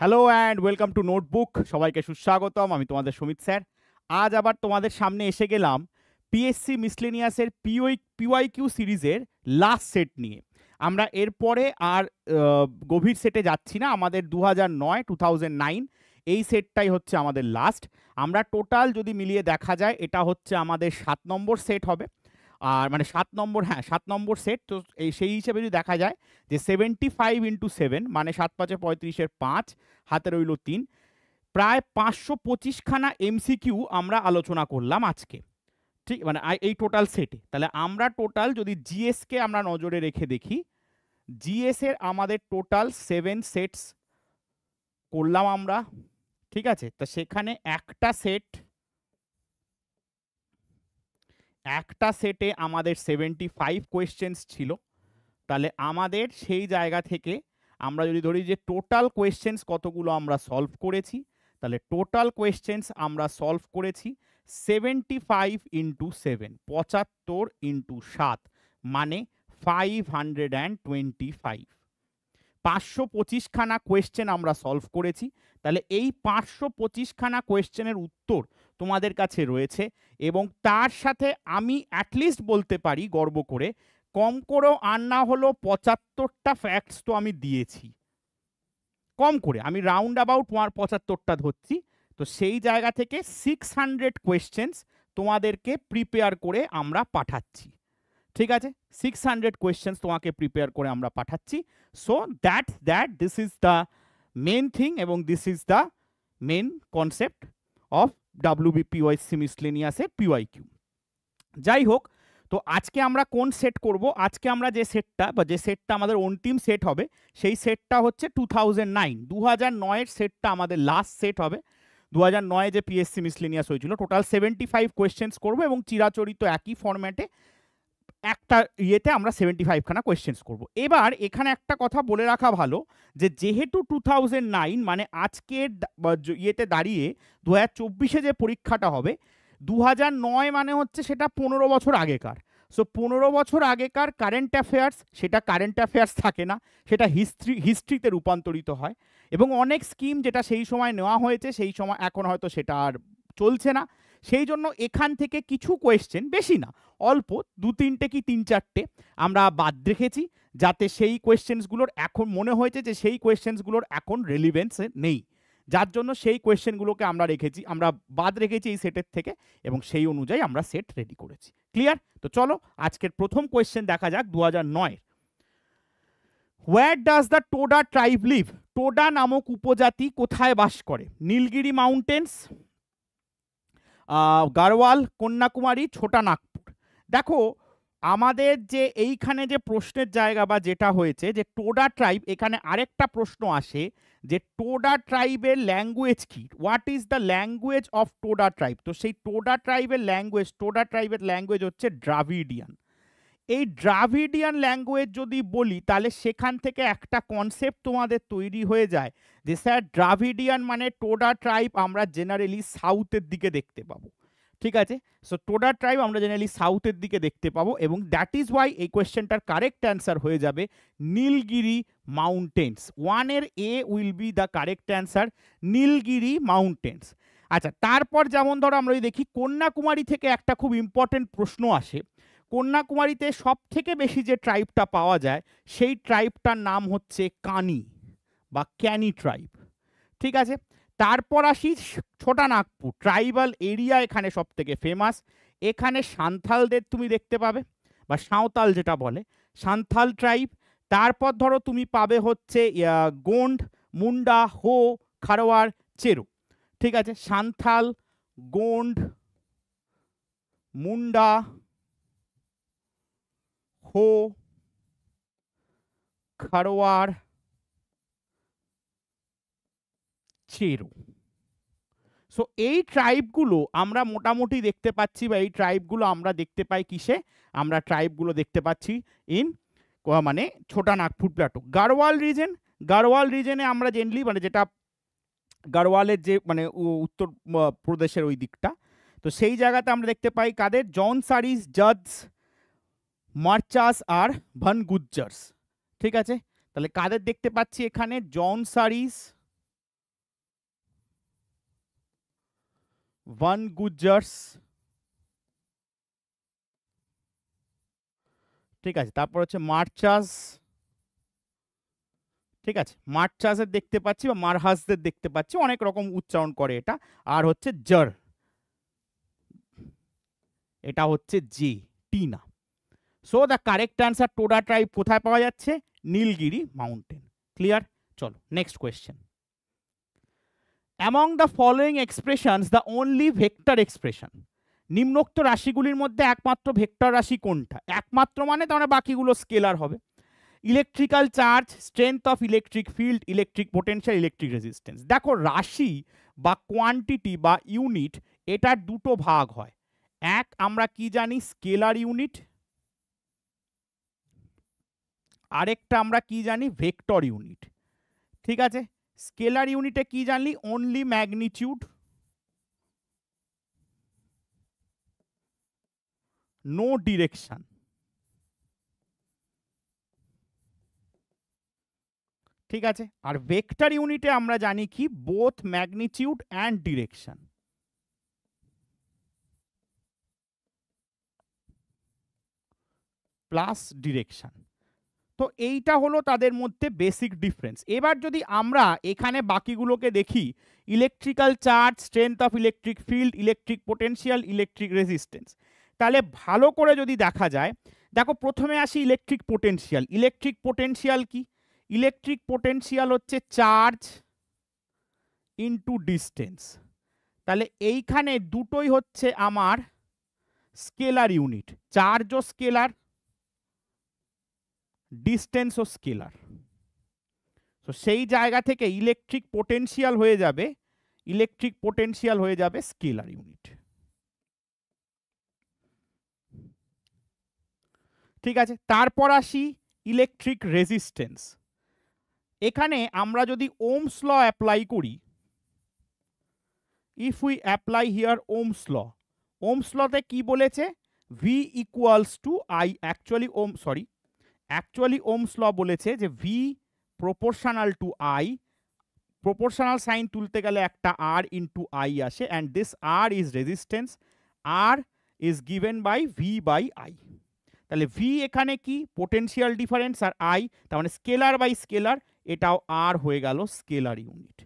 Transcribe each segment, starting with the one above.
Hello and welcome to notebook সবাইকে সুস্বাগতম আমি তোমাদের সুমিত স্যার আজ আবার তোমাদের সামনে এসে গেলাম পিএসসি মিসলেনিয়াসের পিওই পিওয়াই কিউ সিরিজের লাস্ট সেট নিয়ে আমরা এরপরে আর গভীর সেটে যাচ্ছি না আমাদের দু হাজার নয় টু থাউজেন্ড নাইন এই সেটটাই হচ্ছে আমাদের লাস্ট আমরা টোটাল যদি মিলিয়ে দেখা যায় এটা হচ্ছে আমাদের সাত নম্বর সেট হবে আর মানে সাত নম্বর হ্যাঁ সাত নম্বর সেট তো এই সেই হিসেবে যদি দেখা যায় যে সেভেন্টি ফাইভ ইন্টু সেভেন মানে সাত পাঁচে পঁয়ত্রিশের পাঁচ হাতে রইল তিন প্রায় পাঁচশো পঁচিশখানা এমসিকিউ আমরা আলোচনা করলাম আজকে ঠিক মানে এই টোটাল সেটে তাহলে আমরা টোটাল যদি জিএসকে আমরা নজরে রেখে দেখি জিএসের আমাদের টোটাল সেভেন সেটস করলাম আমরা ঠিক আছে তা সেখানে একটা সেট একটা সেটে আমাদের সেভেন্টি ফাইভ কোয়েশ্চেন্স ছিল তাহলে আমাদের সেই জায়গা থেকে আমরা যদি ধরি যে টোটাল কোয়েশ্চেন্স কতগুলো আমরা সলভ করেছি তাহলে টোটাল কোয়েশ্চেন্স আমরা সলভ করেছি সেভেন্টি ফাইভ ইন্টু সেভেন পঁচাত্তর ইন্টু সাত মানে five hundred and twenty five পাঁচশো পঁচিশখানা কোয়েশ্চেন আমরা সলভ করেছি তাহলে এই পাঁচশো পঁচিশখানা কোয়েশ্চেনের উত্তর তোমাদের কাছে রয়েছে এবং তার সাথে আমি অ্যাটলিস্ট বলতে পারি গর্ব করে কম করেও আর না হলো পঁচাত্তরটা ফ্যাক্টস তো আমি দিয়েছি কম করে আমি রাউন্ড অ্যাবাউট তোমার পঁচাত্তরটা ধরছি তো সেই জায়গা থেকে সিক্স হান্ড্রেড কোয়েশ্চেন্স তোমাদেরকে প্রিপেয়ার করে আমরা পাঠাচ্ছি ঠিক আছে সিক্স হান্ড্রেড কোয়েশ্চেন্স তোমাকে প্রিপেয়ার করে আমরা পাঠাচ্ছি so that that this is the main thing এবং this is the main concept of W B পিওয়াইসি মিসলেনিয়াসের পিওয়াই কিউ যাই হোক তো আজকে আমরা কোন সেট করব আজকে আমরা যে সেটটা বা যে সেটটা আমাদের অন্তিম সেট হবে সেই সেটটা হচ্ছে টু থাউজেন্ড নাইন দু নয়ের সেটটা আমাদের লাস্ট সেট হবে দু হাজার নয়ে যে পিএসসি মিসলেনিয়াস হয়েছিল টোটাল সেভেন্টি ফাইভ কোয়েশ্চেন্স করবো এবং চিরাচরিত একই ফর্ম্যাটে একটা ইয়েতে আমরা সেভেন্টি ফাইভখানা কোয়েশ্চেন্স করবো এবার এখানে একটা কথা বলে রাখা ভালো যে যেহেতু টু থাউজেন্ড নাইন মানে আজকের ইয়েতে দাঁড়িয়ে দু হাজার চব্বিশে যে পরীক্ষাটা হবে দু হাজার নয় মানে হচ্ছে সেটা পনেরো বছর আগেকার সো পনেরো বছর আগেকার কারেন্ট অ্যাফেয়ার্স সেটা কারেন্ট অ্যাফেয়ার্স থাকে না সেটা হিস্ট্রি হিস্ট্রিতে রূপান্তরিত হয় এবং অনেক স্কিম যেটা সেই সময় নেওয়া হয়েছে সেই সময় এখন হয়তো সেটা আর চলছে না সেই জন্য এখান থেকে কিছু কোয়েশ্চেন বেশি না অল্প দু তিনটে কি তিন চারটে আমরা বাদ রেখেছি যাতে সেই কোয়েশ্চেন্সগুলোর এখন মনে হয়েছে যে সেই কোয়েশ্চেন্সগুলোর এখন রেলিভেন্স নেই যার জন্য সেই কোয়েশ্চেনগুলোকে আমরা রেখেছি আমরা বাদ রেখেছি এই সেটের থেকে এবং সেই অনুযায়ী আমরা সেট রেডি করেছি ক্লিয়ার তো চলো আজকের প্রথম কোয়েশ্চেন দেখা যাক দু হাজার নয় where does the Toda tribe live Toda নামক উপজাতি কোথায় বাস করে নীলগিরি মাউন্টেন্স গারওয়াল কন্যাকুমারী ছোটা নাগপুর দেখো আমাদের যে এইখানে যে প্রশ্নের জায়গা বা যেটা হয়েছে যে টোডা ট্রাইব এখানে আরেকটা প্রশ্ন আসে যে টোডা ট্রাইবের ল্যাঙ্গুয়েজ কি what is the language of Toda tribe তো সেই টোডা ট্রাইবের ল্যাঙ্গুয়েজ টোডা ট্রাইবের ল্যাঙ্গুয়েজ হচ্ছে ড্রাভিডিয়ান এই দ্রাভিডিয়ান ল্যাঙ্গুয়েজ যদি বলি তাহলে সেখান থেকে একটা কনসেপ্ট তোমাদের তৈরি হয়ে যায় যে স্যার দ্রাভিডিয়ান মানে টোডা ট্রাইব আমরা জেনারেলি সাউথের দিকে দেখতে পাবো ঠিক আছে সো টোডা ট্রাইব আমরা জেনারেলি সাউথের দিকে দেখতে পাবো এবং দ্যাট ইজ ওয়াই এই কোয়েশ্চেনটার কারেক্ট অ্যান্সার হয়ে যাবে নীলগিরি মাউন্টেন্স ওয়ানের A will be the correct answer Nilgiri mountains আচ্ছা তারপর যেমন ধরো আমরা দেখি কন্যাকুমারী থেকে একটা খুব ইম্পর্টেন্ট প্রশ্ন আসে কন্যাকুমারীতে সব থেকে বেশি যে ট্রাইবটা পাওয়া যায় সেই ট্রাইবটার নাম হচ্ছে কানি বা ক্যানি ট্রাইব ঠিক আছে তারপর আসি ছোটা নাগপুর ট্রাইবাল এরিয়া এখানে সব থেকে ফেমাস এখানে সান্থালদের তুমি দেখতে পাবে বা সাঁওতাল যেটা বলে সান্থাল ট্রাইব তারপর ধরো তুমি পাবে হচ্ছে গোন্ড মুন্ডা হো খারোয়ার চেরু ঠিক আছে সান্থাল গোন্ড মুন্ডা খো খারোয়ার চেরো সো এই ট্রাইবগুলো আমরা মোটামুটি দেখতে পাচ্ছি বা এই ট্রাইবগুলো আমরা দেখতে পাই কিসে আমরা ট্রাইবগুলো দেখতে পাচ্ছি ইন মানে ছোটা নাগপুর প্লাটো গারওয়াল রিজেন গারওয়াল রিজেনে আমরা জেনলি মানে যেটা গারওয়ালের যে মানে উত্তর প্রদেশের ওই দিকটা তো সেই জায়গাতে আমরা দেখতে পাই কাদের জন সারিস জজ মার্চাস আর ভানগুজ্জার্স ঠিক আছে তাহলে কাদের দেখতে পাচ্ছি এখানে জন সারিস ভানগুজ্জার্স ঠিক আছে তারপর হচ্ছে মার্চাস ঠিক আছে মার্চাসের দেখতে পাচ্ছি বা মারহাসদের দেখতে পাচ্ছি অনেক রকম উচ্চারণ করে এটা আর হচ্ছে জর এটা হচ্ছে জি টিনা so the correct answer Toda tribe কোথায় পাওয়া যাচ্ছে নীলগিরি মাউন্টেন ক্লিয়ার চলো next question among the following expressions the only vector expression নিম্নোক্ত রাশিগুলির মধ্যে একমাত্র ভেক্টর রাশি কোনটা একমাত্র মানে তার বাকিগুলো স্কেলার হবে electrical charge strength of electric field electric potential electric resistance দেখো রাশি বা কোয়ান্টিটি বা ইউনিট এটার দুটো ভাগ হয় এক আমরা কি জানি স্কেলার ইউনিট আরেকটা আমরা কি জানি ভেক্টর ইউনিট ঠিক আছে স্কেলার ইউনিটে কি জানিলি অনলি ম্যাগনিটিউড নো ডিরেকশন ঠিক আছে আর ভেক্টর ইউনিটে আমরা জানি কি both magnitude and direction plus direction তো এইটা হলো তাদের মধ্যে বেসিক ডিফারেন্স এবার যদি আমরা এখানে বাকিগুলোকে দেখি electrical charge strength of electric field electric potential electric resistance তাহলে ভালো করে যদি দেখা যায় দেখো প্রথমে আসি ইলেকট্রিক পোটেন্সিয়াল ইলেকট্রিক পোটেন্সিয়াল কি ইলেকট্রিক পোটেন্সিয়াল হচ্ছে চার্জ ইনটু ডিস্টেন্স তাহলে এইখানে দুটোই হচ্ছে আমার স্কেলার ইউনিট চার্জ ও স্কেলার ডিস্টেন্স ও স্কেলার তো সেই জায়গা থেকে ইলেকট্রিক পোটেন্সিয়াল হয়ে যাবে ইলেকট্রিক পোটেন্সিয়াল হয়ে যাবে স্কেলার ইউনিট ঠিক আছে তারপর আসি ইলেকট্রিক রেজিস্ট্যান্স এখানে আমরা যদি ওমস ল অ্যাপ্লাই করি if we apply here Ohm's law Ohm's লতে কি বলেছে V equals to I actually ohm sorry actually Ohm's law বলেছে যে V proportional to I proportional sign তুলতে গেলে একটা আর ইন্টু আই আসে and this R is resistance R is given by V by I তাহলে V এখানে কি potential difference R I তার মানে স্কেলার বাই স্কেলার এটাও আর হয়ে গেল স্কেলার ইউনিট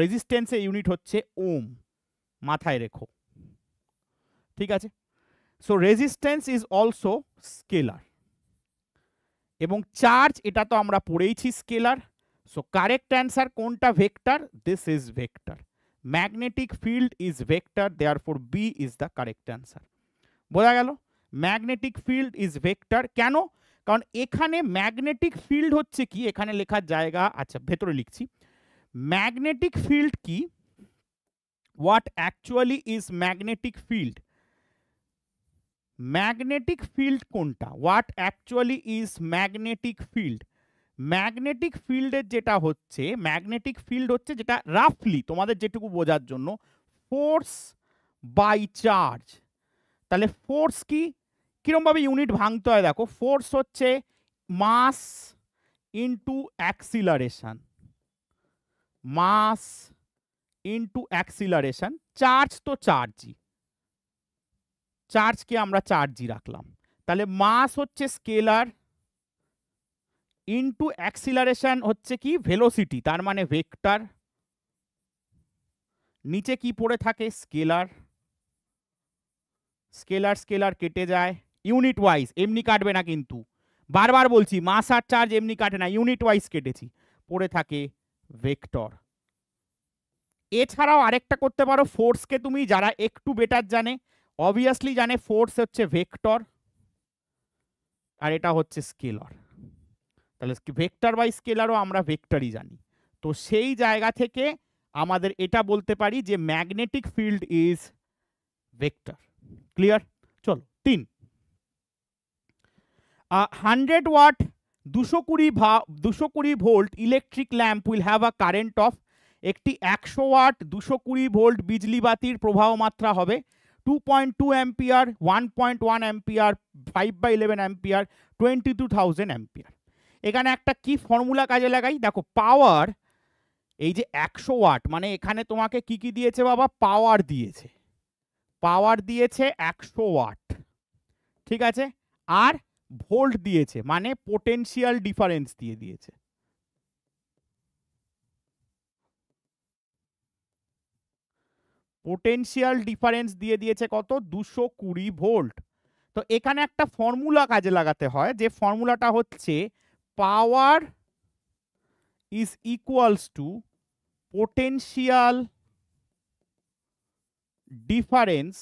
রেজিস্ট্যান্সের ইউনিট হচ্ছে ওম মাথায় রেখো ঠিক আছে so resistance is also scalar এবং চার্জ এটা তো আমরা পড়েইছি স্কেলার সো কারেক্ট অ্যান্সার কোনটা vector this is vector magnetic field is vector therefore B is the correct answer বোঝা গেল ম্যাগনেটিক ফিল্ড ইজ ভেক্টর কেন কারণ এখানে ম্যাগনেটিক ফিল্ড হচ্ছে কি এখানে লেখার জায়গা আচ্ছা ভেতরে লিখছি ম্যাগনেটিক ফিল্ড কি what actually is magnetic field magnetic field কোনটা what actually is magnetic field magnetic ফিল্ডের যেটা হচ্ছে ম্যাগনেটিক ফিল্ড হচ্ছে যেটা রাফলি তোমাদের যেটুকু বোঝার জন্য ফোর্স বাই চার্জ তাহলে ফোর্স কি কীরমভাবে ইউনিট ভাঙতে হয় দেখো ফোর্স হচ্ছে mass into acceleration mass into acceleration charge তো চার্জই চার্জকে আমরা চার জি রাখলাম তাহলে মাস হচ্ছে স্কেলার ইনটু অ্যাক্সিলারেশন হচ্ছে কি ভেলোসিটি তার মানে ভেক্টর নিচে কি পড়ে থাকে স্কেলার স্কেলার স্কেলার কেটে যায় ইউনিট ওয়াইজ এমনি কাটবে না কিন্তু বারবার বলছি মাস আর চার্জ এমনি কাটে না ইউনিট ওয়াইজ কেটেছি পড়ে থাকে ভেক্টর এছাড়াও আরেকটা করতে পারো ফোর্সকে তুমি যারা একটু বেটার জানে অবভিয়াসলি জানে ফোর্স হচ্ছে ভেক্টর আর এটা হচ্ছে স্কেলার তাহলে ভেক্টর বাই স্কেলারও আমরা ভেক্টরই জানি তো সেই জায়গা থেকে আমাদের এটা বলতে পারি যে magnetic field is vector clear চলো তিন হান্ড্রেড ওয়াট দুশো কুড়ি ভা দুশো কুড়ি volt electric lamp will have a current of একটি একশো ওয়াট দুশো কুড়ি ভোল্ট বিজলি বাতির প্রবাহ মাত্রা হবে 2.2 ampere, 1.1 ampere, 5 by 11 ampere, 22,000 ampere. এখানে একটা কি ফর্মুলা কাজে লাগাই দেখো পাওয়ার এই যে একশো ওয়াট মানে এখানে তোমাকে কি কি দিয়েছে বাবা পাওয়ার দিয়েছে পাওয়ার দিয়েছে একশো ওয়াট ঠিক আছে আর ভোল্ট দিয়েছে মানে পোটেন্সিয়াল ডিফারেন্স দিয়ে দিয়েছে পোটেন্সিয়াল ডিফারেন্স দিয়ে দিয়েছে কত দুশো কুড়ি ভোল্ট তো এখানে একটা ফর্মুলা কাজে লাগাতে হয় যে ফর্মুলাটা হচ্ছে power is equals to potential difference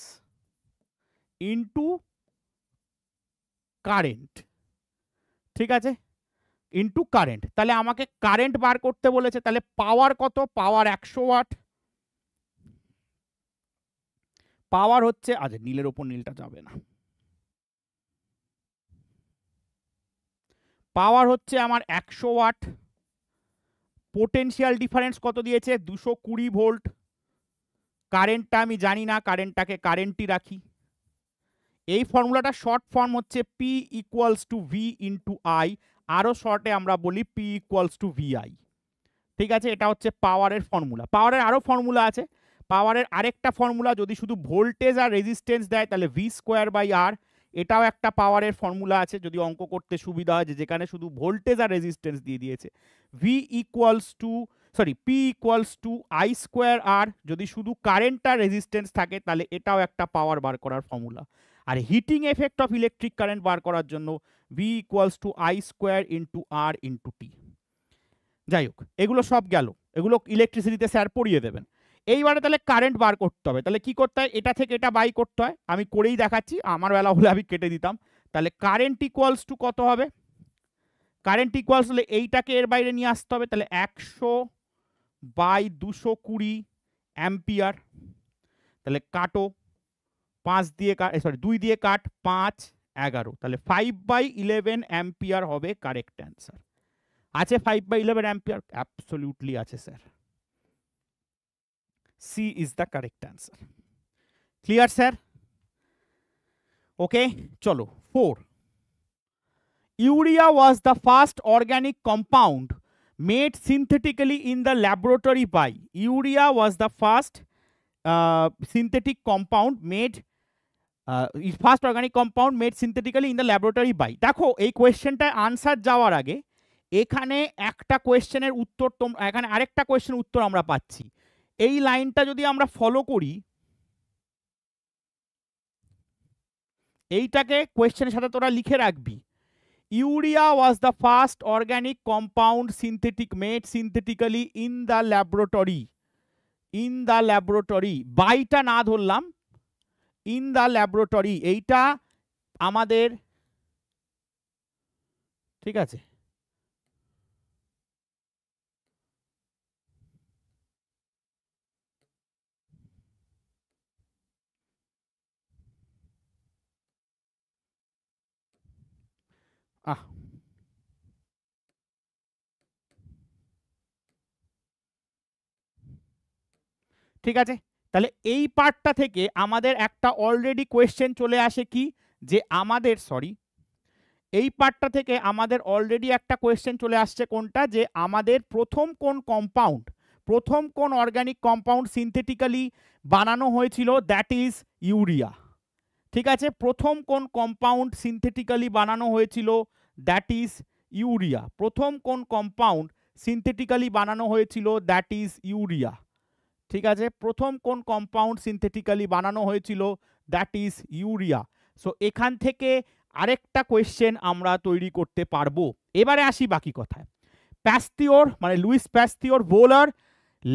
into current ঠিক আছে ইন্টু কারেন্ট তাহলে আমাকে কারেন্ট বার করতে বলেছে তাহলে পাওয়ার কত পাওয়ার একশো ওয়াট পাওয়ার হচ্ছে আজ নীলের ওপর নীলটা যাবে না পাওয়ার হচ্ছে আমার একশো ওয়াট পোটেন্সিয়াল ডিফারেন্স কত দিয়েছে দুশো কুড়ি ভোল্ট কারেন্টটা আমি জানি না কারেন্টটাকে কারেন্টই রাখি এই ফর্মুলাটা শর্ট ফর্ম হচ্ছে P equals to V into I আরও শর্টে আমরা বলি P equals to V I ঠিক আছে এটা হচ্ছে পাওয়ারের ফর্মুলা পাওয়ারের আরও ফর্মুলা আছে পাওয়ারের আরেকটা ফর্মুলা যদি শুধু ভোল্টেজ আর রেজিস্ট্যান্স দেয় তাহলে ভি স্কোয়ার বাই আর এটাও একটা পাওয়ারের ফর্মুলা আছে যদি অঙ্ক করতে সুবিধা হয় যেখানে শুধু ভোল্টেজ আর রেজিস্ট্যান্স দিয়ে দিয়েছে V equals to sorry P equals to I square R যদি শুধু কারেন্ট আর রেজিস্ট্যান্স থাকে তাহলে এটাও একটা পাওয়ার বার করার ফর্মুলা আর heating effect of electric current বার করার জন্য V equals to I square into R into T যাই হোক এগুলো সব গেল এগুলো ইলেকট্রিসিটিতে স্যার পড়িয়ে দেবেন এইবারে তাহলে কারেন্ট বার করতে হবে তাহলে কি করতে হয় এটা থেকে এটা বাই করতে হয় আমি করেই দেখাচ্ছি আমার বেলা হলে আমি কেটে দিতাম তাহলে কারেন্ট ইকুয়ালস টু কত হবে কারেন্ট ইকুয়ালস হলে এইটাকে এর বাইরে নিয়ে আসতে হবে তাহলে একশো বাই দুশো কুড়ি অ্যাম্পিয়ার তাহলে কাটো পাঁচ দিয়ে কাট সরি দুই দিয়ে কাট পাঁচ এগারো তাহলে ফাইভ বাই ইলেভেন অ্যাম্পিয়ার হবে কারেক্ট অ্যান্সার আছে five by eleven ampere absolutely আছে sir C is the correct answer. Clear, sir? Okay, cholo. Four. Urea was the first organic compound made synthetically in the laboratory by. Urea was the first uh, synthetic compound made uh, first first organic compound made synthetically in the laboratory by দেখো এই কোয়েশ্চেনটায় answer যাওয়ার আগে এখানে question er uttor tom, এখানে আরেকটা question uttor amra পাচ্ছি এই লাইনটা যদি আমরা ফলো করি এইটাকে কোয়েশ্চেনের সাথে তোরা লিখে রাখবি urea was the first organic compound synthetic made synthetically in the laboratory in the laboratory বাইটা না ধরলাম ইন দ্য ল্যাবরেটরি এইটা আমাদের ঠিক আছে ঠিক আছে তাহলে এই পার্টটা থেকে আমাদের একটা অলরেডি কোয়েশ্চেন চলে আসে কি যে আমাদের সরি এই পার্টটা থেকে আমাদের অলরেডি একটা কোয়েশ্চেন চলে আসছে কোনটা যে আমাদের প্রথম কোন কম্পাউন্ড প্রথম কোন অর্গানিক কম্পাউন্ড সিনথেটিক্যালি বানানো হয়েছিল দ্যাট ইজ ইউরিয়া ঠিক আছে প্রথম কোন কম্পাউন্ড সিনথেটিক্যালি বানানো হয়েছিল দ্যাট ইজ ইউরিয়া প্রথম কোন কম্পাউন্ড সিনথেটিক্যালি বানানো হয়েছিল দ্যাট ইজ ইউরিয়া ঠিক আছে প্রথম কোন কম্পাউন্ড সিনথেটিক্যালি বানানো হয়েছিল দ্যাট ইজ ইউরিয়া সো এখান থেকে আরেকটা কোয়েশ্চেন আমরা তৈরি করতে পারবো এবারে আসি বাকি কথায় প্যাস্তিওর মানে Louis Pasteur Wohler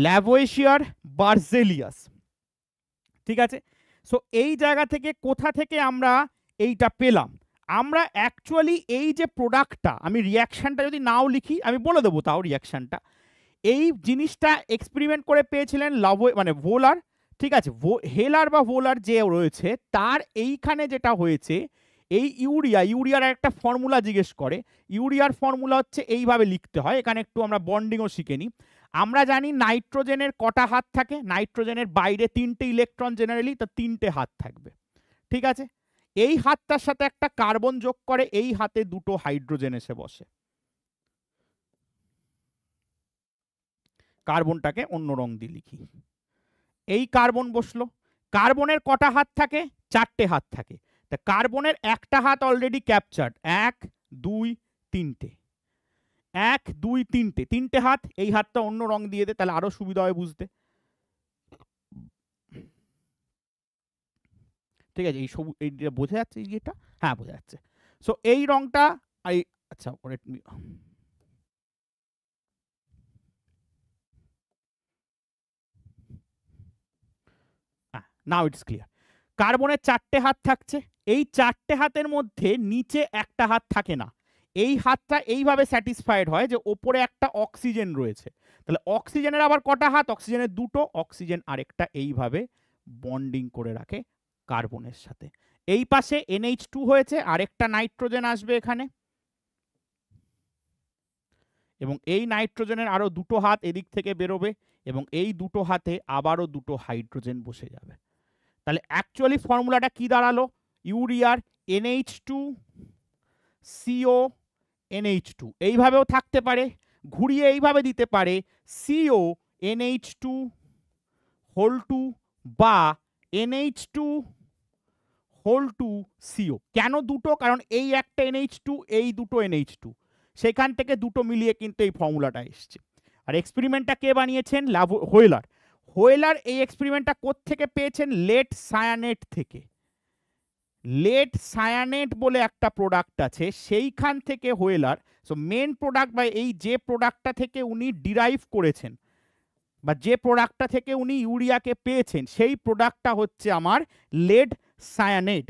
Lavoisier Berzelius ঠিক আছে সো এই জায়গা থেকে কোথা থেকে আমরা এইটা পেলাম আমরা অ্যাকচুয়ালি এই যে প্রোডাক্টটা আমি রিয়াকশানটা যদি নাও লিখি আমি বলে দেবো তাও রিয়াকশানটা এই জিনিসটা এক্সপেরিমেন্ট করে পেয়েছিলেন লাভ মানে ভোলার ঠিক আছে হেলার বা ভোলার যে রয়েছে তার এইখানে যেটা হয়েছে এই ইউরিয়া ইউরিয়ার একটা ফর্মুলা জিজ্ঞেস করে ইউরিয়ার ফর্মুলা হচ্ছে এইভাবে লিখতে হয় এখানে একটু আমরা বন্ডিংও শিখে নিই আমরা জানি নাইট্রোজেনের কটা হাত থাকে নাইট্রোজেনের বাইরে তিনটে ইলেকট্রন জেনারেলি তো তিনটে হাত থাকবে ঠিক আছে এই হাতটার সাথে একটা কার্বন যোগ করে এই হাতে দুটো হাইড্রোজেন এসে বসে কার্বনটাকে অন্য রং দিয়ে লিখি এই কার্বন বসলো কার্বনের কটা হাত থাকে চারটে হাত থাকে তা কার্বনের একটা হাত অলরেডি ক্যাপচার্ড এক দুই তিনটে এক দুই তিনটে তিনটে হাত এই হাতটা অন্য রং দিয়ে দে তাহলে আরও সুবিধা হয় বুঝতে ঠিক আছে এই সবু এই বোঝা যাচ্ছে এই ইয়েটা হ্যাঁ বোঝা যাচ্ছে সো এই রঙটা আই আচ্ছা নাও ইটস ক্লিয়ার কার্বনের চারটে হাত থাকছে এই চারটে হাতের মধ্যে নিচে একটা হাত থাকে না এই হাতটা এইভাবে স্যাটিসফাইড হয় যে ওপরে একটা অক্সিজেন রয়েছে তাহলে অক্সিজেনের আবার কটা হাত অক্সিজেনের দুটো অক্সিজেন আরেকটা এইভাবে বন্ডিং করে রাখে কার্বনের সাথে এই পাশে এনএইচ টু হয়েছে আরেকটা নাইট্রোজেন আসবে এখানে এবং এই নাইট্রোজেনের আরও দুটো হাত এদিক থেকে বেরোবে এবং এই দুটো হাতে আবারও দুটো হাইড্রোজেন বসে যাবে তাহলে অ্যাকচুয়ালি ফর্মুলাটা কি দাঁড়ালো ইউরিয়ার NH two CO NH two এইভাবেও থাকতে পারে ঘুরিয়ে এইভাবে দিতে পারে CO NH two whole two বা NH two whole two CO কেন দুটো কারণ এই একটা এনএইচ টু এই দুটো এনএইচ টু সেখান থেকে দুটো মিলিয়ে কিন্তু এই ফর্মুলাটা এসছে আর এক্সপেরিমেন্টটা কে বানিয়েছেন লাভ হোয়েলার হোয়েলার এই এক্সপেরিমেন্টটা থেকে পেয়েছেন লেট সায়ানেট থেকে লেট সায়ানেট বলে একটা প্রোডাক্ট আছে সেইখান থেকে হোয়েলার সো মেন প্রোডাক্ট বা এই যে প্রোডাক্টটা থেকে উনি ডিরাইভ করেছেন বা যে প্রোডাক্টটা থেকে উনি ইউরিয়াকে পেয়েছেন সেই প্রোডাক্টটা হচ্ছে আমার লেড সায়ানেট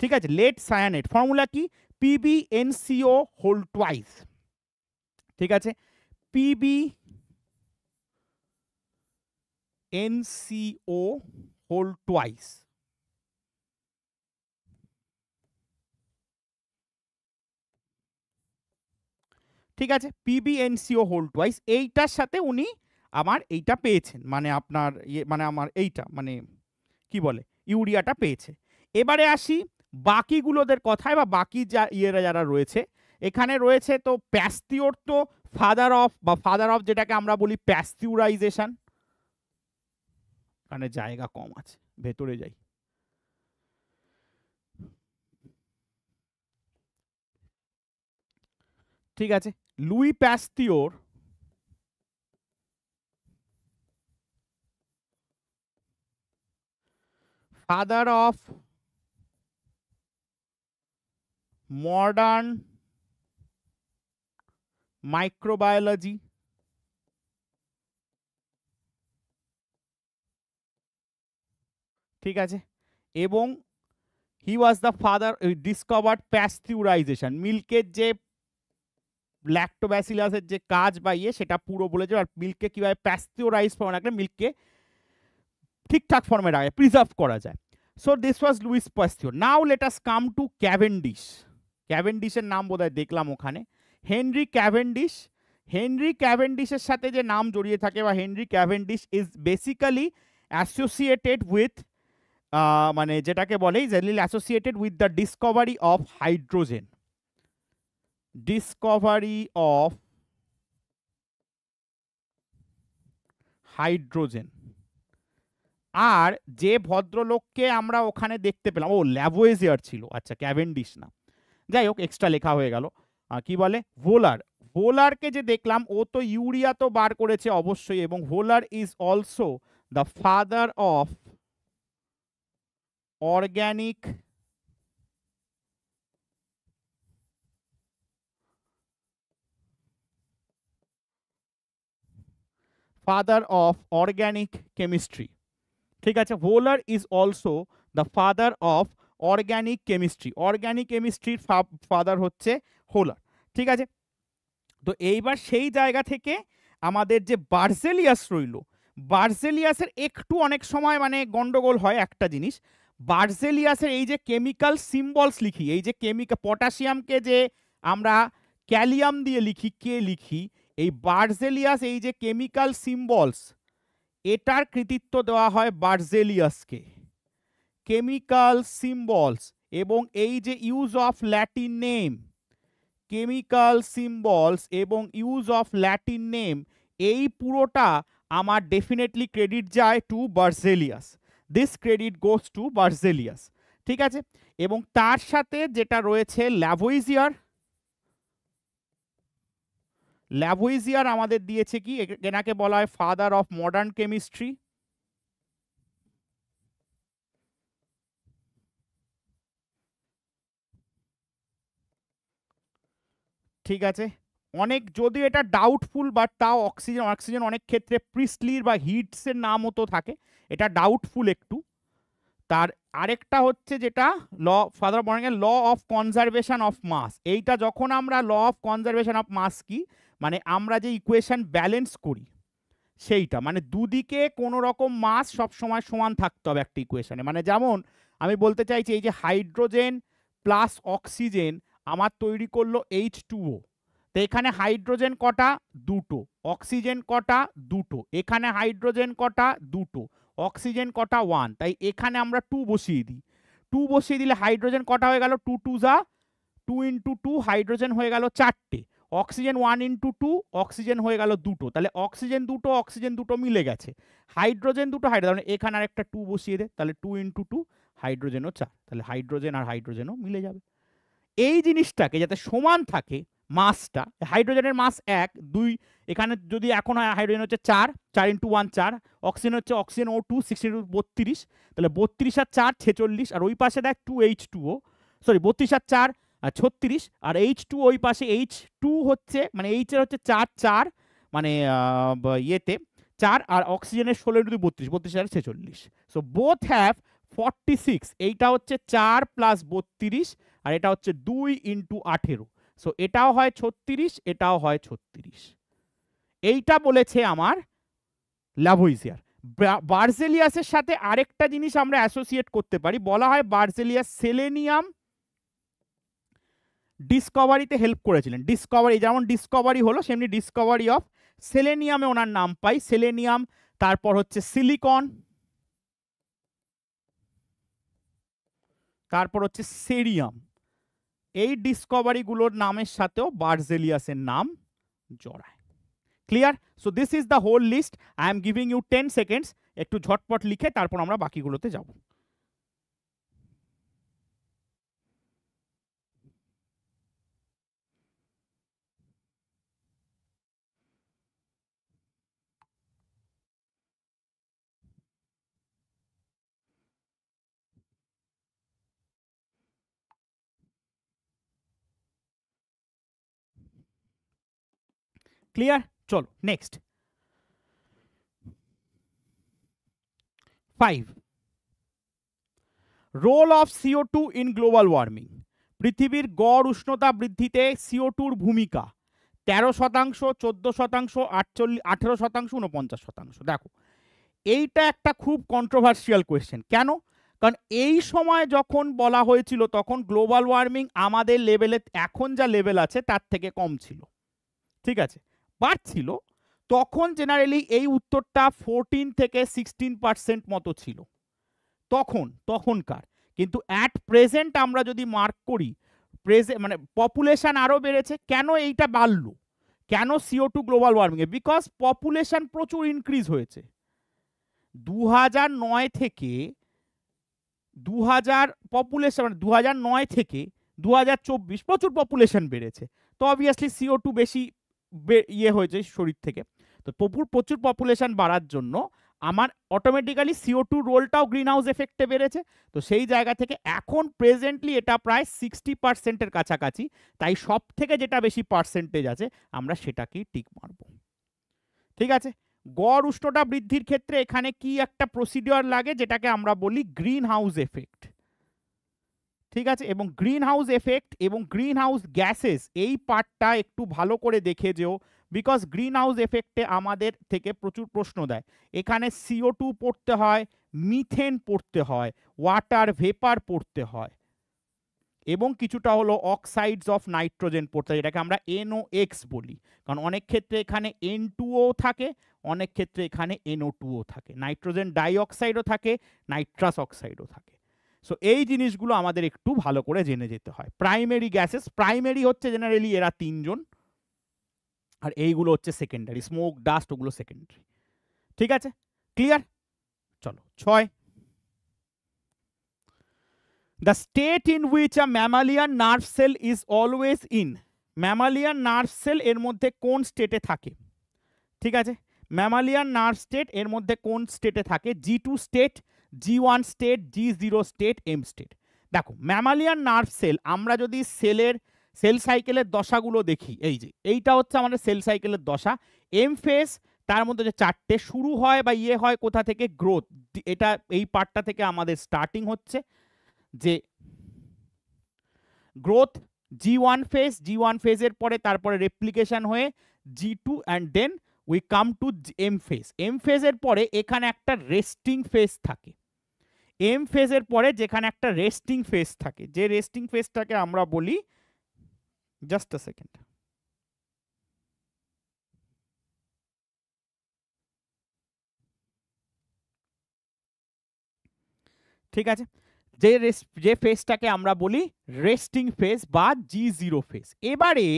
ঠিক আছে লেড সায়ানেট ফর্মুলা কি পিবিএনসিও হোল টোয়াইস ঠিক আছে পিবি NCO whole twice. ঠিক আছে পিবিএনসিও হোল টুয়াইস এইটার সাথে উনি আমার এইটা পেয়েছেন মানে আপনার ইয়ে মানে আমার এইটা মানে কি বলে ইউরিয়াটা পেয়েছে এবারে আসি বাকিগুলোদের কথায় বা বাকি যা ইয়েরা যারা রয়েছে এখানে রয়েছে তো প্যাস্তিওর তো ফাদার অফ বা ফাদার অফ যেটাকে আমরা বলি প্যাস্তিউরাইজেশন কারণ জায়গা কম আছে ভেতরে যাই ঠিক আছে Louis Pasteur father of modern microbiology ঠিক আছে এবং he was the father discovered pasteurization মিল্কের যে ল্যাক্টোব্যাসিলাসের যে কাজ বা ইয়ে সেটা পুরো বলেছে আর মিল্ককে কীভাবে প্যাস্টিওরাইজ ফর্মে রাখলে মিল্ককে ঠিকঠাক ফর্মে রাখে প্রিজার্ভ করা যায় so this was Louis Pasteur now let us come to Cavendish ক্যাভেন্ডিশের নাম বোধ দেখলাম ওখানে হেনরি ক্যাভেন্ডিশ হেনরি ক্যাভেন্ডিশের সাথে যে নাম জড়িয়ে থাকে বা Henry Cavendish is basically associated with মানে যেটাকে বলে জেলিল associated with the discovery of hydrogen discovery of hydrogen আর যে ভদ্রলোককে আমরা ওখানে দেখতে পেলাম ও ল্যাবোয়েজিয়ার ছিল আচ্ছা ক্যাভেন্ডিস না যাই হোক এক্সট্রা লেখা হয়ে গেল কি বলে ভোলার ভোলারকে যে দেখলাম ও তো ইউরিয়া তো বার করেছে অবশ্যই এবং Wohler is also the father of organic father of organic chemistry ঠিক আছে Wohler is also the father of organic chemistry organic কেমিস্ট্রির ফাদার হচ্ছে হোলার ঠিক আছে তো এইবার সেই জায়গা থেকে আমাদের যে বার্সেলিয়াস রইল বার্সেলিয়াসের একটু অনেক সময় মানে গন্ডগোল হয় একটা জিনিস বার্জেলিয়াসের এই যে কেমিক্যাল সিম্বলস লিখি এই যে কেমিক্যাল পটাশিয়ামকে যে আমরা ক্যালিয়াম দিয়ে লিখি কে লিখি এই বার্জেলিয়াস এই যে কেমিক্যাল সিম্বলস এটার কৃতিত্ব দেওয়া হয় বার্জেলিয়াসকে কেমিক্যাল সিম্বলস এবং এই যে use of Latin name chemical symbols এবং ইউজ অফ ল্যাটিন নেম এই পুরোটা আমার ডেফিনেটলি ক্রেডিট যায় to Berzelius this credit goes to Berzelius ঠিক আছে এবং তার সাথে যেটা রয়েছে ল্যাভোইজিয়ার ল্যাভোইজিয়ার আমাদের দিয়েছে কি এনাকে বলা হয় ফাদার অফ মডার্ন কেমিস্ট্রি ঠিক আছে অনেক যদি এটা ডাউটফুল বাট তাও অক্সিজেন অক্সিজেন অনেক ক্ষেত্রে প্রিসলির বা হিটসের নাম হতো থাকে এটা ডাউটফুল একটু তার আরেকটা হচ্ছে যেটা ল ফাদার বর্ণের law of conservation of mass এইটা যখন আমরা law of conservation of mass কি মানে আমরা যে ইকুয়েশন ব্যালেন্স করি সেইটা মানে দুদিকে কোনো রকম মাস সবসময় সমান থাকতে হবে একটা ইকুয়েশানে মানে যেমন আমি বলতে চাইছি এই যে হাইড্রোজেন প্লাস অক্সিজেন আমার তৈরি করলো এইচ টুও তো এখানে হাইড্রোজেন কটা দুটো অক্সিজেন কটা দুটো এখানে হাইড্রোজেন কটা দুটো অক্সিজেন কটা ওয়ান তাই এখানে আমরা টু বসিয়ে দিই টু বসিয়ে দিলে হাইড্রোজেন কটা হয়ে গেল টু টু যা টু ইন্টু টু হাইড্রোজেন হয়ে গেল চারটে oxygen one into two oxygen হয়ে গেল দুটো তাহলে অক্সিজেন দুটো অক্সিজেন দুটো মিলে গেছে হাইড্রোজেন দুটো হাইড্রোজেন এখানে আর একটা টু বসিয়ে দেয় তাহলে টু ইন্টু টু হাইড্রোজেনও চার তাহলে হাইড্রোজেন আর হাইড্রোজেনও মিলে যাবে এই জিনিসটাকে যাতে সমান থাকে মাসটা হাইড্রোজেনের মাস এক দুই এখানে যদি এখন হাইড্রোজেন হচ্ছে চার চার ইন্টু ওয়ান চার অক্সিজেন হচ্ছে oxygen O two sixty two বত্রিশ তাহলে বত্রিশ আর চার ছেচল্লিশ আর ওই পাশে দেখ two H two O sorry বত্রিশ আর চার ছত্রিশ আর এইচ টু ওই পাশে এইচ টু হচ্ছে মানে এইচের হচ্ছে চার চার মানে ইয়েতে চার আর অক্সিজেনের ষোলো ইন্টু বত্রিশ বত্রিশ আর ছেচল্লিশ so both have forty six এইটা হচ্ছে চার প্লাস বত্রিশ আর এটা হচ্ছে দুই ইন্টু আঠেরো সো এটাও হয় ছত্রিশ এটাও হয় ছত্রিশ এইটা বলেছে আমার লাভুইজিয়ার বার্জেলিয়াসের সাথে আরেকটা জিনিস আমরা অ্যাসোসিয়েট করতে পারি বলা হয় বার্জেলিয়াস সেলেনিয়াম ডিসকভারিতে হেল্প করেছিলেন ডিসকভারি যেমন ডিসকভারি হলো সেমনি ডিসকভারি অফ সেলেনিয়ামে ওনার নাম পাই সেলেনিয়াম তারপর হচ্ছে সিলিকন তারপর হচ্ছে সেরিয়াম এই ডিসকভারিগুলোর নামের সাথেও বার্জেলিয়াসের নাম জড়ায় clear so this is the whole list I am giving you ten seconds একটু ঝটপট লিখে তারপর আমরা বাকিগুলোতে যাবো ক্লিয়ার চলো next five role of CO two in global warming পৃথিবীর গড় উষ্ণতা বৃদ্ধিতে সিও টুর ভূমিকা তেরো শতাংশ চোদ্দ শতাংশ আটচল্লিশ আঠেরো শতাংশ উনপঞ্চাশ শতাংশ দেখো এইটা একটা খুব কন্ট্রোভার্সিয়াল কোয়েশ্চেন কেন কারণ এই সময় যখন বলা হয়েছিল তখন গ্লোবাল ওয়ার্মিং আমাদের লেভেলে এখন যা লেভেল আছে তার থেকে কম ছিল ঠিক আছে বাড়ছিল তখন জেনারেলি এই উত্তরটা ফোরটিন থেকে সিক্সটিন পার্সেন্ট মতো ছিল তখন তখনকার কিন্তু অ্যাট প্রেজেন্ট আমরা যদি মার্ক করি প্রেজে মানে পপুলেশান আরও বেড়েছে কেন এইটা বাড়লো কেন সিও টু গ্লোবাল ওয়ার্মিংয়ে বিকজ পপুলেশান প্রচুর ইনক্রিজ হয়েছে দু নয় থেকে দু হাজার পপুলেশন মানে দু নয় থেকে দু প্রচুর পপুলেশান বেড়েছে তো অবভিয়াসলি সিও টু বেশি ইয়ে হয়েছে শরীর থেকে তো প্রপুর প্রচুর পপুলেশন বাড়ার জন্য আমার অটোমেটিক্যালি সিও টু রোলটাও গ্রিন হাউস এফেক্টে বেড়েছে তো সেই জায়গা থেকে এখন প্রেজেন্টলি এটা প্রায় সিক্সটি পার্সেন্টের কাছাকাছি তাই সব থেকে যেটা বেশি পার্সেন্টেজ আছে আমরা সেটাকেই টিক মারব ঠিক আছে গড় উষ্ণতা বৃদ্ধির ক্ষেত্রে এখানে কি একটা প্রসিডিওর লাগে যেটাকে আমরা বলি গ্রিন হাউস এফেক্ট ঠিক আছে এবং গ্রিন হাউস এফেক্ট এবং গ্রিন হাউস গ্যাসেস এই পার্টটা একটু ভালো করে দেখে যেও বিকজ গ্রিন হাউস এফেক্টে আমাদের থেকে প্রচুর প্রশ্ন দেয় এখানে সিও টু পড়তে হয় মিথেন পড়তে হয় ওয়াটার ভেপার পড়তে হয় এবং কিছুটা হলো অক্সাইডস অফ নাইট্রোজেন পড়তে হয় যেটাকে আমরা এনও এক্স বলি কারণ অনেক ক্ষেত্রে এখানে এন টুও থাকে অনেক ক্ষেত্রে এখানে এনও টুও থাকে নাইট্রোজেন ডাইঅক্সাইডও থাকে নাইট্রাস অক্সাইডও থাকে সো এই জিনিসগুলো আমাদের একটু ভালো করে জেনে যেতে হয় প্রাইমারি গ্যাসেস প্রাইমারি হচ্ছে জেনারেলি এরা তিনজন আর এইগুলো হচ্ছে সেকেন্ডারি স্মোক ডাস্ট ওগুলো সেকেন্ডারি ঠিক আছে ক্লিয়ার চলো ছয় the state in which a mammalian nerve cell is always in mammalian nerve cell এর মধ্যে কোন স্টেটে থাকে ঠিক আছে ম্যামালিয়ান নার্ভ স্টেট এর মধ্যে কোন স্টেটে থাকে G two state G one state G zero state M state দেখো ম্যামালিয়ান নার্ভ সেল আমরা যদি সেলের সেল সাইকেলের দশাগুলো দেখি এই যে এইটা হচ্ছে আমাদের সেল সাইকেলের দশা এম ফেস তার মধ্যে যে চারটে শুরু হয় বা ইয়ে হয় কোথা থেকে গ্রোথ এটা এই পার্টটা থেকে আমাদের স্টার্টিং হচ্ছে যে growth G one phase G one ফেজের পরে তারপরে রেপ্লিকেশন হয়ে G two and then we come to M phase M ফেজের পরে এখানে একটা রেস্টিং ফেস থাকে এম ফেজের পরে যেখানে একটা রেস্টিং ফেজ থাকে যে রেস্টিং ফেজটাকে আমরা বলি জাস্ট সেকেন্ড ঠিক আছে যে যে ফেজটাকে আমরা বলি রেস্টিং ফেজ বা জি জিরো ফেজ এবারে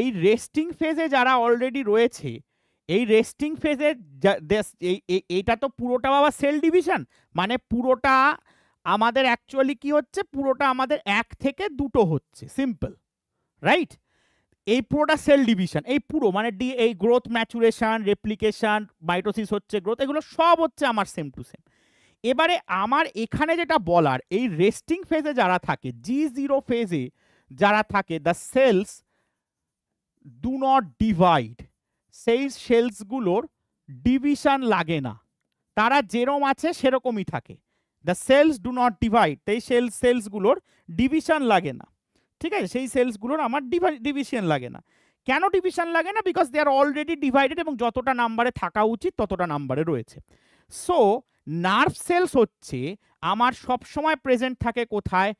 এই রেস্টিং ফেজে যারা অলরেডি রয়েছে এই রেস্টিং ফেজে এটা তো পুরোটা বাবা সেল ডিভিশন মানে পুরোটা আমাদের অ্যাকচুয়ালি কি হচ্ছে পুরোটা আমাদের এক থেকে দুটো হচ্ছে সিম্পল রাইট এই পুরোটা সেল ডিভিশন এই পুরো মানে ডি এই গ্রোথ ম্যাচুরেশন রেপ্লিকেশন মাইটোসিস হচ্ছে গ্রোথ এগুলো সব হচ্ছে আমার সেম টু সেম এবারে আমার এখানে যেটা বলার এই রেস্টিং ফেজে যারা থাকে জি জিরো ফেজে যারা থাকে the cells do not divide সেই সেলসগুলোর ডিভিশন লাগে না তারা যেরম আছে সেরকমই থাকে the cells do not divide এই সেলস সেলসগুলোর ডিভিশন লাগে না ঠিক আছে সেই সেলসগুলোর আমার ডিভিশন লাগে না কেন ডিভিশন লাগে না because they are already divided এবং যতটা নাম্বারে থাকা উচিত ততটা নাম্বারে রয়েছে সো নার্ভ সেলস হচ্ছে আমার সবসময় প্রেজেন্ট থাকে কোথায়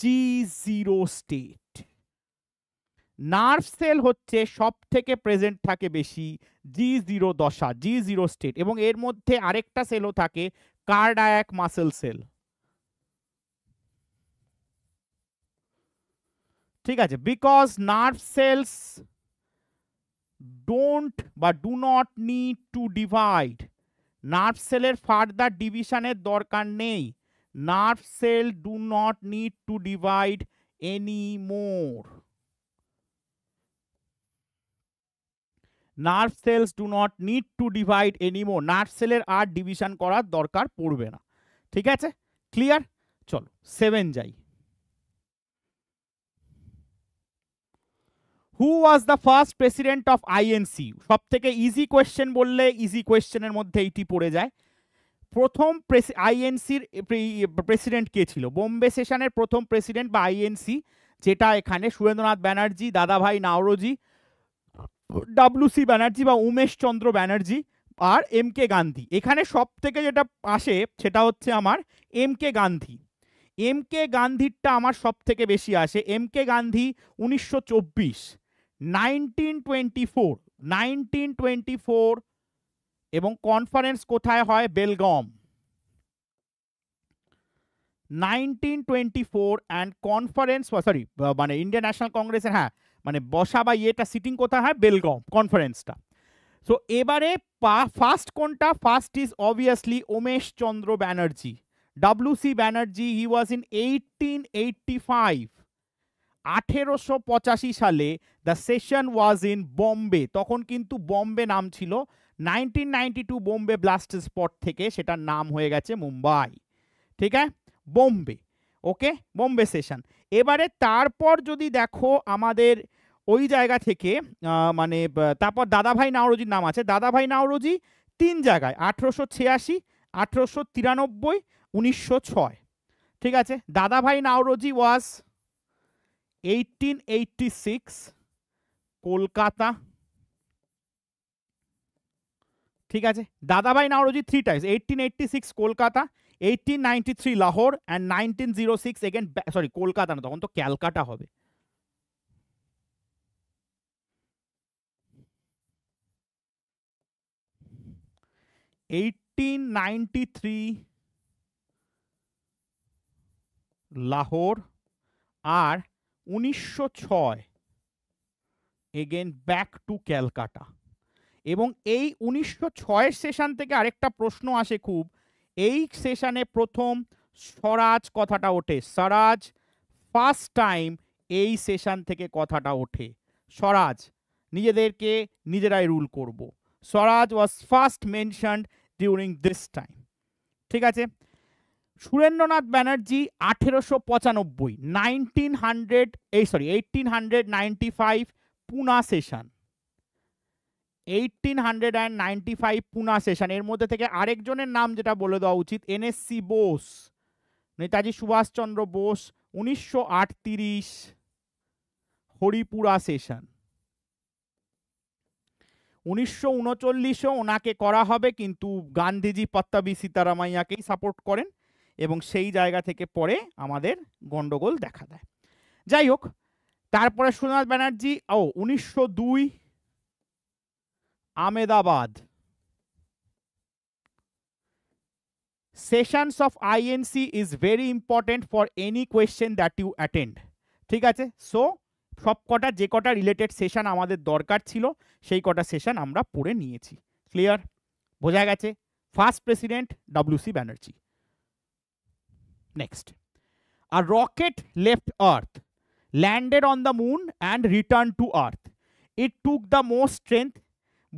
G zero state nerve cell হচ্ছে সব থেকে প্রেজেন্ট থাকে বেশি জি জিরো দশা জি জিরো স্টেট এবং এর মধ্যে আরেকটা সেলও থাকে কার্ডায়াক মাসেল সেল ঠিক আছে বিকজ নার্ভ সেলস ডোন্ট বা do not need to divide nerve সেলের ফার্দার ডিভিশনের দরকার নেই nerve cell do not need to divide any more nerve cells do not need to divide anymore nerve সেলের আর division করার দরকার পড়বে না ঠিক আছে ক্লিয়ার চলো সেভেন যাই who was the first president of INC সব থেকে ইজি কোয়েশ্চেন বললে ইজি কোয়েশ্চেনের মধ্যে এইটি পড়ে যায় প্রথম আইএনসির প্রেসিডেন্ট কে ছিল বোম্বে সেশনের প্রথম প্রেসিডেন্ট বা আইএনসি যেটা এখানে সুরেন্দ্রনাথ ব্যানার্জি দাদাভাই নাওরোজি ডাব্লুসি ব্যানার্জি বা উমেশ চন্দ্র ব্যানার্জি আর এম কে গান্ধী এখানে সব থেকে যেটা আসে সেটা হচ্ছে আমার M K Gandhi M K গান্ধীরটা আমার সব থেকে বেশি আসে এম কে গান্ধী উনিশশো চব্বিশ nineteen twenty four nineteen twenty four এবং কনফারেন্স কোথায় হয় Belgaum nineteen twenty four and conference sorry মানে ইন্ডিয়ান ন্যাশনাল কংগ্রেসের হ্যাঁ মানে বসা বা ইয়েটা সিটিং কোথায় হয় বেলগম কনফারেন্সটা সো এবারে ফার্স্ট কোনটা first is obviously Umesh Chandra Banerjee W C Banerjee he was in eighteen eighty five আঠেরোশো পঁচাশি সালে the session was in Bombay তখন কিন্তু বম্বে নাম ছিল nineteen ninety two Bombay blast spot থেকে সেটার নাম হয়ে গেছে মুম্বাই ঠিক আছে বোম্বে ওকে বোম্বে সেশন এবারে তারপর যদি দেখো আমাদের ওই জায়গা থেকে মানে তারপর দাদাভাই নাওরোজির নাম আছে দাদাভাই নাওরজি তিন জায়গায় আঠেরোশো ছিয়াশি আঠেরোশো তিরানব্বই উনিশশো ছয় ঠিক আছে Dadabhai Naoroji was eighteen eighty six Kolkata ঠিক আছে Dadabhai Naoroji three times eighteen eighty six Kolkata eighteen ninety three Lahore and nineteen zero six again sorry Kolkata না তখন তো ক্যালকাটা হবে এইটিন নাইনটি থ্রি লাহোর আর উনিশশো ছয় এগেন ব্যাক টু ক্যালকাটা এবং এই উনিশশো ছয়ের সেশন থেকে আরেকটা প্রশ্ন আসে খুব এই সেশানে প্রথম স্বরাজ কথাটা ওঠে স্বরাজ ফার্স্ট টাইম এই সেশন থেকে কথাটা ওঠে স্বরাজ নিজেদেরকে নিজেরাই রুল করব swaraj was first mentioned during this time ঠিক আছে সুরেন্দ্রনাথ ব্যানার্জি আঠেরোশো পঁচানব্বই নাইনটিন হান্ড্রেড এই sorry eighteen hundred ninety five Poona session eighteen hundred and ninety five Poona session এর মধ্যে থেকে আরেকজনের নাম যেটা বলে দেওয়া উচিত এনএসসি বোস নেতাজি সুভাষচন্দ্র বোস উনিশশো আটত্রিশ হরিপুরা সেশন উনিশশো উনচল্লিশে ওনাকে করা হবে কিন্তু গান্ধীজি পত্তাবি সীতারামাইয়াকেই সাপোর্ট করেন এবং সেই জায়গা থেকে পরে আমাদের গন্ডগোল দেখা দেয় যাই হোক তারপরে সোনাথ ব্যানার্জি ও উনিশশো দুই Ahmedabad sessions of INC is very important for any question that you attend ঠিক আছে সো সব কটা যে কটা রিলেটেড সেশন আমাদের দরকার ছিল সেই কটা সেশন আমরা পড়ে নিয়েছি ক্লিয়ার বোঝা গেছে first president C Banerjee next আর rocket left earth landed on the moon and return to earth it took the most strength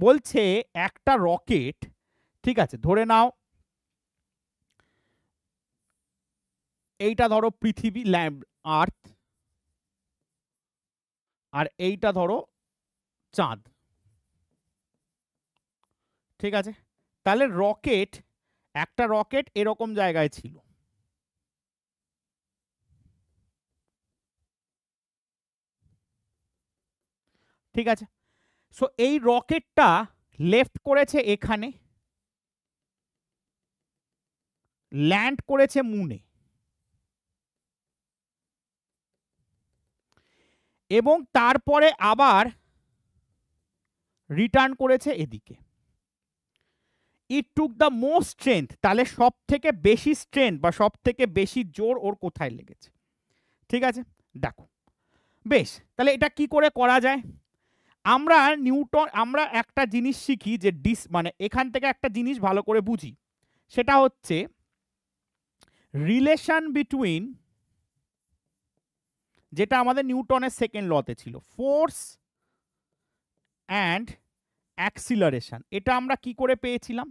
বলছে একটা রকেট ঠিক আছে ধরে নাও এইটা ধরো পৃথিবী ল্যাম্প আর্থ আর এইটা ধরো চাঁদ ঠিক আছে তাহলে রকেট একটা রকেট এরকম জায়গায় ছিল ঠিক আছে সো এই রকেটটা লেফট করেছে এখানে ল্যান্ড করেছে মুনে এবং তারপরে আবার রিটার্ন করেছে এদিকে it took the most strength তাহলে সব থেকে বেশি স্ট্রেংথ বা সব থেকে বেশি জোর ওর কোথায় লেগেছে ঠিক আছে দেখো বেশ তাহলে এটা কি করে করা যায় আমরা নিউটন আমরা একটা জিনিস শিখি যে ডিস মানে এখান থেকে একটা জিনিস ভালো করে বুঝি সেটা হচ্ছে রিলেশন বিটুইন যেটা আমাদের নিউটনের সেকেন্ড লতে ছিল ফোর্স অ্যান্ড অ্যাক্সিলারেশন এটা আমরা কি করে পেয়েছিলাম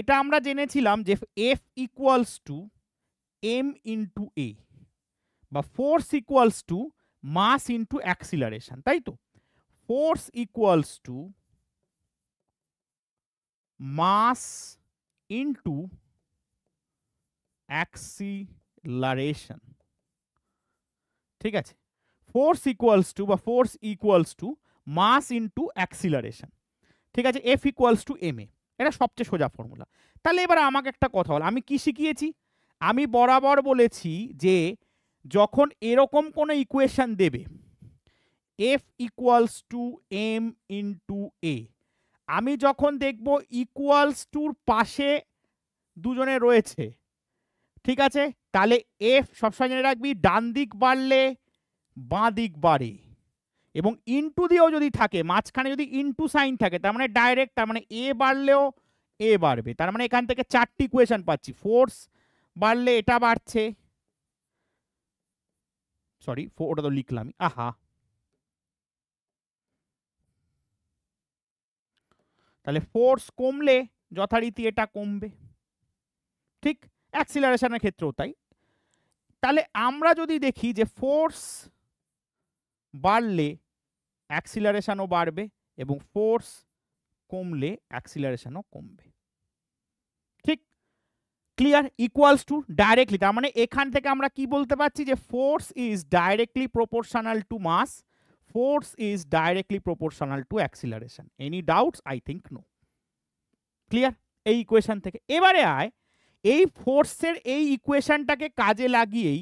এটা আমরা জেনেছিলাম যে F equals to M into A বা force equals to mass into acceleration তাই তো force equals to mass into acceleration ঠিক আছে ফোর্স ইকুয়ালস টু বা force equals to mass into acceleration ঠিক আছে F equals to M A এটা সবচেয়ে সোজা ফর্মুলা তাহলে এবার আমাকে একটা কথা বল আমি কি শিখিয়েছি আমি বরাবর বলেছি যে যখন এরকম কোনো ইকুয়েশান দেবে F equals to M into A আমি যখন দেখব ইকুয়ালস টুর পাশে দুজনে রয়েছে ঠিক আছে তাহলে এফ সবসময় জেনে রাখবি ডান দিক বাড়লে বাঁ দিক বাড়ে এবং ইনটু দিয়েও যদি থাকে মাঝখানে যদি ইনটু সাইন থাকে তার মানে ডাইরেক্ট তার মানে এ বাড়লেও এ বাড়বে তার মানে এখান থেকে চারটি ইকুয়েশন পাচ্ছি ফোর্স বাড়লে এটা বাড়ছে সরি ওটা তো লিখলাম আহা তাহলে ফোর্স কমলে যথারীতি এটা কমবে ঠিক অ্যাক্সিলারেশনের ক্ষেত্রেও তাই তাহলে আমরা যদি দেখি যে ফোর্স বাড়লে অ্যাক্সিলারেশনও বাড়বে এবং ফোর্স কমলে অ্যাক্সিলারেশনও কমবে ক্লিয়ার ইকুয়ালস টু ডাইরেক্টলি তার মানে এখান থেকে আমরা কি বলতে পারছি যে force is directly proportional to mass force is directly proportional to acceleration any doubts I think no clear এই ইকুয়েশন থেকে এবারে আয় এই ফোর্সের এই ইকুয়েশনটাকে কাজে লাগিয়েই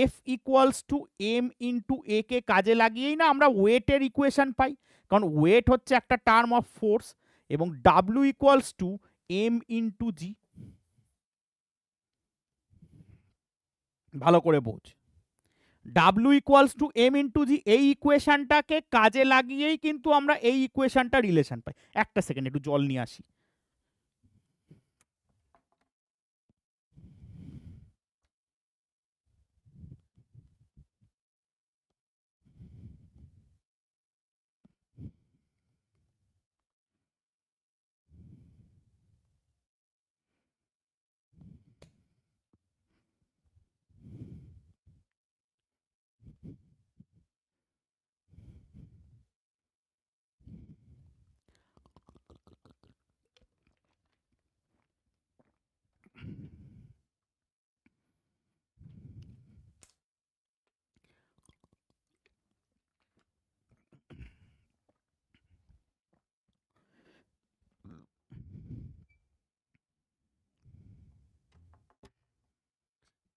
F equals to M into A কে কাজে লাগিয়েই না আমরা ওয়েটের ইকুয়েশন পাই কারণ ওয়েট হচ্ছে একটা টার্ম অফ ফোর্স এবং W equals to M into G ভালো করে বোঝ W equals to M into G এই ইকুয়েশানটাকে কাজে লাগিয়েই কিন্তু আমরা এই ইকুয়েশানটা রিলেশান পাই একটা সেকেন্ড একটু জল নিয়ে আসি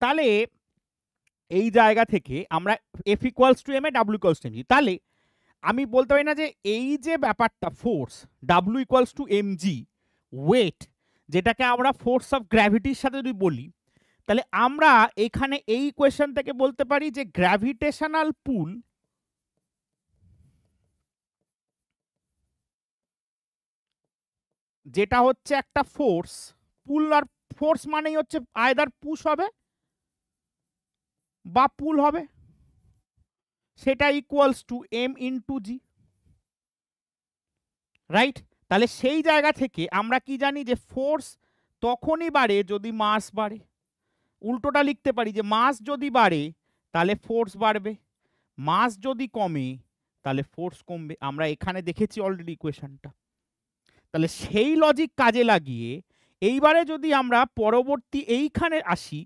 তাহলে এই জায়গা থেকে আমরা F equals to M A W equals to M G তাহলে আমি বলতে পারি না যে এই যে ব্যাপারটা force W equals to M G weight যেটাকে আমরা ফোর্স অফ গ্র্যাভিটির সাথে যদি বলি তাহলে আমরা এখানে এই কোয়েশন থেকে বলতে পারি যে গ্র্যাভিটেশনাল পুল যেটা হচ্ছে একটা ফোর্স পুল আর ফোর্স মানেই হচ্ছে আয়দার পুশ হবে বা পুল হবে সেটা equals to M into G right তাহলে সেই জায়গা থেকে আমরা কি জানি যে ফোর্স তখনই বাড়ে যদি মাস বাড়ে উল্টোটা লিখতে পারি যে মাস যদি বাড়ে তাহলে ফোর্স বাড়বে মাস যদি কমে তাহলে ফোর্স কমবে আমরা এখানে দেখেছি অলরেডি ইকুয়েশনটা তাহলে সেই লজিক কাজে লাগিয়ে এইবারে যদি আমরা পরবর্তী এইখানে আসি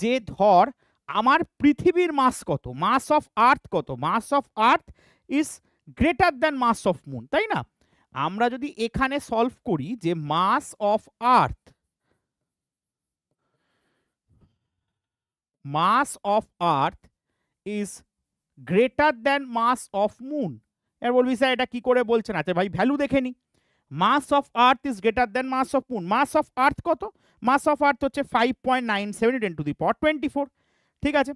যে ধর আমার পৃথিবীর মাস কত মাস অফ আর্থ কত mass of earth is greater than mass of moon তাই না আমরা যদি এখানে সলভ করি যে mass of earth mass of earth is greater than mass of moon এবার বলবি স্যার এটা কি করে বলছেন আচ্ছা ভাই ভ্যালু দেখে নি mass of earth is greater than mass of moon mass of earth কত মাস অফ আর্থ হচ্ছে five point nine seven to the power twenty four ঠিক আছে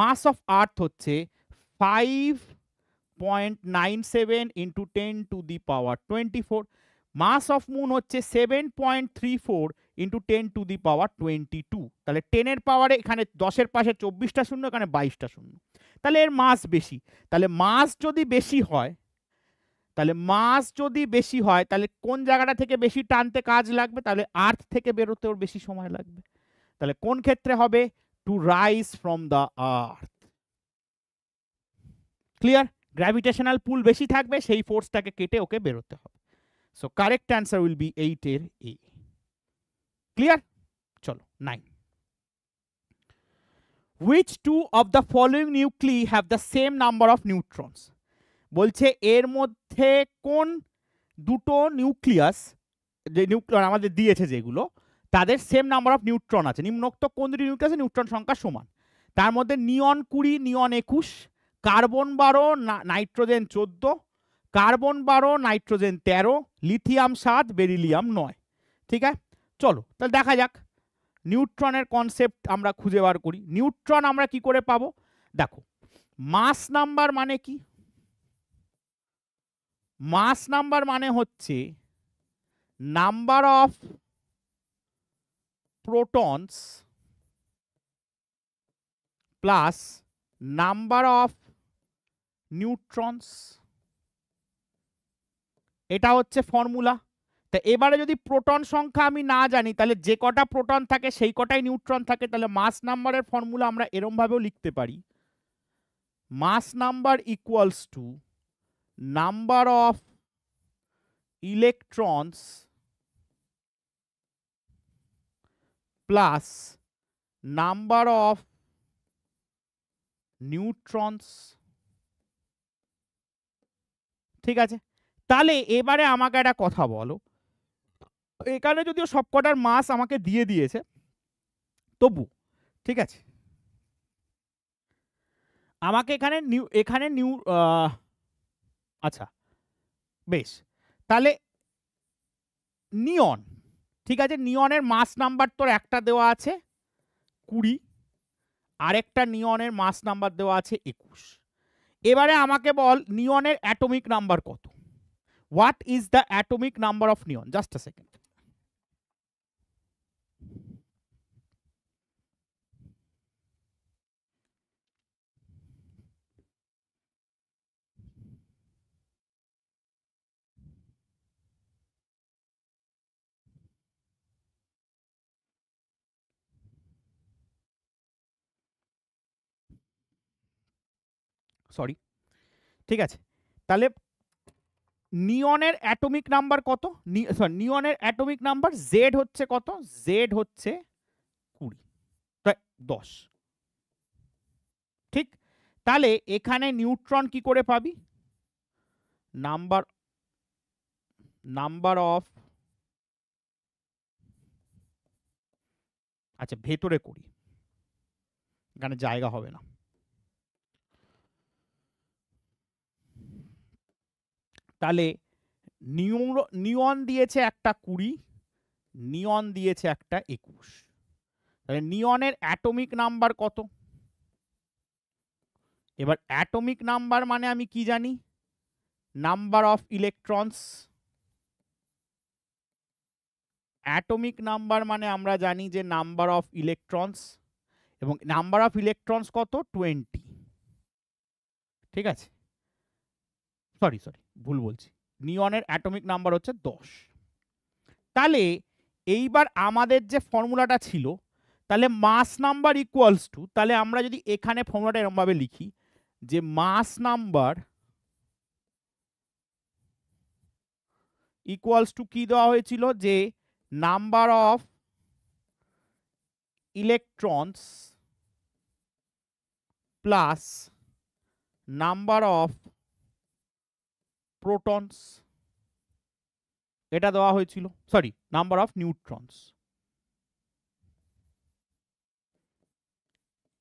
মাস অফ আর্থ হচ্ছে five point nine seven into ten to the power twenty four mass of moon হচ্ছে seven point three four into ten to the power twenty two তাহলে টেনের পাওয়ারে এখানে দশের পাশে চব্বিশটা শূন্য এখানে বাইশটা শূন্য তাহলে এর মাস বেশি তাহলে মাস যদি বেশি হয় তাহলে মাস যদি বেশি হয় তাহলে কোন জায়গাটা থেকে বেশি টানতে কাজ লাগবে তাহলে আর্থ থেকে বেরোতে ওর বেশি সময় লাগবে তাহলে কোন ক্ষেত্রে হবে to rise from the earth clear gravitational pull বেশি থাকবে সেই ফোর্সটাকে কেটে ওকে বেরোতে হবে so correct answer will be এইটের এ ক্লিয়ার চলো nine which two of the following nuclei have the same number of neutrons বলছে এর মধ্যে কোন দুটো নিউক্লিয়াস যে নিউক্লিয়ার আমাদের দিয়েছে যেগুলো তাদের সেম নাম্বার অফ নিউট্রন আছে নিম্নোক্ত কোন দুটি নিউট্রন নিউট্রন সংখ্যা সমান তার মধ্যে নিয়ন কুড়ি নিয়ন একুশ কার্বন বারো নাইট্রোজেন চোদ্দ কার্বন বারো নাইট্রোজেন তেরো লিথিয়াম সাত বেরিলিয়াম নয় ঠিক আছে চলো তাহলে দেখা যাক নিউট্রনের কনসেপ্ট আমরা খুঁজে বার করি নিউট্রন আমরা কি করে পাবো দেখো মাস নাম্বার মানে কি মাস নাম্বার মানে হচ্ছে number of protons plus number of neutrons এটা হচ্ছে ফর্মুলা তা এবারে যদি প্রোটন সংখ্যা আমি না জানি তাহলে যে কটা প্রোটন থাকে সেই কটাই নিউট্রন থাকে তাহলে মাস নাম্বারের ফর্মুলা আমরা এরমভাবেও লিখতে পারি mass number equals to number of electrons plus number of neutrons ঠিক আছে তাহলে এবারে আমাকে একটা কথা বলো এখানে যদিও সবকটার মাস আমাকে দিয়ে দিয়েছে তবু ঠিক আছে আমাকে এখানে নিউ এখানে নিউ আচ্ছা বেশ তাহলে নিয়ন ঠিক আছে নিয়নের মাস নাম্বার তোর একটা দেওয়া আছে কুড়ি আরেকটা নিয়নের মাস নাম্বার দেওয়া আছে একুশ এবারে আমাকে বল নিয়নের অ্যাটমিক নাম্বার কত what is the atomic number of neon just a second sorry ঠিক আছে তাহলে নিয়নের অ্যাটমিক নাম্বার কত সরি নিয়নের অ্যাটমিক নাম্বার জেড হচ্ছে কত জেড হচ্ছে কুড়ি দশ ঠিক তাহলে এখানে নিউট্রন কি করে পাবি নাম্বার নাম্বার অফ আচ্ছা ভেতরে করি এখানে জায়গা হবে না তাহলে নিউরো নিয়ন দিয়েছে একটা কুড়ি নিয়ন দিয়েছে একটা একুশ তাহলে নিয়নের অ্যাটমিক নাম্বার কত এবার অ্যাটমিক নাম্বার মানে আমি কি জানি number of electrons atomic number মানে আমরা জানি যে নাম্বার অফ ইলেকট্রনস এবং নাম্বার অফ ইলেকট্রনস কত টোয়েন্টি ঠিক আছে সরি সরি ভুল বলছি নিয়নের অ্যাটমিক নাম্বার হচ্ছে দশ তাহলে এইবার আমাদের যে ফর্মুলাটা ছিল তাহলে মাস নাম্বার ইকুয়ালস টু তাহলে আমরা যদি এখানে ফর্মুলাটা এরমভাবে লিখি যে মাস নাম্বার ইকুয়ালস টু কি দেওয়া হয়েছিল যে number of electrons plus number of protons এটা দেওয়া হয়েছিল সরি নাম্বার অফ নিউট্রনস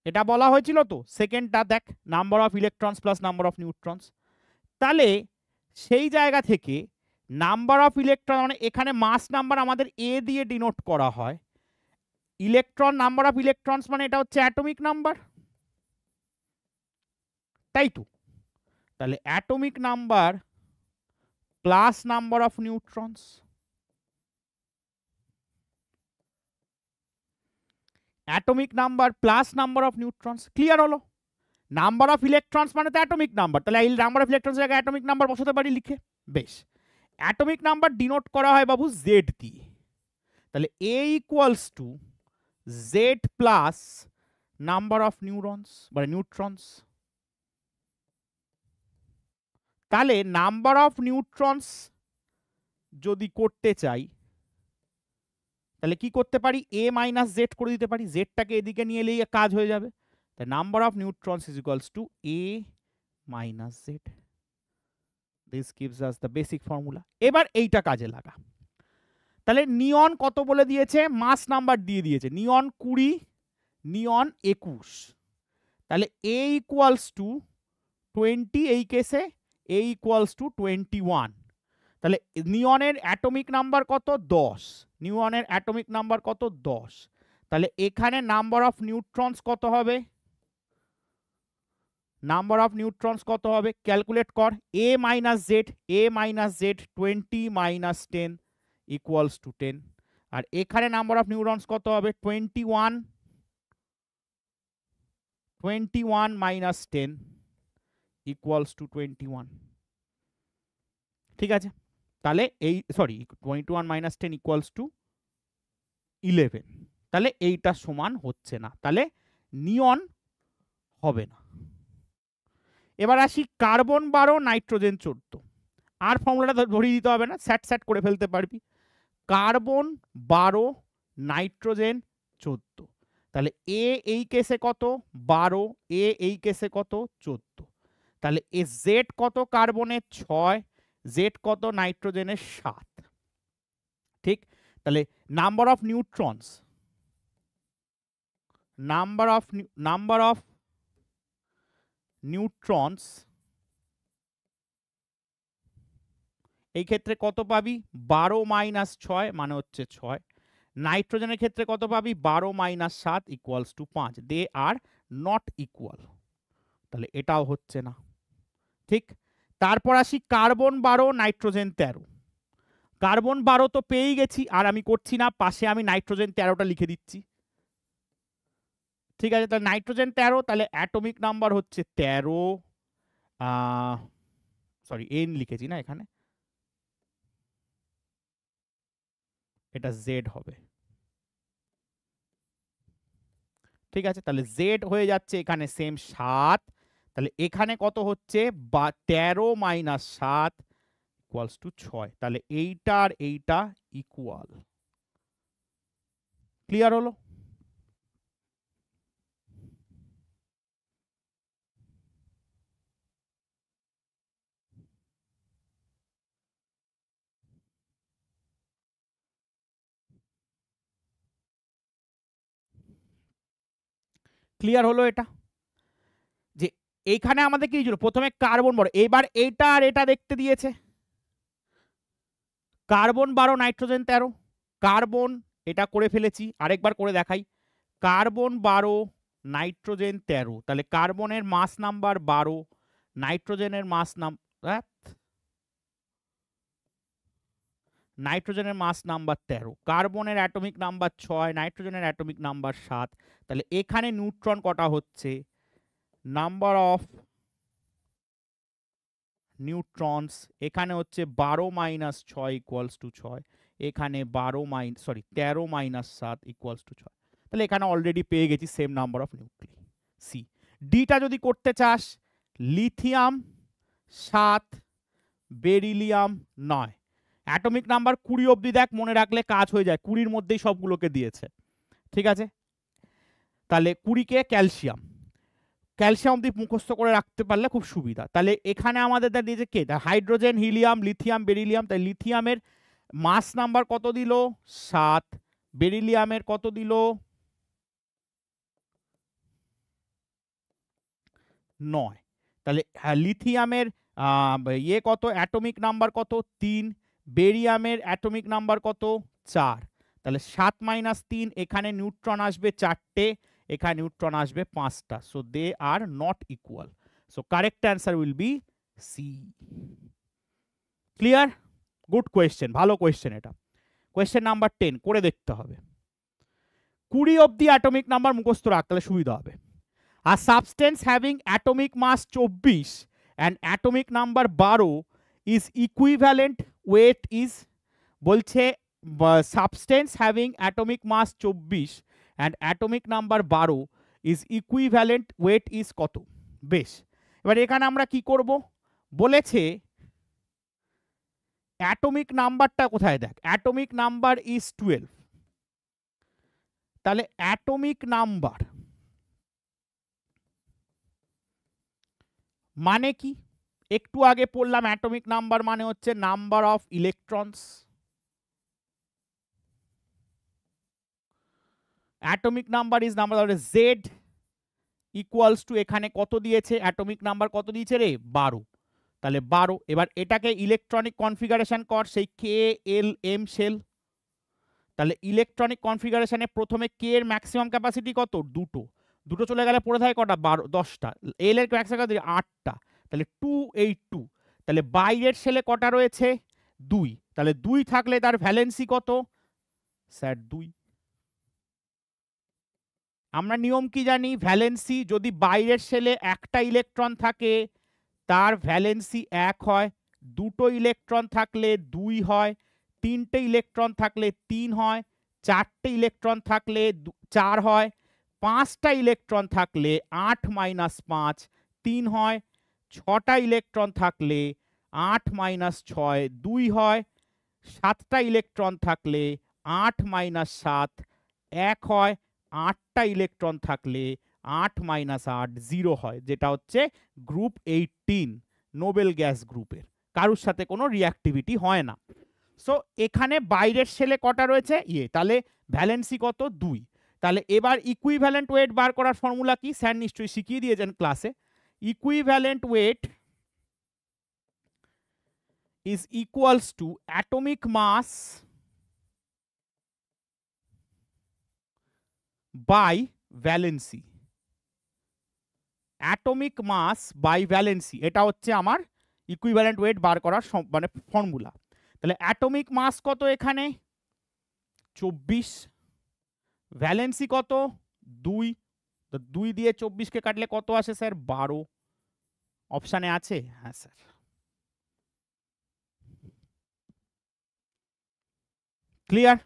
এটা বলা হয়েছিল তো সেকেন্ডটা দেখ number of electrons plus number of neutrons তাহলে সেই জায়গা থেকে নাম্বার অফ ইলেকট্রন মানে এখানে মাস নাম্বার আমাদের এ দিয়ে ডিনোট করা হয় ইলেকট্রন নাম্বার অফ ইলেকট্রনস মানে এটা হচ্ছে অ্যাটমিক নাম্বার তাই তো তাহলে atomic number plus number of neutrons atomic number plus number of neutrons clear হলো নাম্বার অফ ইলেকট্রনস মানে তো অ্যাটমিক নাম্বার তাহলে এই নাম্বার অফ ইলেকট্রনস জায়গায় অ্যাটমিক নাম্বার বসাতে পারি লিখে বেশ অ্যাটমিক নাম্বার ডিনোট করা হয় বাবু জেড দিয়ে তাহলে A equals to Z plus number of neurons মানে নিউট্রনস তাহলে নাম্বার অফ নিউট্রনস যদি করতে চাই তাহলে কি করতে পারি এ মাইনাস জেড করে দিতে পারি জেডটাকে এদিকে নিয়ে এলেই কাজ হয়ে যাবে তাহলে number of neutrons is equals to A minus Z this gives us the basic formula এবার এইটা কাজে লাগা তাহলে নিয়ন কত বলে দিয়েছে মাস নাম্বার দিয়ে দিয়েছে নিয়ন কুড়ি নিয়ন একুশ তাহলে এ ইকুয়ালস টু টোয়েন্টি এই কেসে A equals to twenty one তাহলে নিয়নের অ্যাটমিক নাম্বার কত দশ নিউয়নের অ্যাটমিক নাম্বার কত দশ তাহলে এখানে নাম্বার অফ নিউট্রনস কত হবে নাম্বার অফ নিউট্রনস কত হবে ক্যালকুলেট কর A minus Z A minus Z twenty minus ten equals to ten আর এখানে নাম্বার অফ নিউরনস কত হবে twenty one twenty one minus ten equals to twenty one ঠিক আছে তাহলে এই sorry twenty one minus ten equals to eleven তাহলে এইটা সমান হচ্ছে না তাহলে নিয়ন হবে না এবার আসি কার্বন বারো নাইট্রোজেন চোদ্দ আর ফর্মুলাটা ধরিয়ে দিতে হবে না স্যাট স্যাট করে ফেলতে পারবি কার্বন বারো নাইট্রোজেন চোদ্দ তাহলে এ এই কেসে কত বারো এ এই কেসে কত চোদ্দ তাহলে এ জেড কত কার্বনের ছয় জেড কত নাইট্রোজেনের সাত ঠিক তাহলে number of neutrons number of number of neutrons এই ক্ষেত্রে কত পাবি বারো মাইনাস ছয় মানে হচ্ছে ছয় নাইট্রোজেনের ক্ষেত্রে কত পাবি বারো মাইনাস সাত ইকুয়ালস টু পাঁচ দে আর নট ইকুয়াল তাহলে এটাও হচ্ছে না ঠিক তারপর আসি কার্বন বারো নাইট্রোজেন তেরো কার্বন বারো তো পেয়েই গেছি আর আমি করছি না পাশে আমি নাইট্রোজেন তেরোটা লিখে দিচ্ছি ঠিক আছে তাহলে নাইট্রোজেন তেরো তাহলে অ্যাটমিক নাম্বার হচ্ছে তেরো সরি এন লিখেছি না এখানে এটা জেড হবে ঠিক আছে তাহলে জেড হয়ে যাচ্ছে এখানে সেম সাত তাহলে এখানে কত হচ্ছে বা তেরো মাইনাস সাত ইকুয়ালস টু ছয় তাহলে এইটা আর এইটা ইকুয়াল ক্লিয়ার হলো ক্লিয়ার হলো এটা এইখানে আমাদের কি ছিল প্রথমে কার্বন বড় এবার এটা আর এটা দেখতে দিয়েছে কার্বন বারো নাইট্রোজেন তেরো কার্বন এটা করে ফেলেছি আরেকবার করে দেখাই কার্বন বারো নাইট্রোজেন তেরো তাহলে কার্বনের মাস নাম্বার বারো নাইট্রোজেনের মাস নাম নাইট্রোজেনের মাস নাম্বার তেরো কার্বনের অ্যাটমিক নাম্বার ছয় নাইট্রোজেনের অ্যাটমিক নাম্বার সাত তাহলে এখানে নিউট্রন কটা হচ্ছে নাম্বার অফ নিউট্রনস এখানে হচ্ছে বারো মাইনাস ছয় ইকুয়ালস টু ছয় এখানে বারো মাইন সরি তেরো মাইনাস সাত ইকুয়ালস টু ছয় তাহলে এখানে অলরেডি পেয়ে গেছি same number of nuclei C ডিটা যদি করতে চাস লিথিয়াম সাত বেরিলিয়াম নয় অ্যাটমিক নাম্বার কুড়ি অবধি দেখ মনে রাখলে কাজ হয়ে যায় কুড়ির মধ্যেই সবগুলোকে দিয়েছে ঠিক আছে তাহলে কুড়িকে ক্যালসিয়াম ক্যালসিয়াম দ্বীপ মুখস্থ করে রাখতে পারলে খুব সুবিধা তাহলে এখানে আমাদের দা দিয়েছে কে হাইড্রোজেন হিলিয়াম লিথিয়াম বেরিলিয়াম তাই লিথিয়ামের মাস নাম্বার কত দিল সাত বেরিলিয়ামের কত দিল নয় তাহলে লিথিয়ামের ইয়ে কত অ্যাটমিক নাম্বার কত তিন বেরিয়ামের অ্যাটমিক নাম্বার কত চার তাহলে সাত মাইনাস তিন এখানে নিউট্রন আসবে চারটে এখানে নিউট্রন আসবে পাঁচটা so they are not equal so correct answer will be C clear good question ভালো কোয়েশ্চেন এটা কোয়েশ্চেন নাম্বার টেন করে দেখতে হবে কুড়ি অবধি অ্যাটমিক নাম্বার মুখস্থ রাখলে সুবিধা হবে আর সাবস্টেন্স হ্যাভিং অ্যাটমিক মাস চব্বিশ অ্যান্ড অ্যাটমিক নাম্বার বারো ইজ ইকুইভ্যালেন্ট ওয়েট ইজ বলছে সাবস্টেন্স হ্যাভিং অ্যাটমিক মাস চব্বিশ অ্যান্ড অ্যাটমিক নাম্বার বারো ইজ ইকুইভ্যালেন্ট ওয়েট ইজ কত বেশ এবার এখানে আমরা কি করব বলেছে অ্যাটমিক নাম্বারটা কোথায় দেখ অ্যাটমিক নাম্বার ইজ টুয়েলভ তাহলে অ্যাটমিক নাম্বার মানে কি একটু আগে পড়লাম অ্যাটমিক নাম্বার মানে হচ্ছে number of electrons atomic number is number ধরে জেড ইকুয়ালস টু এখানে কত দিয়েছে অ্যাটমিক নাম্বার কত দিয়েছে রে বারো তাহলে বারো এবার এটাকে ইলেকট্রনিক কনফিগারেশন কর সেই কে এল এম সেল তাহলে ইলেকট্রনিক কনফিগারেশানে প্রথমে কে এর ম্যাক্সিমাম ক্যাপাসিটি কত দুটো দুটো চলে গেলে পড়ে থাকে কটা বারো দশটা এল এর ম্যাক্সিমাম আটটা তাহলে টু এইট টু তাহলে বাইরের সেলে কটা রয়েছে দুই তাহলে দুই থাকলে তার ভ্যালেন্সি কত স্যার দুই আমরা নিয়ম কি জানি ভ্যালেন্সি যদি বাইরের সেলে একটা ইলেকট্রন থাকে তার ভ্যালেন্সি এক হয় দুটো ইলেকট্রন থাকলে দুই হয় তিনটে ইলেকট্রন থাকলে তিন হয় চারটে ইলেকট্রন থাকলে চার হয় পাঁচটা ইলেকট্রন থাকলে আট মাইনাস পাঁচ তিন হয় ছটা ইলেকট্রন থাকলে আট মাইনাস ছয় দুই হয় সাতটা ইলেকট্রন থাকলে আট মাইনাস সাত এক হয় আটটা ইলেকট্রন থাকলে আট মাইনাস আট জিরো হয় যেটা হচ্ছে গ্রুপ এইটিন নোবেল গ্যাস গ্রুপের কারুর সাথে কোনো রিয়াক্টিভিটি হয় না সো এখানে বাইরের ছেলে কটা রয়েছে ইয়ে তাহলে ভ্যালেন্সি কত দুই তাহলে এবার ইকুইভ্যালেন্ট ওয়েট বার করার ফর্মুলা কি স্যার নিশ্চয়ই শিখিয়ে দিয়েছেন ক্লাসে equivalent weight is equals to atomic mass by valency atomic mass by valency এটা হচ্ছে আমার ইকুইভ্যালেন্ট ওয়েট বার করার মানে ফর্মুলা তাহলে অ্যাটমিক মাস কত এখানে চব্বিশ ভ্যালেন্সি কত দুই তো দুই দিয়ে চব্বিশকে কাটলে কত আছে স্যার বারো অপশানে আছে হ্যাঁ স্যার ক্লিয়ার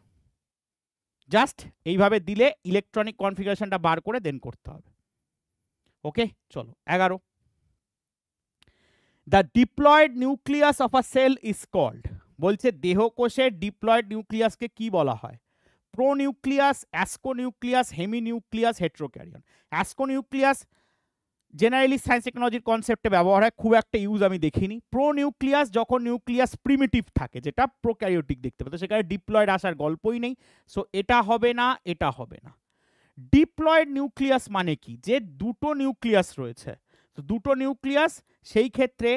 জাস্ট এইভাবে দিলে ইলেকট্রনিক কনফিগারেশনটা বার করে দেন করতে হবে ওকে চলো এগারো the diploid nucleus of a cell is called বলছে দেহকোষের ডিপ্লয়েড নিউক্লিয়াসকে কি বলা হয় pro nucleus asconucleus heminucleus heterokaryon nucleus generally science টেকনোলজির কনসেপ্টে ব্যবহার হয় খুব একটা ইউজ আমি দেখিনি প্রো নিউক্লিয়াস যখন নিউক্লিয়াস প্রিমিটিভ থাকে যেটা প্রোক্যারিওটিক দেখতে পাবে তো সেখানে ডিপ্লয়েড আসার গল্পই নেই সো এটা হবে না এটা হবে না ডিপ্লয়েড নিউক্লিয়াস মানে কি যে দুটো নিউক্লিয়াস রয়েছে তো দুটো নিউক্লিয়াস সেই ক্ষেত্রে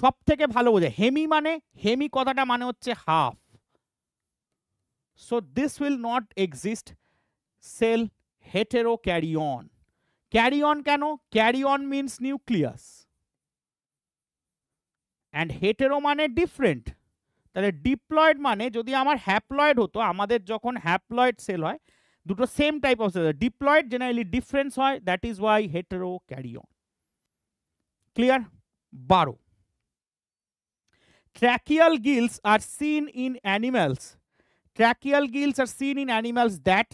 সব থেকে ভালো বোঝায় হেমি মানে হেমি কথাটা মানে হচ্ছে half so this will not exist cell hetero carry karyon karyon কেন karyon means nucleus and hetero মানে ডিফারেন্ট তাহলে ডিপ্লয়েড মানে যদি আমার হ্যাপ্লয়েড হতো আমাদের যখন হ্যাপ্লয়েড সেল হয় দুটো same type of cell diploid generally difference হয় that is why hetero carry on clear বারো tracheal gills are seen in animals tracheal gills are seen in animals that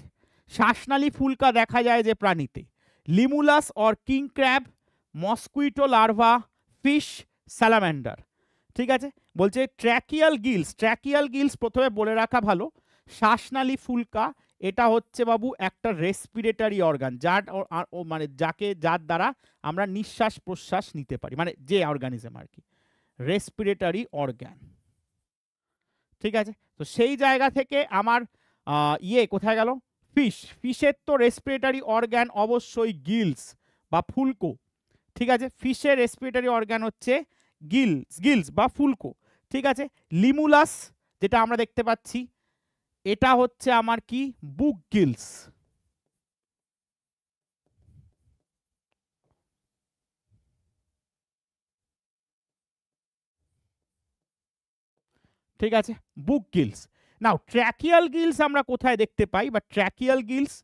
শ্বাসনালী ফুলকা দেখা যায় যে প্রাণীতে Limulus or king crab mosquito larva fish salamander ঠিক আছে বলছে ট্র্যাকিয়াল গিলস ট্র্যাকিয়াল গিলস প্রথমে বলে রাখা ভালো শ্বাসনালী ফুলকা এটা হচ্ছে বাবু একটা রেসপিরেটারি অর্গান যার মানে যাকে যার দ্বারা আমরা নিঃশ্বাস প্রশ্বাস নিতে পারি মানে যে অর্গানিজম আর কি রেসপিরেটারি অর্গ্যান ঠিক আছে তো সেই জায়গা থেকে আমার ইয়ে কোথায় গেল ফিশ ফিশের তো রেসপিরেটারি অর্গ্যান অবশ্যই গিলস বা ফুলকো ঠিক আছে ফিশের রেসপিরেটারি অর্গ্যান হচ্ছে গিলস গিলস বা ফুলকো ঠিক আছে লিমুলাস যেটা আমরা দেখতে পাচ্ছি এটা হচ্ছে আমার কি বুক গিলস ঠিক আছে book gills now tracheal gills আমরা কোথায় দেখতে পাই বা ট্র্যাকিয়াল গিলস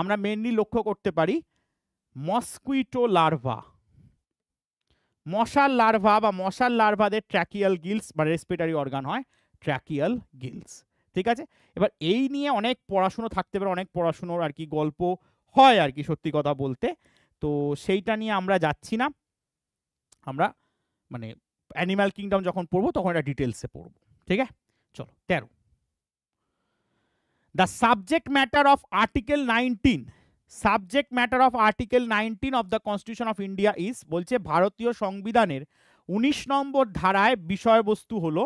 আমরা মেনলি লক্ষ্য করতে পারি মস্কুইটো লার্ভা মশার লার্ভা বা মশার লার্ভাদের ট্র্যাকিয়াল গিলস বা রেসপিটারি অর্গান হয় ট্র্যাকিয়াল গিলস ঠিক আছে এবার এই নিয়ে অনেক পড়াশুনো থাকতে পারে অনেক পড়াশুনোর আর কি গল্প হয় আর কি সত্যি কথা বলতে তো সেইটা নিয়ে আমরা যাচ্ছি না আমরা মানে অ্যানিম্যাল কিংডম যখন পড়বো তখন এটা ডিটেলসে পড়বো ठीक है चलो तेरह the subject matter of article 19 subject matter of article nineteen of the constitution of India is বলছে ভারতীয় সংবিধানের ১৯ নম্বর ধারায় বিষয়বস্তু হলো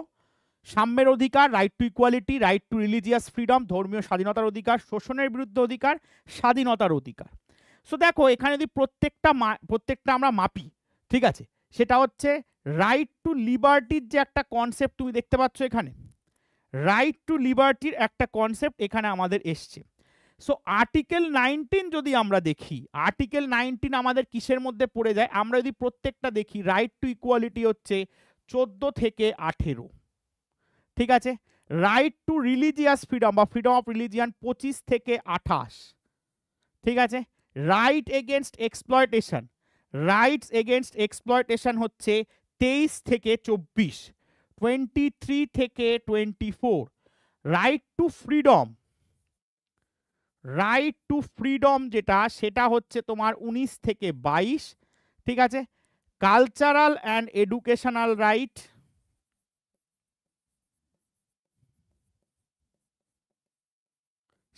সাম্যের অধিকার right to equality right to religious freedom ধর্মীয় স্বাধীনতার অধিকার শোষণের বিরুদ্ধে অধিকার স্বাধীনতার অধিকার সো দেখো এখানে যদি প্রত্যেকটা প্রত্যেকটা আমরা মাপি ঠিক আছে সেটা হচ্ছে রাইট টু লিবার্টির যে একটা কনসেপ্ট তুমি দেখতে পাচ্ছ এখানে রাইট টু লিবার্টির একটা কনসেপ্ট এখানে আমাদের এসছে সো আর্টিকেল নাইনটিন যদি আমরা দেখি আর্টিকেল নাইনটিন আমাদের কিসের মধ্যে পড়ে যায় আমরা যদি প্রত্যেকটা দেখি রাইট টু ইকুয়ালিটি হচ্ছে চোদ্দ থেকে আঠেরো ঠিক আছে রাইট টু রিলিজিয়াস ফ্রিডম বা ফ্রিডম অফ রিলিজিয়ান পঁচিশ থেকে আঠাশ ঠিক আছে right against exploitation rights against exploitation হচ্ছে তেইশ থেকে চব্বিশ টোয়েন্টি থ্রি থেকে twenty four right to freedom right to freedom যেটা সেটা হচ্ছে তোমার উনিশ থেকে বাইশ ঠিক আছে কালচারাল অ্যান্ড এডুকেশনাল রাইট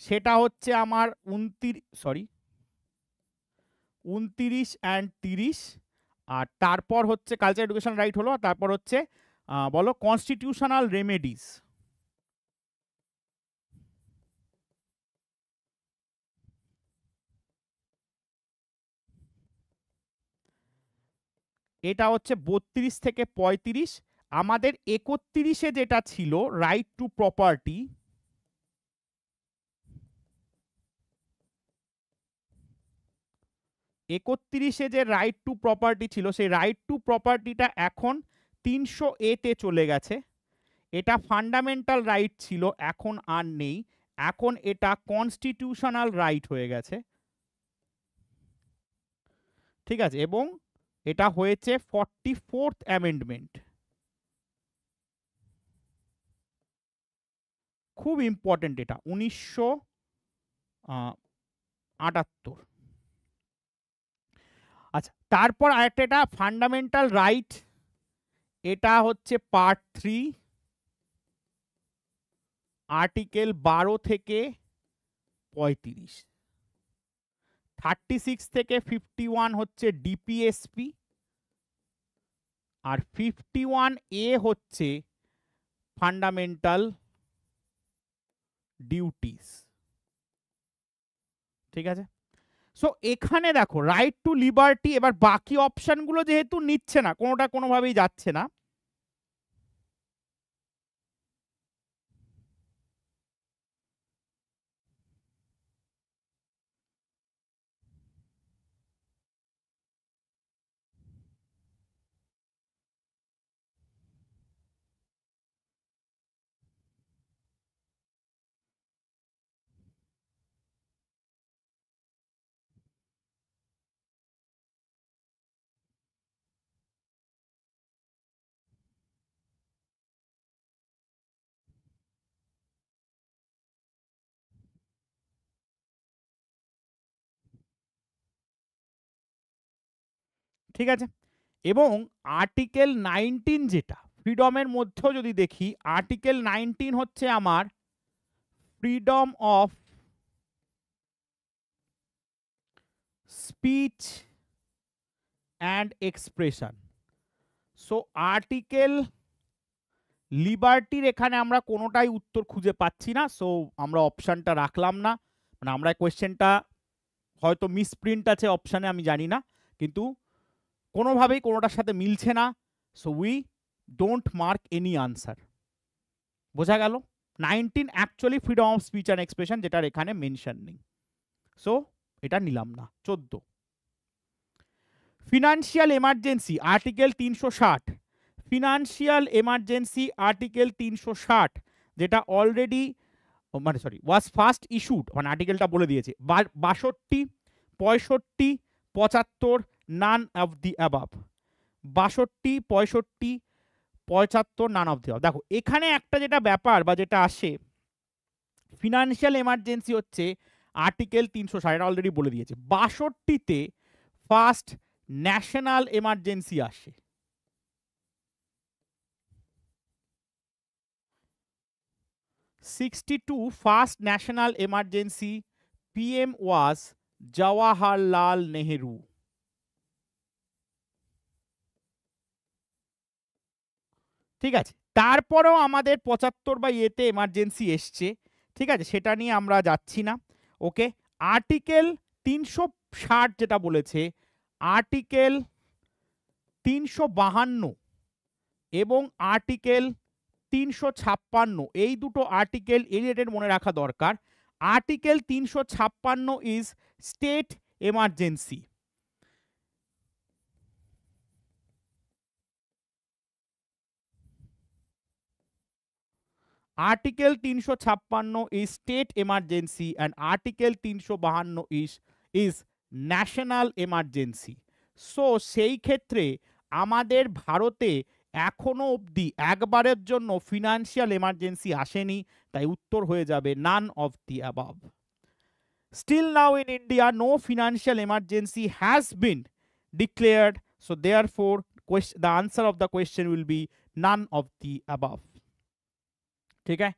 সেটা হচ্ছে আমার উনতিরিশ সরি উনতিরিশ অ্যান্ড তিরিশ আর তারপর হচ্ছে কালচার এডুকেশন রাইট হলো আর তারপর হচ্ছে বলো কনস্টিটিউশনাল রেমেডিস এটা হচ্ছে বত্রিশ থেকে পঁয়ত্রিশ আমাদের একত্রিশে যেটা ছিল রাইট টু প্রপার্টি একত্রিশে যে রাইট টু প্রপার্টি ছিল সেই রাইট টু প্রপার্টিটা এখন তিনশো এতে চলে গেছে এটা ফান্ডামেন্টাল রাইট ছিল এখন আর নেই এখন এটা কনস্টিটিউশনাল রাইট হয়ে গেছে ঠিক আছে এবং এটা হয়েছে ফর্টি ফোর্থ অ্যামেন্ডমেন্ট খুব ইম্পর্টেন্ট এটা উনিশশো আটাত্তর আচ্ছা তারপর আরেকটা এটা ফান্ডামেন্টাল রাইট এটা হচ্ছে পার্ট থ্রি আর্টিকেল বারো থেকে পঁয়ত্রিশ থার্টি সিক্স থেকে ফিফটি ওয়ান হচ্ছে ডিপিএসপি আর ফিফটি ওয়ান এ হচ্ছে ফান্ডামেন্টাল ডিউটিস ঠিক আছে সো এখানে দেখো রাইট টু লিবার্টি এবার বাকি অপশানগুলো যেহেতু নিচ্ছে না কোনোটা কোনোভাবেই যাচ্ছে না ঠিক আছে এবং আর্টিকেল নাইনটিন যেটা ফ্রিডমের মধ্যেও যদি দেখি আর্টিকেল নাইনটিন হচ্ছে আমার freedom of speech and expression so article লিবার্টির এখানে আমরা কোনোটাই উত্তর খুঁজে পাচ্ছি না সো আমরা অপশানটা রাখলাম না মানে আমরা কোয়েশ্চেনটা হয়তো মিসপ্রিন্ট আছে অপশানে আমি জানি না কিন্তু কোনোভাবেই কোনোটার সাথে মিলছে না so we don't mark any answer বোঝা গেল nineteen actually freedom of speech and expression যেটার এখানে মেনশন নেই সো এটা নিলাম না চোদ্দ ফিনান্সিয়াল এমার্জেন্সি আর্টিকেল তিনশো ষাট ফিনান্সিয়াল এমার্জেন্সি আর্টিকেল তিনশো ষাট যেটা অলরেডি মানে সরি ওয়াজ ফার্স্ট ইস্যুড মানে আর্টিকেলটা বলে দিয়েছে বাষট্টি পঁয়ষট্টি পঁচাত্তর নান অফ দি অ্যাবাব বাষট্টি পঁয়ষট্টি পঁয়চাত্তর নান অফ দি অ্যাবাব দেখো এখানে একটা যেটা ব্যাপার বা যেটা আসে ফিনান্সিয়াল এমার্জেন্সি হচ্ছে আর্টিকেল তিনশো ষাট অলরেডি বলে দিয়েছে বাষট্টিতে ফার্স্ট ন্যাশনাল এমার্জেন্সি আসে sixty two first national emergency PM was Jawaharlal Nehru ঠিক আছে তারপরেও আমাদের পঁচাত্তর বা ইয়েতে এমার্জেন্সি এসছে ঠিক আছে সেটা নিয়ে আমরা যাচ্ছি না ওকে আর্টিকেল তিনশো ষাট যেটা বলেছে আর্টিকেল তিনশো বাহান্ন এবং আর্টিকেল তিনশো ছাপ্পান্ন এই দুটো আর্টিকেল এরিয়েটেড মনে রাখা দরকার আর্টিকেল তিনশো ছাপ্পান্ন ইজ স্টেট এমার্জেন্সি আর্টিকেল তিনশো ছাপ্পান্ন 356 স্টেট এমার্জেন্সি অ্যান্ড আর্টিকেল তিনশো বাহান্ন is is national emergency so সেই ক্ষেত্রে আমাদের ভারতে এখনও অবধি একবারের জন্য ফিনান্সিয়াল এমার্জেন্সি আসেনি তাই উত্তর হয়ে যাবে none of the above still now in India no financial emergency has been declared so therefore question the answer of the question will be none of the above ठीक है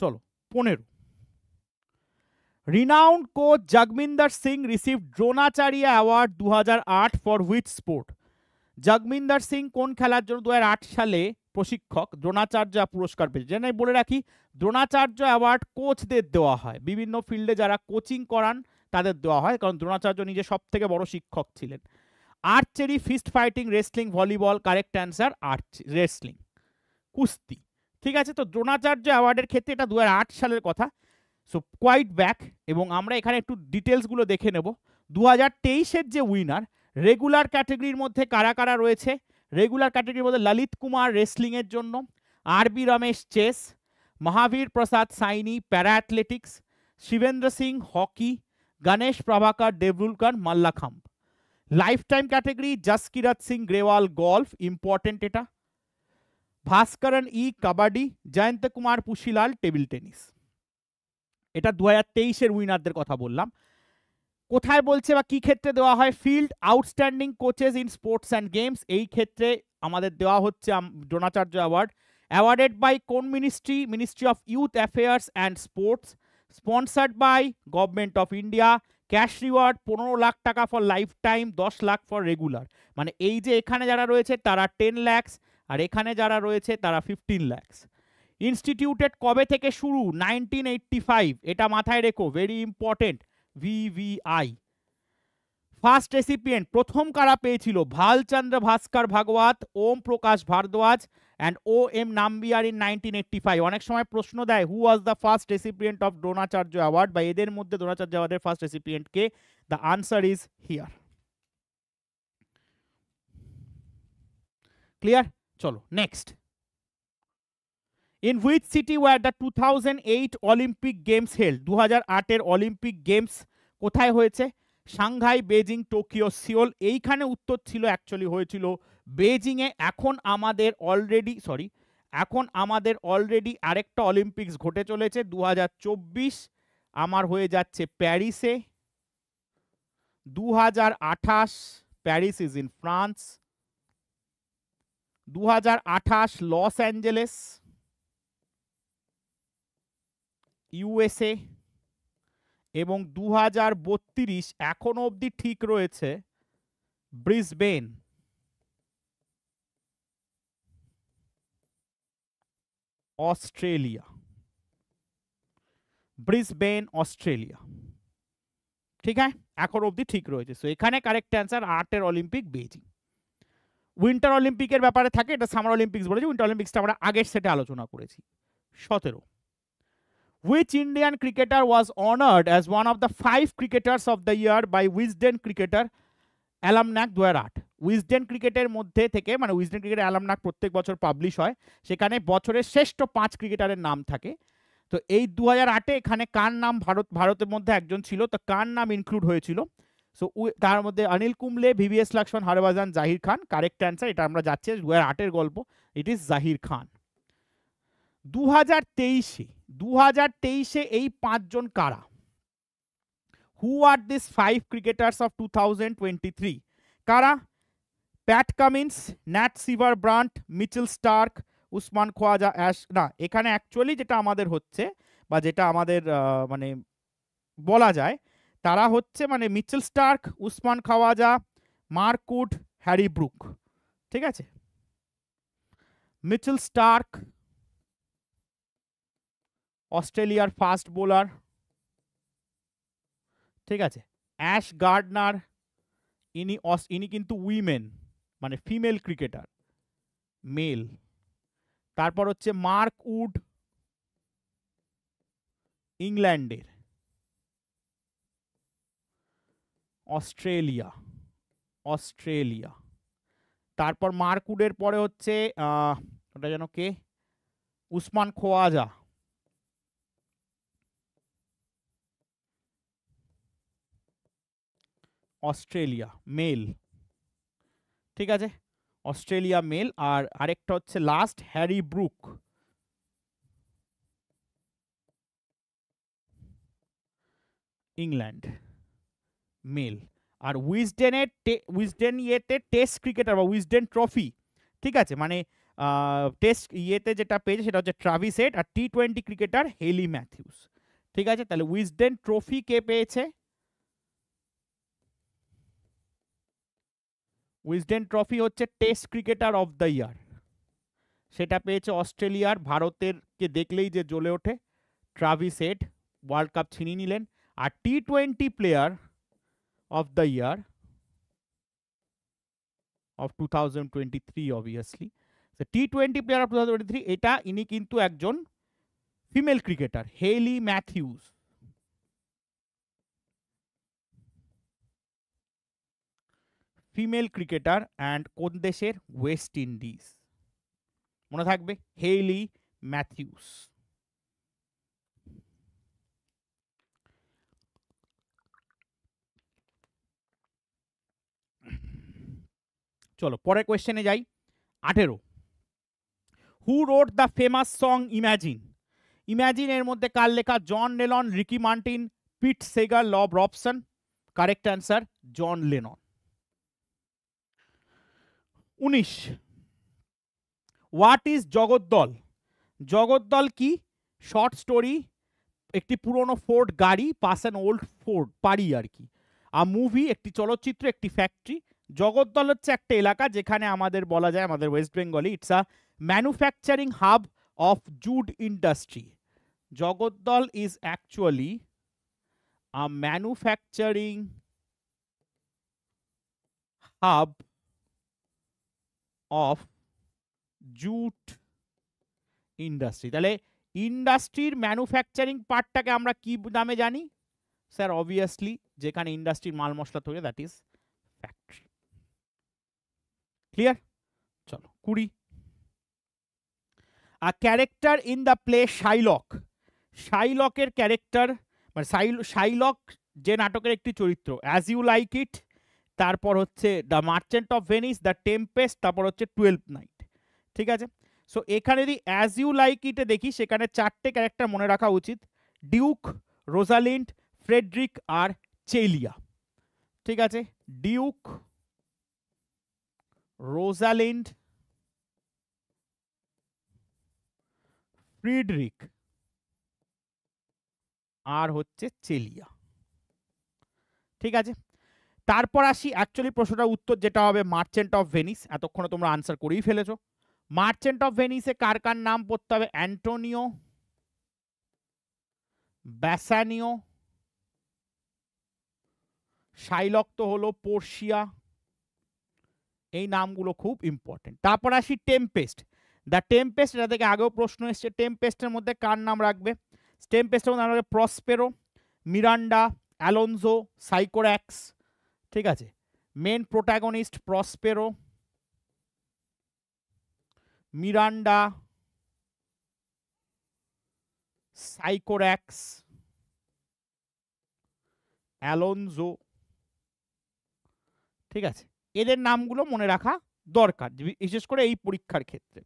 चलो পনেরো renowned coach Jagminder Singh receive Dronacharya award দু for which sport Jagminder Singh কোন খেলার জন্য দু সালে প্রশিক্ষক দ্রোণাচার্য পুরস্কার পেয়েছে যেন বলে রাখি দ্রোণাচার্য অ্যাওয়ার্ড কোচদের দেওয়া হয় বিভিন্ন ফিল্ডে যারা কোচিং করান তাদের দেওয়া হয় কারণ দ্রোণাচার্য নিজে সব থেকে বড় শিক্ষক ছিলেন archery fist fighting wrestling volleyball correct answer arch wrestling কুস্তি ঠিক আছে তো দ্রোণাচার্য অ্যাওয়ার্ডের ক্ষেত্রে এটা দু সালের কথা সো কোয়াইট ব্যাক এবং আমরা এখানে একটু ডিটেলসগুলো দেখে নেব দু হাজার তেইশের যে উইনার রেগুলার ক্যাটাগরির মধ্যে কারা কারা রয়েছে রেগুলার ক্যাটাগরির মধ্যে ললিত কুমার রেসলিংয়ের জন্য R B Ramesh chess Mahavir Prasad Saini para athletics Shivendra Singh hockey Ganesh Prabhakar Devrukhkar mallakhamb lifetime category Jaskirat Singh Grewal golf important এটা Bhaskaran E kabaddi Jayanta Kumar Pushilal table tennis এটা দু হাজার তেইশের উইনারদের কথা বললাম কোথায় বলছে বা কি ক্ষেত্রে দেওয়া হয় field outstanding coaches in sports and games এই ক্ষেত্রে আমাদের দেওয়া হচ্ছে দ্রোণাচার্য অ্যাওয়ার্ড অ্যাওয়ার্ডেড বাই কোন ministry ministry of youth affairs and sports sponsored by government of India cash reward পনেরো লাখ টাকা ফর লাইফ টাইম দশ লাখ ফর রেগুলার মানে এই যে এখানে যারা রয়েছে তারা টেন ল্যাক্স আর এখানে যারা রয়েছে তারা ফিফটিন ল্যাক্স ইনস্টিটিউটেড কবে থেকে শুরু নাইনটিন এইটটি ফাইভ এটা মাথায় রেখো very important VVI first recipient প্রথম কারা পেয়েছিল Bhalchandra Bhaskar Bhagwat Om Prakash Bhardwaj and O M Nambiar in nineteen eighty five অনেক সময় প্রশ্ন দেয় who was the first recipient of Dronacharya award বা এদের মধ্যে দ্রোণাচার্য অ্যাওয়ার্ডের ফার্স্ট রেসিপিয়েন্টকে the answer is here clear চলো next in which city were the two thousand eight Olympic games held দু হাজার আটের অলিম্পিক গেমস কোথায় হয়েছে সাংহাই বেজিং টোকিও সিওল এইখানে উত্তর ছিল অ্যাকচুয়ালি হয়েছিল বেজিংয়ে এখন আমাদের অলরেডি সরি এখন আমাদের অলরেডি আরেকটা অলিম্পিক্স ঘটে চলেছে দু আমার হয়ে যাচ্ছে প্যারিসে দু প্যারিস ইজ ইন ফ্রান্স দু লস অ্যাঞ্জেলেস ইউএসএ এবং দু হাজার বত্রিশ এখনও অবধি ঠিক রয়েছে ব্রিসবেন অস্ট্রেলিয়া ব্রিসবেন অস্ট্রেলিয়া ঠিক হ্যাঁ এখন অবধি ঠিক রয়েছে সো এখানে কারেক্ট অ্যান্সার আর্টের অলিম্পিক বেজিং উইন্টার অলিম্পিকের ব্যাপারে থাকে এটা সামার অলিম্পিক্স বলেছি উইন্টার অলিম্পিক্সটা আমরা আগের সেটে আলোচনা করেছি সতেরো which Indian cricketer was honoured as one of the five cricketers of the year by Wisden cricketer almanack দু হাজার আট উইজডেন ক্রিকেটের মধ্যে থেকে মানে উইজডেন ক্রিকেটের অ্যালামনাক প্রত্যেক বছর পাবলিশ হয় সেখানে বছরের শ্রেষ্ঠ পাঁচ ক্রিকেটারের নাম থাকে তো এই দু হাজার আটে এখানে কার নাম ভারত ভারতের মধ্যে একজন ছিল তো কার নাম ইনক্লুড হয়েছিল সো তার মধ্যে অনিল কুম্বলে ভিভিএস লক্ষ্মণ হরবাজান জাহির খান কারেক্ট অ্যান্সার এটা আমরা যাচ্ছি দু হাজার আটের গল্প ইট ইজ জাহির খান দু হাজার তেইশে দু হাজার তেইশে এই পাঁচজন কারা who are these five cricketers of two thousand twenty three কারা Pat Cummins Nat Sciver Brunt Mitchell Starc Usman Khawaja Ash না এখানে অ্যাকচুয়ালি যেটা আমাদের হচ্ছে বা যেটা আমাদের মানে বলা যায় তারা হচ্ছে মানে Mitchell Starc Usman Khawaja Mark Wood Harry Brook ঠিক আছে মিচেল স্টার্ক অস্ট্রেলিয়ার ফাস্ট বোলার ঠিক আছে অ্যাশ গার্ডনার ইনি ইনি কিন্তু উইমেন মানে ফিমেল ক্রিকেটার মেল তারপর হচ্ছে মার্ক উড ইংল্যান্ডের অস্ট্রেলিয়া অস্ট্রেলিয়া তারপর মারকুডের পরে হচ্ছে ওটা যেন কে উসমান খোয়াজা অস্ট্রেলিয়া মেল ঠিক আছে অস্ট্রেলিয়া মেল আর আরেকটা হচ্ছে last Harry Brook England male আর উইজডেন এ উইজডেন ইয়েটে টেস্ট ক্রিকেটার আর উইজডেন ট্রফি ঠিক আছে মানে টেস্ট ইয়েতে যেটা পেজ সেটা হচ্ছে ট্র্যাভিস হেড আর टी20 ক্রিকেটার हेली मैथ्यूज ঠিক আছে তাহলে উইজডেন ট্রফি কে পেয়েছে উইজডেন ট্রফি হচ্ছে test cricketer of the year সেটা পেয়েছে অস্ট্রেলিয়ার ভারতেরকে দেখলেই যে জ্বলে ওঠে ট্র্যাভিস হেড वर्ल्ड कप ছিনিয়ে নিলেন আর टी20 player of the year of 2023 obviously so T20 player of 2023 এটা ইনি কিন্তু একজন female cricketer Hayley Matthews female cricketer and কোন দেশের ওয়েস্ট ইন্ডিজ মনে থাকবে হেলি ম্যাথিউস চলো পরের কোয়েশ্চেনে যাই আঠেরো who wrote the famous song Imagine Imagine এর মধ্যে কার লেখা জন লেলন রিকি মার্টিন পিট সেগার লব Robeson correct answer John Lennon উনিশ হোয়াট ইজ জগদ্দল জগদ্দল কি শর্ট স্টোরি একটি পুরনো ফোর্ড গাড়ি পাস অ্যান ওল্ড ফোর্ড পারি আর কি আর মুভি একটি চলচ্চিত্র একটি ফ্যাক্টরি জগদ্দল হচ্ছে একটা এলাকা যেখানে আমাদের বলা যায় আমাদের ওয়েস্ট বেঙ্গলে it's a manufacturing hub of jute industry Jagaddal is actually a manufacturing hub of jute industry তাহলে ইন্ডাস্ট্রির ম্যানুফ্যাকচারিং পার্টটাকে আমরা কি নামে জানি স্যার অবভিয়াসলি যেখানে ইন্ডাস্ট্রির মাল মশলা তৈরি দ্যাট ইজ ফ্যাক্টরি ক্লিয়ার চলো কুড়ি a character in the play Shylock শাইলকের ক্যারেক্টার মানে শাইলক যে নাটকের একটি চরিত্র অ্যাজ ইউ লাইক ইট তারপর হচ্ছে the Merchant of Venice the Tempest তারপর হচ্ছে টুয়েলভ নাইট ঠিক আছে সো এখানে যদি অ্যাজ ইউ লাইক ইটে দেখি সেখানে চারটে ক্যারেক্টার মনে রাখা উচিত ডিউক রোজালিন্ড ফ্রেডরিক আর চেলিয়া ঠিক আছে ডিউক Rosalind ফ্রিডরিক আর হচ্ছে চেলিয়া ঠিক আছে তারপর আসি অ্যাকচুয়ালি প্রশ্নটার উত্তর যেটা হবে মার্চেন্ট অফ ভেনিস এতক্ষণ তোমরা আনসার করেই ফেলেছো মার্চেন্ট অফ ভেনিসে কার কার নাম পড়তে হবে অ্যান্টোনিও ব্যাসানিও শাইলক তো হলো পোর্শিয়া এই নামগুলো খুব ইম্পর্টেন্ট তারপর আসি টেম্পেস্ট দ্য টেম্পেস্ট এটা থেকে আগেও প্রশ্ন এসছে টেম্পেস্টের মধ্যে কার নাম রাখবে টেম্পেস্টের মধ্যে রাখবে প্রসপেরো মিরান্ডা অ্যালোনজো সাইকোর্যাক্স ঠিক আছে main protagonist Prospero Miranda Sycorax Alonso ঠিক আছে এদের নামগুলো মনে রাখা দরকার বিশেষ করে এই পরীক্ষার ক্ষেত্রে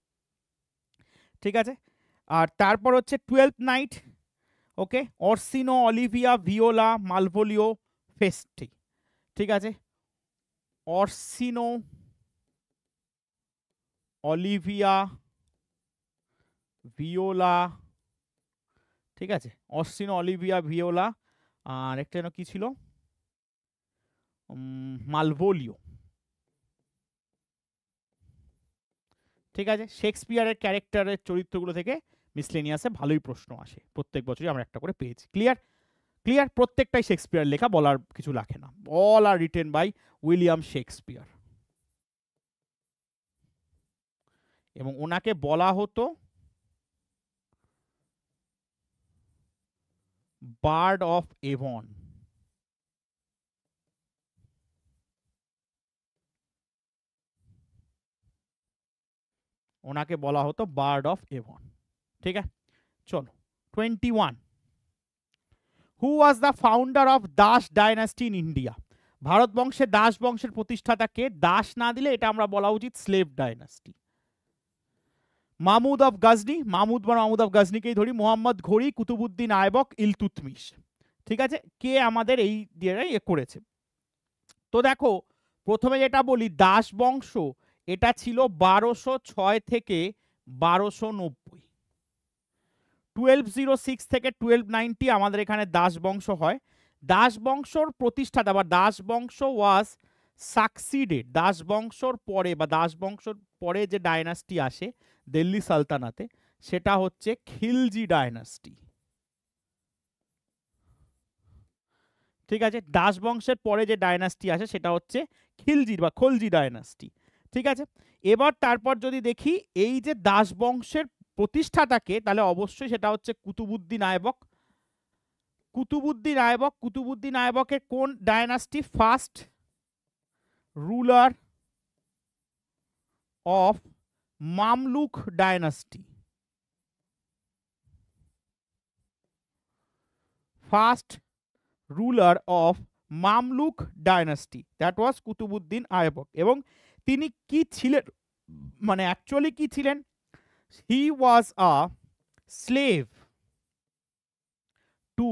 ঠিক আছে আর তারপর হচ্ছে Twelfth Night okay Orsino Olivia Viola Malvolio Feste ঠিক আছে অর্সিনো অলিভিয়া ভিওলা ঠিক আছে অর্সিনো অলিভিয়া ভিওলা আর একটা যেন কী ছিল মালভোলিও ঠিক আছে শেক্সপিয়ারের ক্যারেক্টারের চরিত্রগুলো থেকে মিসলেনিয়াসে ভালোই প্রশ্ন আসে প্রত্যেক বছরই আমরা একটা করে পেয়েছি ক্লিয়ার ক্লিয়ার প্রত্যেকটাই শেক্সপিয়ার লেখা বলার কিছু লাগে না all are written by William Shakespeare এবং ওনাকে বলা হতো বার্ড অফ এভন ওনাকে বলা হতো বার্ড অফ এভন ঠিক আছে চলো twenty one who was the founder of Das dynasty in India ভারত বংশে দাস বংশের প্রতিষ্ঠাতা কে দাস না দিলে এটা আমরা বলা উচিত slave dynasty Mahmud of Ghazni Mahmud বা মাহমুদ অফ গাজনিকেই ধরি মোহাম্মদ ঘড়ি কুতুবুদ্দিন আয়বক ইলতুতমিশ ঠিক আছে কে আমাদের এই দিয়ে করেছে তো দেখো প্রথমে যেটা বলি দাস বংশ এটা ছিল বারোশো ছয় থেকে বারোশো নব্বই টুয়েলভ জিরো সিক্স থেকে টুয়েলভ নাইনটি আমাদের এখানে দাস বংশ হয় দাস বংশর প্রতিষ্ঠাতা বা দাস বংশ ওয়াজ সাকসিডেড দাস বংশর পরে বা দাস বংশর পরে যে ডায়নাস্টি আসে দিল্লি সালতানাতে সেটা হচ্ছে খিলজি ডায়নাস্টি ঠিক আছে দাস বংশের পরে যে ডায়নাস্টি আসে সেটা হচ্ছে খিলজির বা খলজি ডায়নাস্টি ঠিক আছে এবার তারপর যদি দেখি এই যে দাসবংশের প্রতিষ্ঠাটাকে তাহলে অবশ্যই সেটা হচ্ছে কুতুবুদ্দিন আয়বক কুতুবুদ্দিন আয়বক কুতুবুদ্দিন আয়বকের কোন dynasty first ruler of Mamluk dynasty first ruler of Mamluk dynasty that was Qutbuddin Aibak এবং তিনি কি ছিলেন মানে অ্যাকচুয়ালি কি ছিলেন he was a slave to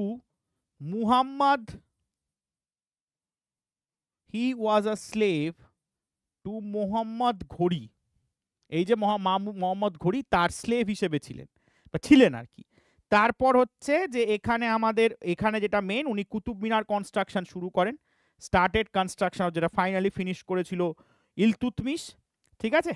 Muhammad he was a slave to Mohammad ঘড়ি এই যে মোহাম্মদ ঘড়ি তার স্লেভ হিসেবে ছিলেন বা ছিলেন আর কি তারপর হচ্ছে যে এখানে আমাদের এখানে যেটা মেন উনি কুতুব মিনার কনস্ট্রাকশন শুরু করেন স্টার্টেড কনস্ট্রাকশন যেটা ফাইনালি ফিনিশ করেছিল ইলতুতমিস ঠিক আছে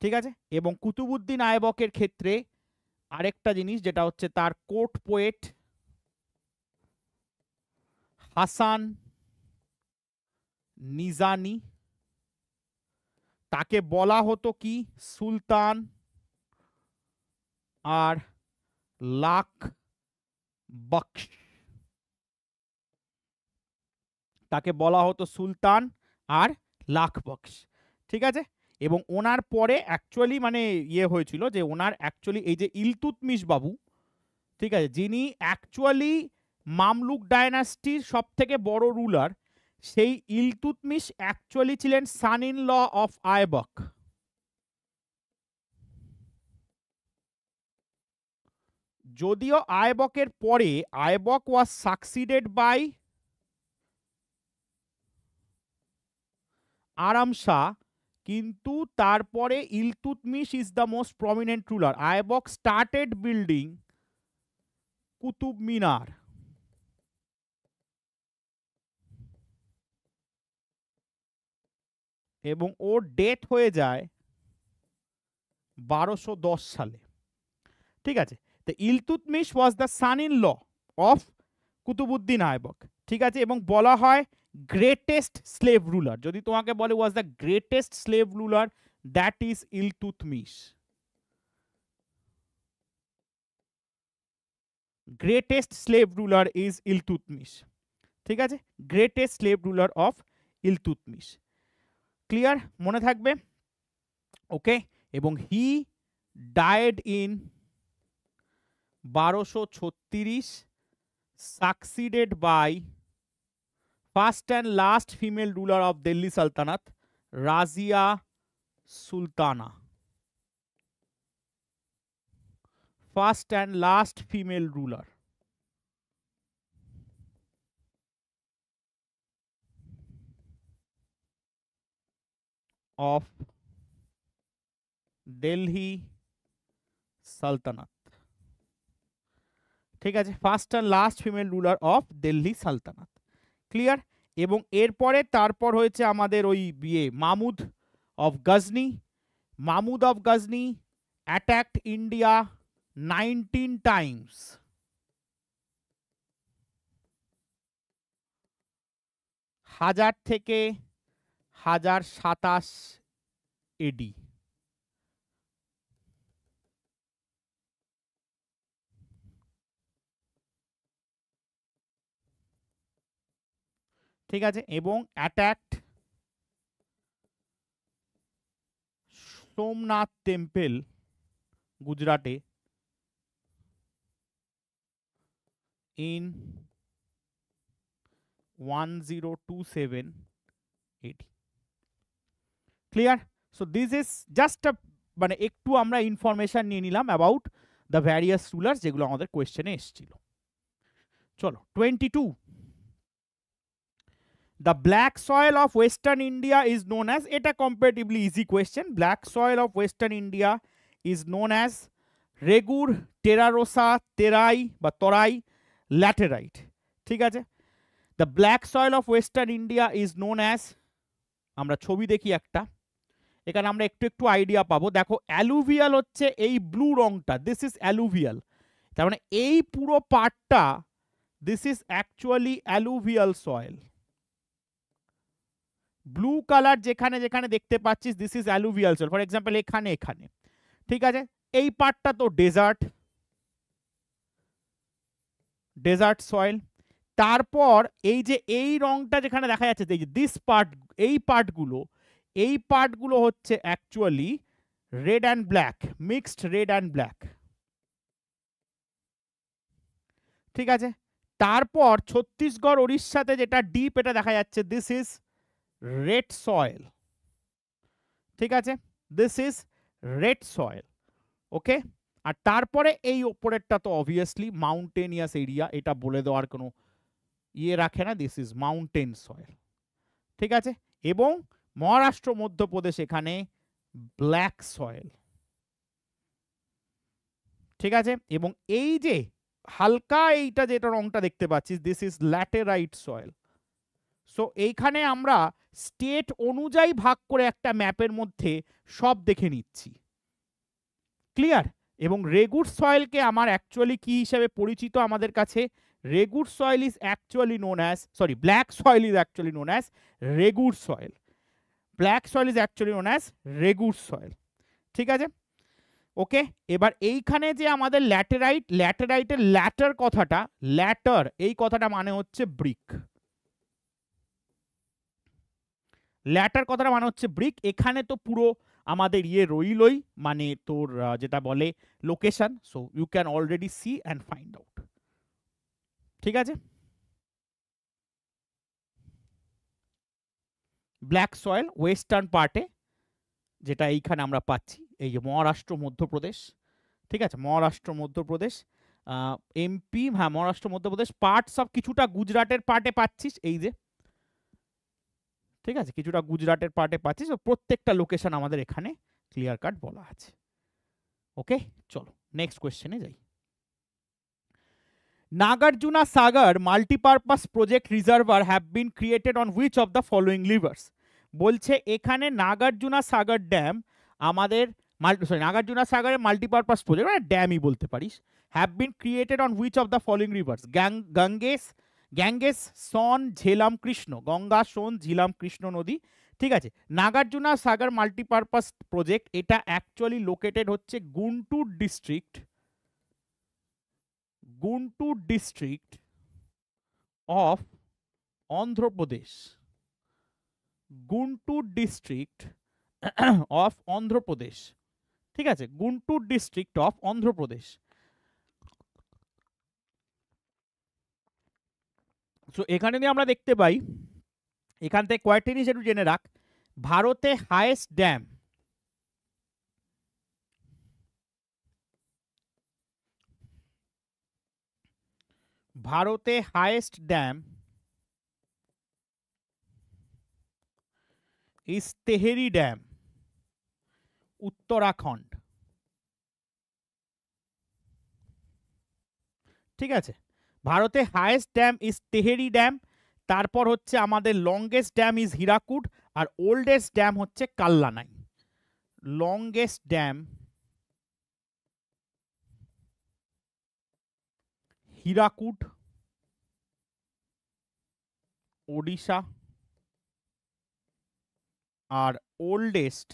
ঠিক আছে এবং কুতুবুদ্দিন আয়বকের ক্ষেত্রে আরেকটা জিনিস যেটা হচ্ছে তার কোর্ট পোয়েট হাসান নিজানি তাকে বলা হতো কি সুলতান আর লাখ বক্স তাকে বলা হতো সুলতান আর লাখ বক্স ঠিক আছে এবং ওনার পরে অ্যাকচুয়ালি মানে ইয়ে হয়েছিল যে ওনার অ্যাকচুয়ালি এই যে ইলতুতমিশ বাবু ঠিক আছে যিনি অ্যাকচুয়ালি মামলুক ডায়নাস্টির সব থেকে বড় রুলার সেই ইলতুতমিশ অ্যাকচুয়ালি ছিলেন সান ইন ল অফ আয়বক যদিও আয়বকের পরে আয়বক ওয়াজ সাকসিডেড বাই আরামশা কিন্তু তারপরে Iltutmish is the most prominent ruler Aibak started building Qutub Minar এবং ওর ডেট হয়ে যায় বারোশো সালে ঠিক আছে the Iltutmish was the son in law of Qutbuddin Aibak ঠিক আছে এবং বলা হয় গ্রেটেস্ট স্লেভ রুলার যদি তোমাকে বলে was the greatest slave ruler that is Iltutmish greatest slave ruler is Iltutmish ঠিক আছে greatest slave ruler of Iltutmish clear মনে থাকবে ওকে এবং হি ডায়েড ইন बारोशो छत्तीश succeeded first and last female ruler of Delhi Sultanate Razia Sultana first and last female ruler of Delhi Sultanate ঠিক আছে first and last female ruler of Delhi Sultanate clear এবং এরপরে তারপর হয়েছে আমাদের ওই বিয়ে Mahmud of Ghazni Mahmud of Ghazni attacked India nineteen times হাজার থেকে হাজার সাতাশ এডি ঠিক আছে এবং অ্যাট্যাক্ট সোমনাথ টেম্পেল গুজরাটে in one zero two seven eight clear so this is just মানে একটু আমরা ইনফরমেশান নিয়ে নিলাম অ্যাবাউট দ্য ভ্যারিয়াস রুলার যেগুলো আমাদের কোয়েশ্চেনে এসেছিল চলো twenty two the black soil of western India is known as, এটা comparatively easy question, black soil of western India is known as regur terra rossa Terai বা তরাই ল্যাটেরাইট ঠিক আছে the black soil of western India is known as আমরা ছবি দেখি একটা এখানে আমরা একটু একটু আইডিয়া পাবো দেখো অ্যালুভিয়াল হচ্ছে এই ব্লু রংটা দিস ইজ অ্যালুভিয়াল তার মানে এই পুরো পার্টটা this is actually alluvial soil blue colour যেখানে যেখানে দেখতে পাচ্ছিস this is alluvial soil for example এখানে এখানে ঠিক আছে এই পার্টটা তো ডেজার্ট ডেজার্ট সয়েল তারপর এই যে এই রংটা যেখানে দেখা যাচ্ছে এই যে দিস পার্ট এই পার্টগুলো এই পার্টগুলো হচ্ছে actually red and black mixed red and black ঠিক আছে তারপর ছত্তিশগড় উড়িষ্যাতে যেটা ডিপ এটা দেখা যাচ্ছে দিস ইজ রেড সয়েল ঠিক আছে this is red soil okay আর তারপরে এই ওপরেরটা তো অবভিয়াসলি মাউন্টেনিয়াস এরিয়া এটা বলে দেওয়ার কোনো ইয়ে রাখে না দিস ইজ মাউন্টেন সয়েল ঠিক আছে এবং মহারাষ্ট্র মধ্যপ্রদেশ এখানে ব্ল্যাক সয়েল ঠিক আছে এবং এই যে হালকা এইটা যেটা রংটা দেখতে পাচ্ছিস this is laterite soil so এইখানে আমরা স্টেট অনুযায়ী ভাগ করে একটা ম্যাপের মধ্যে সব দেখে নিচ্ছি ক্লিয়ার এবং রেগুড সয়েলকে আমার অ্যাকচুয়ালি কি হিসেবে পরিচিত আমাদের কাছে regur soil is actually known as sorry black soil is actually known as regur soil black soil is actually known as regur soil ঠিক আছে ওকে এবার এইখানে যে আমাদের ল্যাটেরাইট ল্যাটেরাইটের ল্যাটার কথাটা ল্যাটার এই কথাটা মানে হচ্ছে ব্রিক ল্যাটার কথাটা মানে হচ্ছে ব্রিক এখানে তো পুরো আমাদের ইয়ে রইলই মানে তোর যেটা বলে location so you can already see and find out ঠিক আছে ব্ল্যাক সয়েল ওয়েস্টার্ন পার্টে যেটা এইখানে আমরা পাচ্ছি এই যে মহারাষ্ট্র মধ্যপ্রদেশ ঠিক আছে মহারাষ্ট্র মধ্যপ্রদেশ এমপি হ্যাঁ মহারাষ্ট্র মধ্যপ্রদেশ পার্টস অফ কিছুটা গুজরাটের পার্টে পাচ্ছিস এই যে ঠিক আছে কিছুটা গুজরাটের পার্টে পাচ্ছি তো প্রত্যেকটা লোকেশন আমাদের এখানে ক্লিয়ার কাট বলা আছে ওকে চলো নেক্সট কোয়েশ্চেনে যাই Nagarjuna Sagar multipurpose project reservoir have been created on which of the following rivers? বলছে এখানে নাগার্জুনা সাগর ড্যাম আমাদের মাল্টি সরি নাগার্জুনা সাগরের মাল্টিপারপাস প্রজেক্ট মানে ড্যামই বলতে পারিস have been created on which of the following rivers গ্যাং গঙ্গেস গ্যাঙ্গেস সন ঝেলাম কৃষ্ণ গঙ্গা সোন ঝিলাম কৃষ্ণ নদী ঠিক আছে নাগার্জুনা সাগর মাল্টিপারপাস প্রজেক্ট এটা অ্যাকচুয়ালি লোকেটেড হচ্ছে Guntur district Guntur district of Andhra Pradesh গুন্টুর district of Andhra Pradesh ঠিক আছে গুন্টুর ডিস্ট্রিক্ট অফ অন্ধ্রপ্রদেশ তো এখানে নিয়ে আমরা দেখতে পাই এখান থেকে কয়েকটি জিনিস একটু জেনে রাখ ভারতে হায়েস্ট ড্যাম ভারতে highest dam is Tehri dam Uttarakhand ঠিক আছে ভারতে highest dam is Tehri dam তারপর হচ্ছে আমাদের লংগেস্ট ড্যাম ইজ হীরাকুড আর ওল্ডেস্ট ড্যাম হচ্ছে কাল্লানাই লংগেস্ট ড্যাম হীরাকুড ওড়িশা আর oldest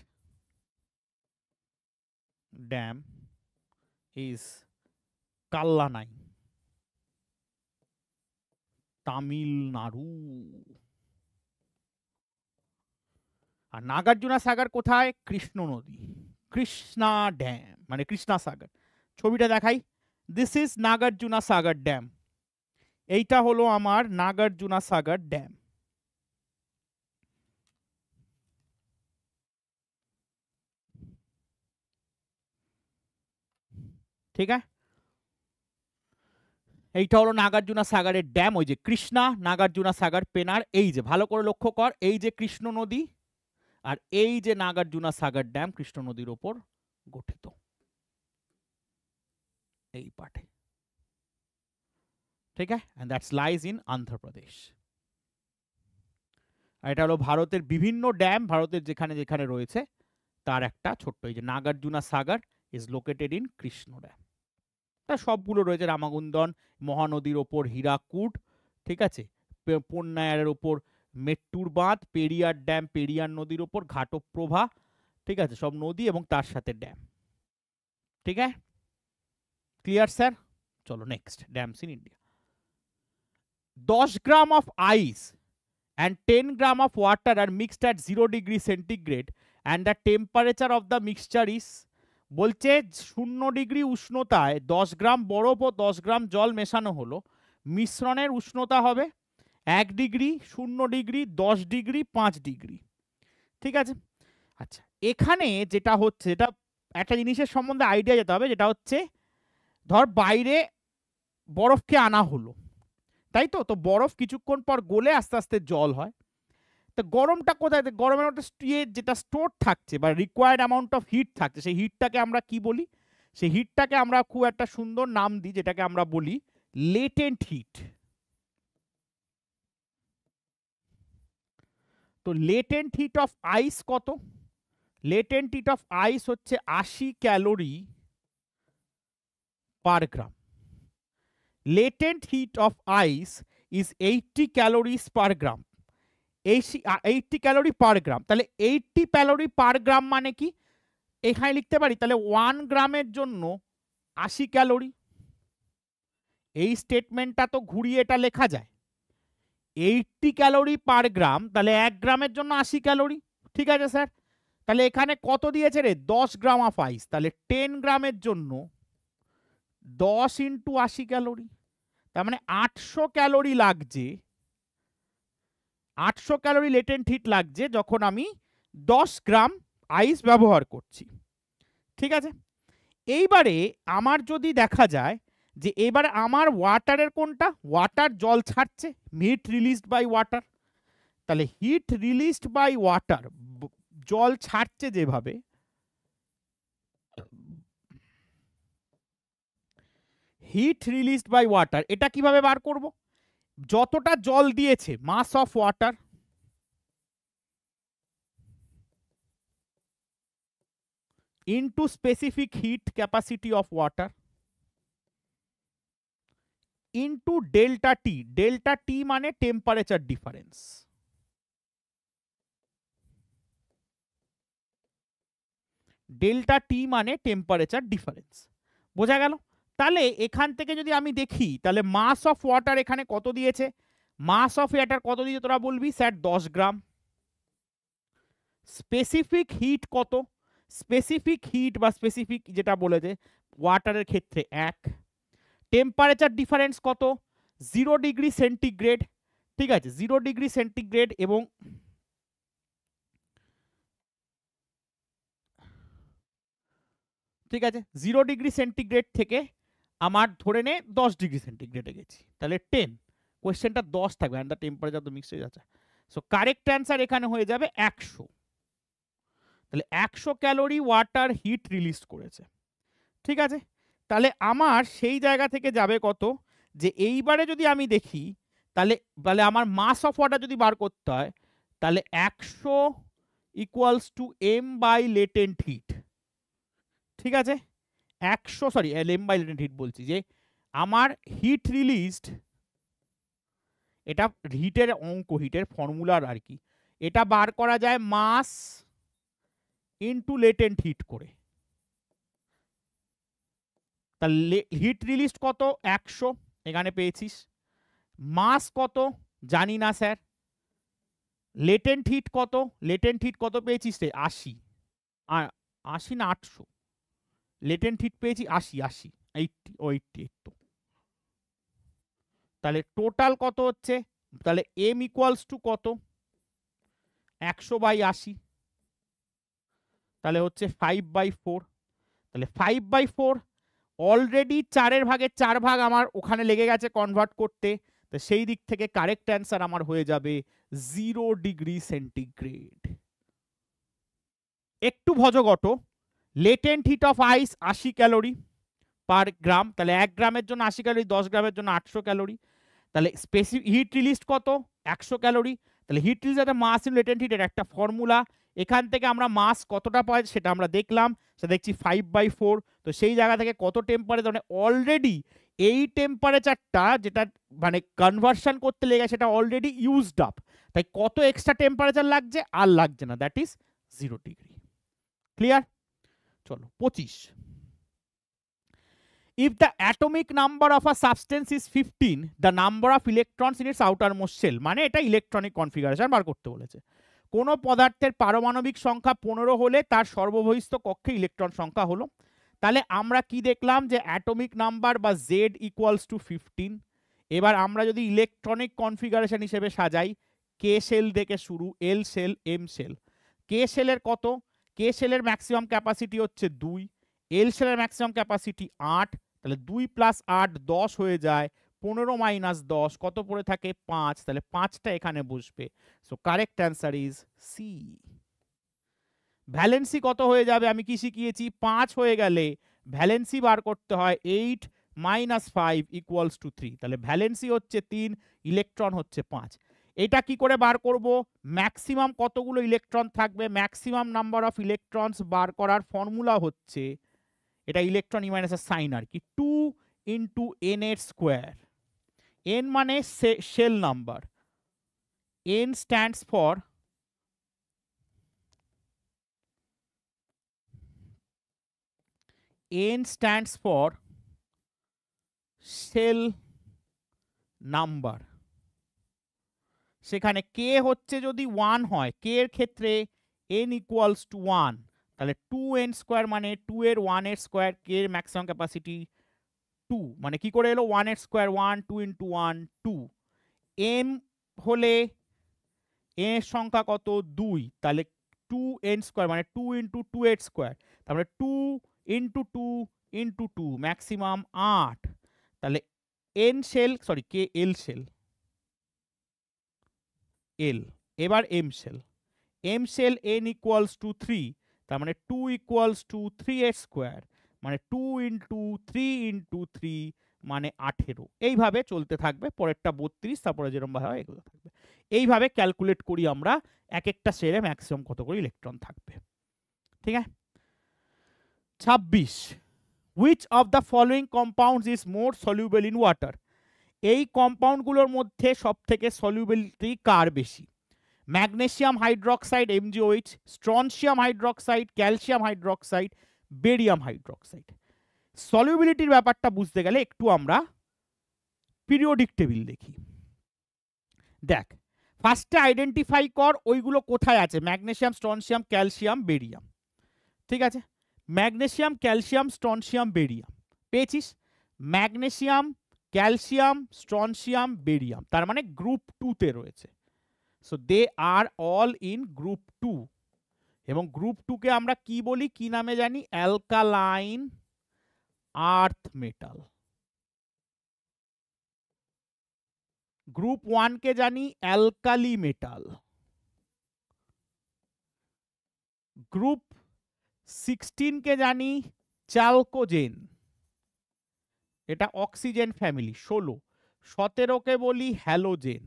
dam is Kallanai Tamil Nadu আর নাগার্জুনা সাগর কোথায় কৃষ্ণ নদী কৃষ্ণা ড্যাম মানে কৃষ্ণা সাগর ছবিটা দেখাই this is Nagarjuna Sagar dam এইটা হলো আমার নাগার্জুনা সাগর ড্যাম ঠিক আছে এইটা হলো নাগার্জুনা সাগরের ড্যাম ওই যে কৃষ্ণা নাগার্জুনা সাগর পেনার এই যে ভালো করে লক্ষ্য কর এই যে কৃষ্ণ নদী আর এই যে নাগার্জুনা সাগর ড্যাম কৃষ্ণ নদীর ওপর গঠিত এই পাঠে ঠিক আছে and that's lies in Andhra Pradesh আর এটা হলো ভারতের বিভিন্ন ড্যাম ভারতের যেখানে যেখানে রয়েছে তার একটা ছোট্ট এই যে Nagarjuna Sagar is located in Krishna dam তা সবগুলো রয়েছে রামাগুন্দন মহানদীর ওপর হীরাকুট ঠিক আছে পন্নায়ারের ওপর মেট্টুর বাঁধ পেরিয়ার ড্যাম পেরিয়ার নদীর ওপর ঘাটপ্রভা ঠিক আছে সব নদী এবং তার সাথে ড্যাম ঠিক আছে ক্লিয়ার স্যার চলো নেক্সট ড্যামস ইন ইন্ডিয়া দশ gram of ice and ten gram of water are mixed at zero degree centigrade and the temperature of the mixture is বলছে শূন্য ডিগ্রি উষ্ণতায় দশ গ্রাম বরফ ও দশ গ্রাম জল মেশানো হলো মিশ্রণের উষ্ণতা হবে এক ডিগ্রি শূন্য ডিগ্রি দশ ডিগ্রি পাঁচ ডিগ্রি ঠিক আছে আচ্ছা এখানে যেটা হচ্ছে এটা একটা জিনিসের সম্বন্ধে আইডিয়া যেতে হবে যেটা হচ্ছে ধর বাইরে বরফকে আনা হলো তাই তো তো বরফ কিছুক্ষণ পর গলে আস্তে আস্তে জল হয় তো গরমটা কোথায় গরমের একটা ইয়ে যেটা স্টোর থাকছে বা রিকোয়ার্ড অ্যামাউন্ট অফ হিট থাকছে সেই হিটটাকে আমরা কি বলি সেই হিটটাকে আমরা খুব একটা সুন্দর নাম দিই যেটাকে আমরা বলি লেটেন্ট হিট তো লেটেন্ট হিট অফ আইস কত লেটেন্ট হিট অফ আইস হচ্ছে আশি calorie per gram latent heat of ice is eighty calories per gram eighty calorie per gram তাহলে এইটটি ক্যালোরি পার গ্রাম মানে কি এখানে লিখতে পারি তাহলে ওয়ান গ্রামের জন্য আশি ক্যালোরি এই স্টেটমেন্টটা তো ঘুরিয়ে এটা লেখা যায় এইটটি ক্যালোরি পার গ্রাম তাহলে এক গ্রামের জন্য আশি ক্যালোরি ঠিক আছে স্যার তাহলে এখানে কত দিয়েছে রে দশ গ্রাম অফ আইস তাহলে টেন গ্রামের জন্য দশ ইন্টু আশি ক্যালোরি তার মানে আটশো ক্যালোরি লাগছে আটশো ক্যালোরি লেটেন্ট হিট লাগছে যখন আমি দশ গ্রাম আইস ব্যবহার করছি ঠিক আছে এইবারে আমার যদি দেখা যায় যে এবারে আমার ওয়াটারের কোনটা ওয়াটার জল ছাড়ছে হিট রিলিজড বাই ওয়াটার তাহলে হিট রিলিজড বাই ওয়াটার জল ছাড়ছে যেভাবে হিট রিলিজড বাই ওয়াটার এটা কিভাবে বার করবো যতটা জল দিয়েছে mass of water into specific heat capacity of water into delta T delta T মানে টেম্পারেচার ডিফারেন্স ডেল্টা টি মানে টেম্পারেচার ডিফারেন্স বোঝা গেল তাহলে এখান থেকে যদি আমি দেখি তাহলে মাস অফ ওয়াটার এখানে কত দিয়েছে মাস অফ ওয়াটার কত দিয়েছে তোরা বলবি স্যার দশ গ্রাম স্পেসিফিক হিট কত স্পেসিফিক হিট বা স্পেসিফিক যেটা বলেছে ওয়াটারের ক্ষেত্রে এক টেম্পারেচার ডিফারেন্স কত জিরো ডিগ্রি সেন্টিগ্রেড ঠিক আছে জিরো ডিগ্রি সেন্টিগ্রেড এবং ঠিক আছে জিরো ডিগ্রি সেন্টিগ্রেড থেকে আমার ধরে নে দশ ডিগ্রি সেন্টিগ্রেডে গেছি তাহলে টেন কোয়েশ্চেনটা দশ থাকবে অ্যান্ড দ্য টেম্পারেচার তো মিক্স হয়ে যাচ্ছে সো কারেক্ট অ্যান্সার এখানে হয়ে যাবে একশো তাহলে একশো ক্যালোরি ওয়াটার হিট রিলিজ করেছে ঠিক আছে তাহলে আমার সেই জায়গা থেকে যাবে কত যে এইবারে যদি আমি দেখি তাহলে তাহলে আমার মাস অফ ওয়াটার যদি বার করতে হয় তাহলে একশো equals to M by latent heat ঠিক আছে একশো সরি লেম বাই লেটেন্ট হিট বলছি যে আমার হিট রিলিজড এটা হিটের অঙ্ক হিটের ফর্মুলার আর কি এটা বার করা যায় মাস ইন্টু লেটেন্ট হিট করে তা হিট রিলিজ কত একশো এখানে পেয়েছিস মাস কত জানি না স্যার লেটেন্ট হিট কত লেটেন্ট হিট কত পেয়েছিস রে আশি আশি না আটশো লেটেন্ট হিট পেয়েছি আশি আশি এইটটি ও এইটটি এইট তাহলে টোটাল কত হচ্ছে তাহলে এম ইকুয়ালস টু কত একশো বাই আশি তাহলে হচ্ছে ফাইভ বাই ফোর তাহলে ফাইভ বাই ফোর অলরেডি চারের ভাগে চার ভাগ আমার ওখানে লেগে গেছে কনভার্ট করতে তো সেই দিক থেকে কারেক্ট অ্যান্সার আমার হয়ে যাবে জিরো ডিগ্রি সেন্টিগ্রেড একটু ভজগট লেটেন্ট হিট অফ আইস আশি ক্যালোরি পার গ্রাম তাহলে এক গ্রামের জন্য আশি ক্যালোরি দশ গ্রামের জন্য আটশো ক্যালোরি তাহলে স্পেসি হিট রিলিজ কত একশো ক্যালোরি তাহলে হিট রিলিজ একটা মাস ইন লেটেন্ট হিটের একটা ফর্মুলা এখান থেকে আমরা মাস কতটা পাই সেটা আমরা দেখলাম সেটা দেখছি ফাইভ বাই ফোর তো সেই জায়গা থেকে কত টেম্পারেচার মানে অলরেডি এই টেম্পারেচারটা যেটা মানে কনভার্সন করতে লেগে সেটা অলরেডি ইউজড আপ তাই কত এক্সট্রা টেম্পারেচার লাগছে আর লাগছে না that is zero degree clear চলো পঁচিশ if the atomic number of a substance is fifteen the number of electrons in its outer shell মানে এটা ইলেকট্রনিক কনফিগারেশন বার করতে বলেছে কোন পদার্থের পারমাণবিক সংখ্যা পনেরো হলে তার সর্ববহিস্থ কক্ষে ইলেকট্রন সংখ্যা হলো তাহলে আমরা কি দেখলাম যে অ্যাটমিক নাম্বার বা জেড ইকুয়ালস টু ফিফটিন এবার আমরা যদি ইলেকট্রনিক কনফিগারেশন হিসেবে সাজাই কে সেল থেকে শুরু L shell M shell K সেলের কত কে সেলের ম্যাক্সিমাম ক্যাপাসিটি হচ্ছে দুই এল সেলের ম্যাক্সিমাম ক্যাপাসিটি আট তাহলে দুই প্লাস আট দশ হয়ে যায় পনেরো মাইনাস দশ কত পড়ে থাকে পাঁচ তাহলে পাঁচটা এখানে বসবে so correct answer is C valency কত হয়ে যাবে আমি কি শিখিয়েছি পাঁচ হয়ে গেলে ভ্যালেন্সি বার করতে হয় eight minus five equals to three তাহলে ভ্যালেন্সি হচ্ছে তিন ইলেকট্রন হচ্ছে পাঁচ এটা কি করে বার করব ম্যাক্সিমাম কতগুলো ইলেকট্রন থাকবে ম্যাক্সিমাম নাম্বার অফ ইলেকট্রনস বার করার ফর্মুলা হচ্ছে এটা ইলেকট্রন ইমাইনাসের সাইন আর কি টু ইন্টু এনের এর স্কোয়ার এন মানে shell number n stands for n stands for shell number সেখানে কে হচ্ছে যদি ওয়ান হয় কে এর ক্ষেত্রে এন ইকুয়ালস টু ওয়ান তাহলে টু এন স্কোয়ার মানে টু এর ওয়ান এর স্কোয়ার কে এর ম্যাক্সিমাম ক্যাপাসিটি টু মানে কি করে এলো ওয়ান এর square one two into one two M হলে এর সংখ্যা কত দুই তাহলে টু এন স্কোয়ার মানে টু ইন্টু টু এর স্কোয়ার তারপরে two into two into two maximum আট তাহলে n shell sorry K L shell L এবার M shell M shell n equals to three তার মানে টু ইকুয়ালস টু থ্রি এর square মানে two into three into three মানে আঠেরো এইভাবে চলতে থাকবে পরেরটা বত্রিশ তারপরে যেরকম হয় এগুলো থাকবে এইভাবে ক্যালকুলেট করি আমরা এক একটা সেলে ম্যাক্সিমাম কত করে ইলেকট্রন থাকবে ঠিক আছে ছাব্বিশ which of the following compounds is more soluble in water এই কম্পাউন্ডগুলোর মধ্যে সবথেকে সলিউবিলিটি কার বেশি magnesium hydroxide MGOH strontium hydroxide calcium hydroxide barium hydroxide সলিউবিলিটির ব্যাপারটা বুঝতে গেলে একটু আমরা পিরিয়ডিক টেবিল দেখি দেখ ফার্স্টে আইডেন্টিফাই কর ওইগুলো কোথায় আছে ম্যাগনেশিয়াম স্ট্রনশিয়াম ক্যালসিয়াম বেরিয়াম ঠিক আছে ম্যাগনেশিয়াম ক্যালসিয়াম স্ট্রনশিয়াম বেরিয়াম পেয়েছিস ম্যাগনেশিয়াম ক্যালসিয়াম স্ট্রনসিয়াম বেরিয়াম তার মানে গ্রুপ টুতে রয়েছে so they are all in group two এবং গ্রুপ টুকে আমরা কি বলি কি নামে জানি অ্যালকালাইন আর্থ মেটাল গ্রুপ ওয়ানকে জানি অ্যালকালি মেটাল গ্রুপ সিক্সটিনকে জানি চালকোজেন এটা অক্সিজেন ফ্যামিলি ষোলো সতেরোকে বলি হ্যালোজেন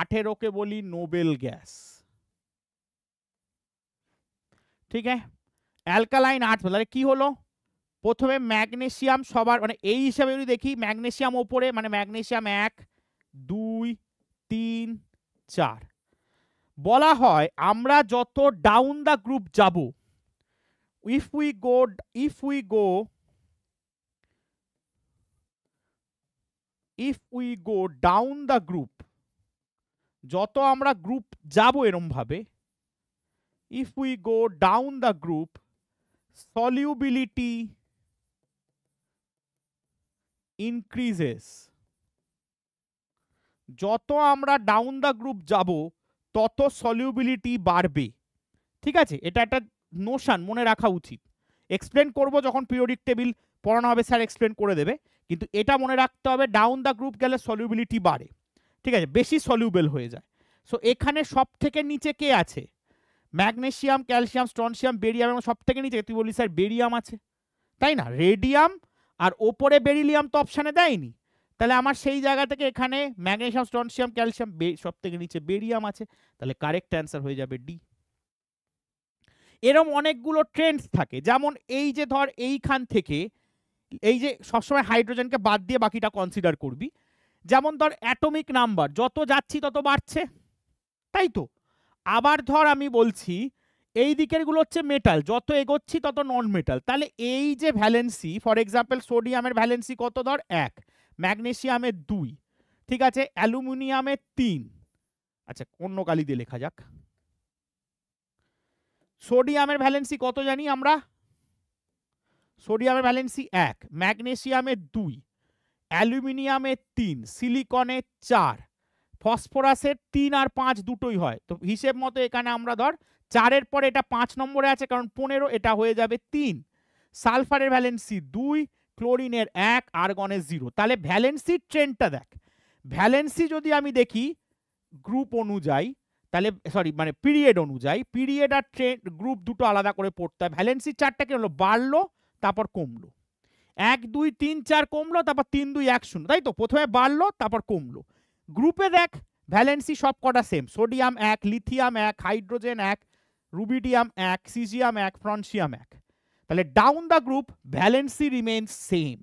আঠেরোকে বলি নোবেল গ্যাস ঠিক আছে অ্যালকালাইন আর্থ তাহলে কি হলো প্রথমে ম্যাগনেশিয়াম সবার মানে এই হিসাবে যদি দেখি ম্যাগনেশিয়াম ওপরে মানে ম্যাগনেশিয়াম এক দুই তিন চার বলা হয় আমরা যত ডাউন দ্য গ্রুপ যাব if we go if we go if we go down the group যত আমরা গ্রুপ যাব এরমভাবে if we go down the group solubility increases যত আমরা ডাউন দ্য গ্রুপ যাব তত সলিউবিলিটি বাড়বে ঠিক আছে এটা একটা নোশান মনে রাখা উচিত এক্সপ্লেন করব যখন পিরিয়ডিক টেবিল পড়ানো হবে স্যার এক্সপ্লেন করে দেবে কিন্তু এটা মনে রাখতে হবে ডাউন দ্য গ্রুপ গেলে সলিউবিলিটি বাড়ে ঠিক আছে বেশি সলিউবেল হয়ে যায় সো এখানে সব থেকে নিচে কে আছে ম্যাগনেশিয়াম ক্যালসিয়াম স্টনশিয়াম বেরিয়াম এবং সব থেকে নিচে তুই বলিস স্যার বেরিয়াম আছে তাই না রেডিয়াম আর ওপরে বেরিলিয়াম তো অপশানে দেয়নি তাহলে আমার সেই জায়গা থেকে এখানে ম্যাগনেশিয়াম স্ট্রনশিয়াম ক্যালসিয়াম সব থেকে নিচে বেরিয়াম আছে তাহলে কারেক্ট অ্যান্সার হয়ে যাবে ডি এরম অনেকগুলো ট্রেন্ডস থাকে যেমন এই যে ধর এইখান থেকে এই যে সবসময় হাইড্রোজেনকে বাদ দিয়ে বাকিটা কনসিডার করবি যেমন ধর অ্যাটমিক নাম্বার যত যাচ্ছি তত বাড়ছে তাই তো আবার ধর আমি বলছি এই দিকেরগুলো হচ্ছে মেটাল যত এগোচ্ছি তত নন মেটাল তাহলে এই যে ভ্যালেন্সি ফর এক্সাম্পল সোডিয়ামের ভ্যালেন্সি কত ধর এক ম্যাগনেশিয়ামের দুই ঠিক আছে অ্যালুমিনিয়ামের তিন আচ্ছা অন্য কালি দিয়ে লেখা যাক সোডিয়ামের ভ্যালেন্সি কত জানি আমরা সোডিয়ামের ভ্যালেন্সি এক ম্যাগনেসিয়ামের দুই অ্যালুমিনিয়ামের তিন সিলিকনের চার ফসফরাসের তিন আর পাঁচ দুটোই হয় তো হিসেব মতো এখানে আমরা ধর চারের পরে এটা পাঁচ নম্বরে আছে কারণ পনেরো এটা হয়ে যাবে তিন সালফারের ভ্যালেন্সি দুই ক্লোরিনের এক আরগনের জিরো তাহলে ভ্যালেন্সির ট্রেন্ডটা দেখ ভ্যালেন্সি যদি আমি দেখি গ্রুপ অনুযায়ী তাহলে সরি মানে পিরিয়ড অনুযায়ী পিরিয়ড আর ট্রেন্ড গ্রুপ দুটো আলাদা করে পড়তে হয় ভ্যালেন্সি চারটা কেন হলো বাড়লো তারপর কমলো এক দুই তিন চার কমলো তারপর তিন দুই এক শূন্য তাই তো প্রথমে বাড়লো তারপর কমলো গ্রুপে দেখ ভ্যালেন্সি সব কটা সেম সোডিয়াম এক লিথিয়াম এক হাইড্রোজেন এক রুবিডিয়াম এক সিজিয়াম এক ফ্রনসিয়াম এক তাহলে down the group valency remains same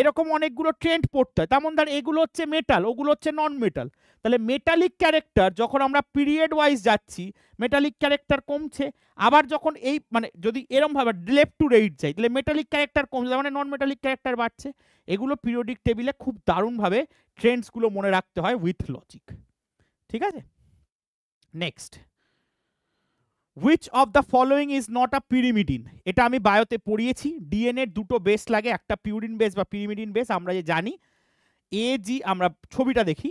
এরকম অনেকগুলো ট্রেন্ড পড়তে হয় তেমন ধর এগুলো হচ্ছে মেটাল ওগুলো হচ্ছে নন মেটাল তাহলে মেটালিক ক্যারেক্টার যখন আমরা পিরিয়ড ওয়াইজ যাচ্ছি মেটালিক ক্যারেক্টার কমছে আবার যখন এই মানে যদি এরমভাবে লেফট টু রেইট যাই তাহলে মেটালিক ক্যারেক্টার কমছে মানে নন মেটালিক ক্যারেক্টার বাড়ছে এগুলো পিরিয়ডিক টেবিলে খুব দারুণভাবে ট্রেন্ডসগুলো মনে রাখতে হয় উইথ লজিক ঠিক আছে next which of the following is not a pyrimidine এটা আমি বায়োতে পড়িয়েছি ডিএনএর দুটো বেস লাগে একটা পিউরিন বেস বা পিরিমিডিন বেস আমরা যে জানি এ জি আমরা ছবিটা দেখি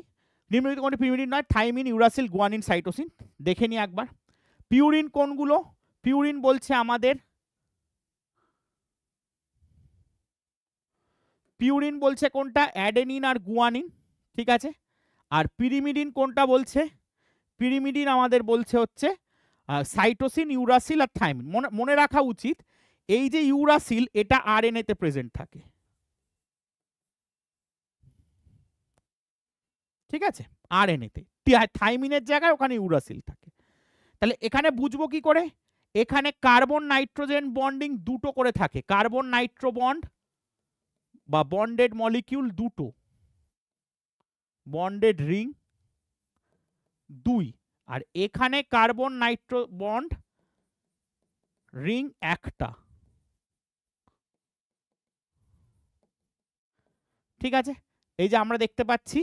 নিম্নলিখিত কোনটি পিরিমিডিন নয় থাইমিন ইউরাসিল গুয়ানিন সাইটোসিন দেখে নিই একবার পিউরিন কোনগুলো পিউরিন বলছে আমাদের পিউরিন বলছে কোনটা অ্যাডেনিন আর গুয়ানিন ঠিক আছে আর পিরিমিডিন কোনটা বলছে পিরিমিডিন আমাদের বলছে হচ্ছে সাইটোসিন ইউরাসিল আর থাইমিন মনে রাখা উচিত এই যে ইউরাসিল এটা আর তে প্রেজেন্ট থাকে ঠিক আছে আর তে থাইমিনের জায়গায় ওখানে ইউরাসিল থাকে তাহলে এখানে বুঝবো কি করে এখানে কার্বন নাইট্রোজেন বন্ডিং দুটো করে থাকে কার্বন নাইট্রো বন্ড বা বন্ডেড মলিকিউল দুটো বন্ডেড রিং দুই আর এখানে কার্বন নাইট্রো বন্ড রিং একটা ঠিক আছে এই যে আমরা দেখতে পাচ্ছি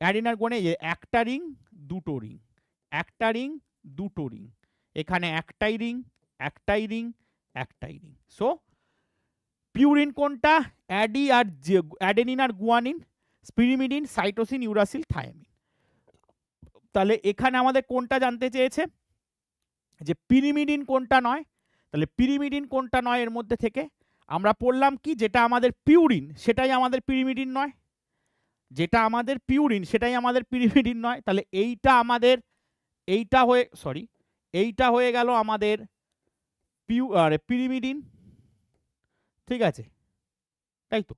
অ্যাডিনার গোনে যে একটা রিং দুটো রিং একটা রিং দুটো রিং এখানে একটাই রিং একটাই রিং একটাই রিং সো পিউরিন কোনটা অ্যাডি আর অ্যাডেনিন আর guanine pyrimidine cytosine uracil thymine তাহলে এখানে আমাদের কোনটা জানতে চেয়েছে যে পিরিমিডিন কোনটা নয় তাহলে পিরিমিডিন কোনটা নয় এর মধ্যে থেকে আমরা পড়লাম কি যেটা আমাদের পিউরিন সেটাই আমাদের পিরিমিডিন নয় যেটা আমাদের পিউরিন সেটাই আমাদের পিরিমিডিন নয় তাহলে এইটা আমাদের এইটা হয়ে সরি এইটা হয়ে গেল আমাদের পিউ আর পিরিমিডিন ঠিক আছে তাই তো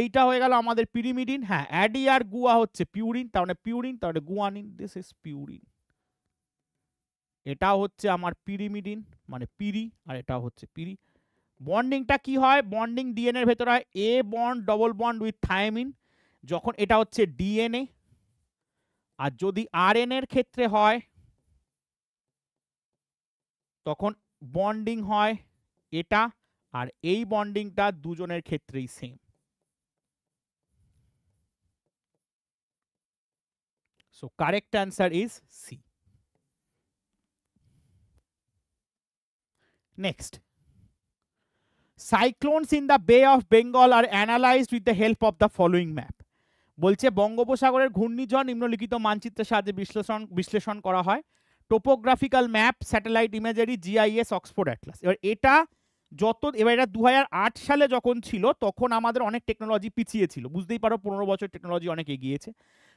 এইটা হয়ে গেল আমাদের পিরিমিডিন হ্যাঁ অ্যাডি আর গুয়া হচ্ছে পিউরিন তার মানে পিউরিন তার মানে গুয়ানিন দিস ইজ পিউরিন এটা হচ্ছে আমার পিরিমিডিন মানে পিরি আর এটা হচ্ছে পিরি বন্ডিংটা কি হয় বন্ডিং ডিএনএর ভেতরে হয় A bond double bond with thymine যখন এটা হচ্ছে ডিএনএ আর যদি আর এর ক্ষেত্রে হয় তখন বন্ডিং হয় এটা আর এই বন্ডিংটা দুজনের ক্ষেত্রেই same So correct answer is C. Next. Cyclones in the Bay of Bengal are analyzed with the help of the following map. বলছে বঙ্গোপসাগরের ঘূর্ণিঝড় নিম্নলিখিত মানচিত্রের সাহায্যে বিশ্লেষণ বিশ্লেষণ করা হয় topographical map satellite imagery GIS Oxford atlas এবার এটা যত এবার এটা দু সালে যখন ছিল তখন আমাদের অনেক টেকনোলজি পিছিয়ে ছিল বুঝতেই পারো পনেরো বছর টেকনোলজি অনেক এগিয়েছে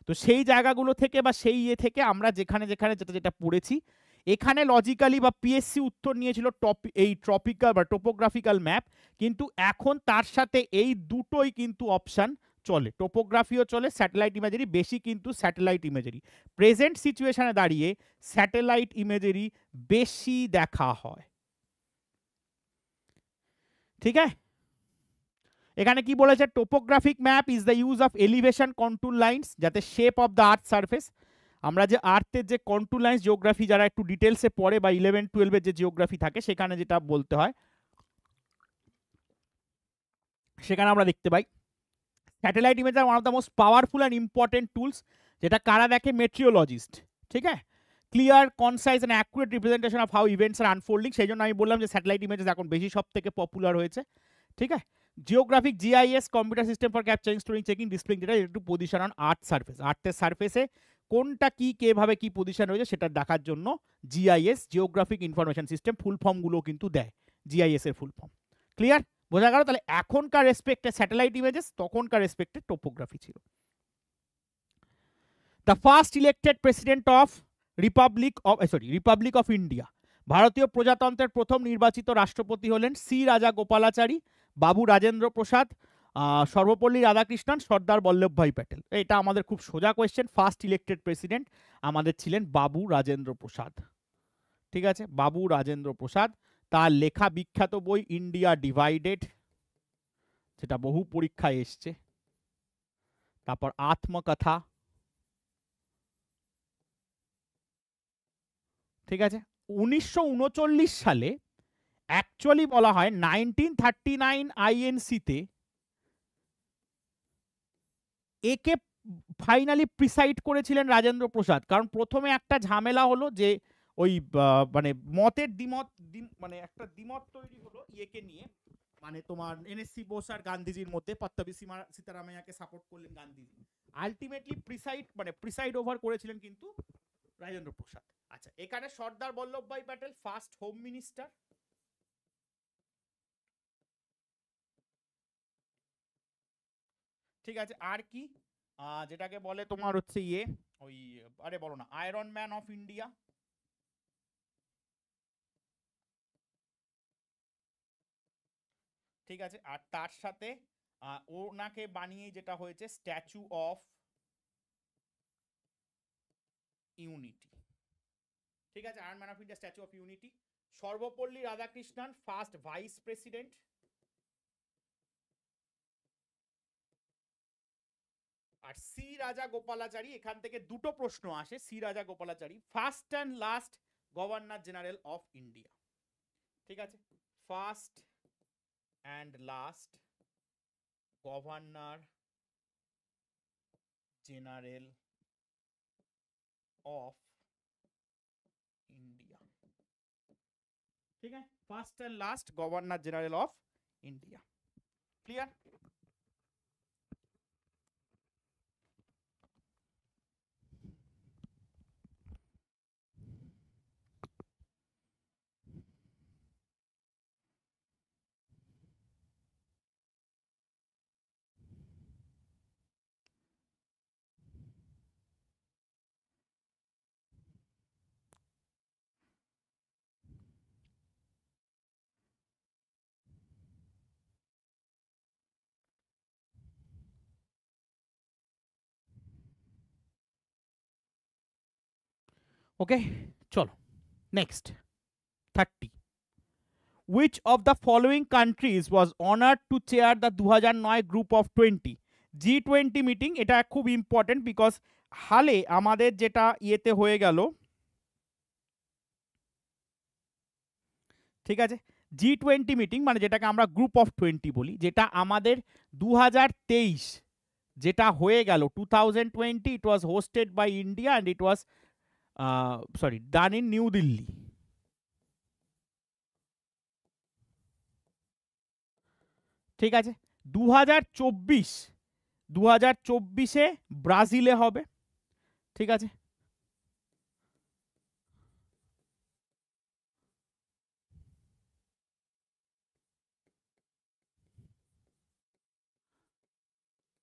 তো সেই জায়গাগুলো থেকে বা সেই ইয়ে থেকে আমরা যেখানে যেখানে যেটা যেটা পড়েছি এখানে লজিক্যালি বা পিএসসি উত্তর নিয়েছিল টপ এই ট্রপিক্যাল বা টোপোগ্রাফিক্যাল ম্যাপ কিন্তু এখন তার সাথে এই দুটোই কিন্তু অপশান চলে টোপোগ্রাফিও চলে স্যাটেলাইট ইমেজারি বেশি কিন্তু স্যাটেলাইট ইমেজারি প্রেজেন্ট সিচুয়েশানে দাঁড়িয়ে স্যাটেলাইট ইমেজারি বেশি দেখা হয় ঠিক আছে এখানে কি বলেছে topographic map is the use of elevation control lines যাতে shape of the earth surface আমরা যে আর্থের যে কন্ট্রোল লাইন্স জিওগ্রাফি যারা একটু ডিটেলসে পড়ে বা ইলেভেন টুয়েলভের যে জিওগ্রাফি থাকে সেখানে যেটা বলতে হয় সেখানে আমরা দেখতে পাই স্যাটেলাইট ইমেজ আর one of the most powerful and important tools যেটা কারা দেখে মেট্রিওলজিস্ট ঠিক আছে clear concise and accurate representation of how events are unfolding সেই জন্য আমি বললাম যে স্যাটেলাইট ইমেজেস এখন বেশি সব থেকে পপুলার হয়েছে ঠিক আছে geographic GIS computer system for capturing storing checking displaying data একটু পজিশন অন আর্থ সার্ফেস আর্থের সার্ফেসে কোনটা কী কেভাবে কী পজিশন রয়েছে সেটা দেখার জন্য GIS geographic information system full ফর্মগুলো কিন্তু দেয় জিআইএস এর ফুল ফর্ম ক্লিয়ার বোঝা গেল তাহলে এখনকার রেসপেক্টে স্যাটেলাইট ইমেজেস তখনকার রেসপেক্টে টোপোগ্রাফি ছিল the first elected president of republic of sorry republic of India ভারতীয় প্রজাতন্ত্রের প্রথম নির্বাচিত রাষ্ট্রপতি হলেন সি রাজা গোপালাচারী বাবু রাজেন্দ্র প্রসাদ সর্বপল্লী রাধাকৃষ্ণন সর্দার বল্লভভাই প্যাটেল এটা আমাদের খুব সোজা কোয়েশ্চেন ফার্স্ট ইলেক্টেড প্রেসিডেন্ট আমাদের ছিলেন বাবু রাজেন্দ্র প্রসাদ ঠিক আছে বাবু রাজেন্দ্র প্রসাদ তার লেখা বিখ্যাত বই ইন্ডিয়া ডিভাইডেড যেটা বহু পরীক্ষায় এসছে তারপর আত্মকথা ঠিক আছে উনিশশো সালে অ্যাকচুয়ালি বলা হয় নাইনটিন থার্টি নাইন আইএনসিতে একে ফাইনালি প্রিসাইড করেছিলেন রাজেন্দ্র প্রসাদ কারণ প্রথমে একটা ঝামেলা হলো যে ওই মানে মতের দ্বিমত মানে একটা দ্বিমত তৈরি হলো ইয়েকে নিয়ে মানে তোমার এনএসসি বোস আর গান্ধীজির মধ্যে পত্তাবি সীতারামাইয়াকে সাপোর্ট করলেন গান্ধীজি আলটিমেটলি প্রিসাইড মানে প্রিসাইড ওভার করেছিলেন কিন্তু রাজেন্দ্র প্রসাদ আচ্ছা এখানে Sardar Vallabhbhai Patel first home minister ঠিক আছে আর কি যেটাকে বলে তোমার হচ্ছে ইয়ে ওই আরে বলো না আয়রন ম্যান অফ ইন্ডিয়া ঠিক আছে আর তার সাথে ওনাকে বানিয়ে যেটা হয়েছে স্ট্যাচু অফ ইউনিটি ঠিক আছে iron man of India statue of unity Sarvepalli Radhakrishnan first vice president আর সি রাজা গোপালাচারী এখান থেকে দুটো প্রশ্ন আসে C Rajagopalachari first and last governor general of India ঠিক আছে first and last governor general of ठीक है first and last governor general of India clear okay চলো next thirty which of the following countries was honour to chair the দু নয় group of twenty G twenty meeting এটা খুব important because হালে আমাদের যেটা ইয়েতে হয়ে গেল ঠিক আছে জি টোয়েন্টি মিটিং মানে যেটাকে আমরা গ্রুপ অফ টোয়েন্টি বলি যেটা আমাদের দু যেটা হয়ে গেল two thousand twenty it was hosted by India and it was sorry done in New Delhi ঠিক আছে দু হাজার চব্বিশ দু হাজার চব্বিশে ব্রাজিলে হবে ঠিক আছে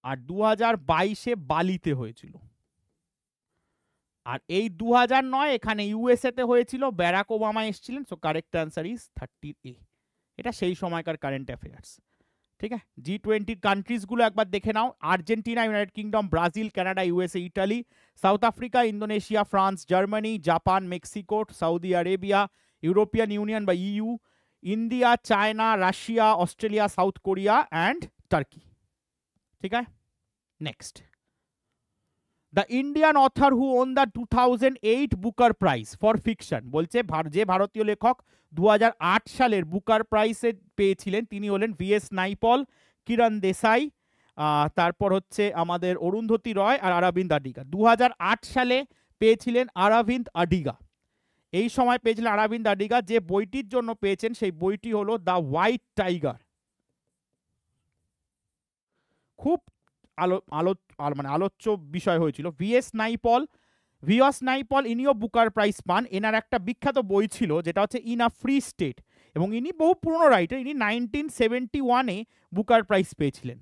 আর দু হাজার বাইশে বালিতে হয়েছিল আর এই দু নয় এখানে ইউএসএতে হয়েছিল ব্যারাক ওবামা এসেছিলেন so correct answer is thirty A এটা সেই সময়কার কারেন্ট অ্যাফেয়ার্স ঠিক আছে জি টোয়েন্টির কান্ট্রিজগুলো একবার দেখে নাও Argentina United Kingdom Brazil Canada USA Italy South Africa Indonesia France Germany Japan Mexico Saudi Arabia European Union বা EU India China Russia Australia South Korea and Turkey ঠিক আছে next the Indian author who won the two thousand eight Booker prize for fiction বলছে যে ভারতীয় লেখক দু সালের Booker প্রাইসে পেয়েছিলেন তিনি হলেন ভিএস নাইপল কিরণ দেশাই তারপর হচ্ছে আমাদের অরুন্ধতী রয় আর আরাবিন্দ আডিগা দু সালে পেয়েছিলেন আরাবিন্দ আডিগা এই সময় পেয়েছিলেন আরাবিন্দ আডিগা যে বইটির জন্য পেয়েছেন সেই বইটি হলো দ্য হোয়াইট টাইগার খুব আলো আলো মানে আলোচ্য বিষয় হয়েছিল ভিএস নাইপল ভিওস নাইপল ইনিও বুকার প্রাইজ পান এনার একটা বিখ্যাত বই ছিল যেটা হচ্ছে ইন আ ফ্রি স্টেট এবং ইনি বহু পুরনো রাইটার ইনি নাইনটিন সেভেন্টি ওয়ানে বুকার প্রাইজ পেয়েছিলেন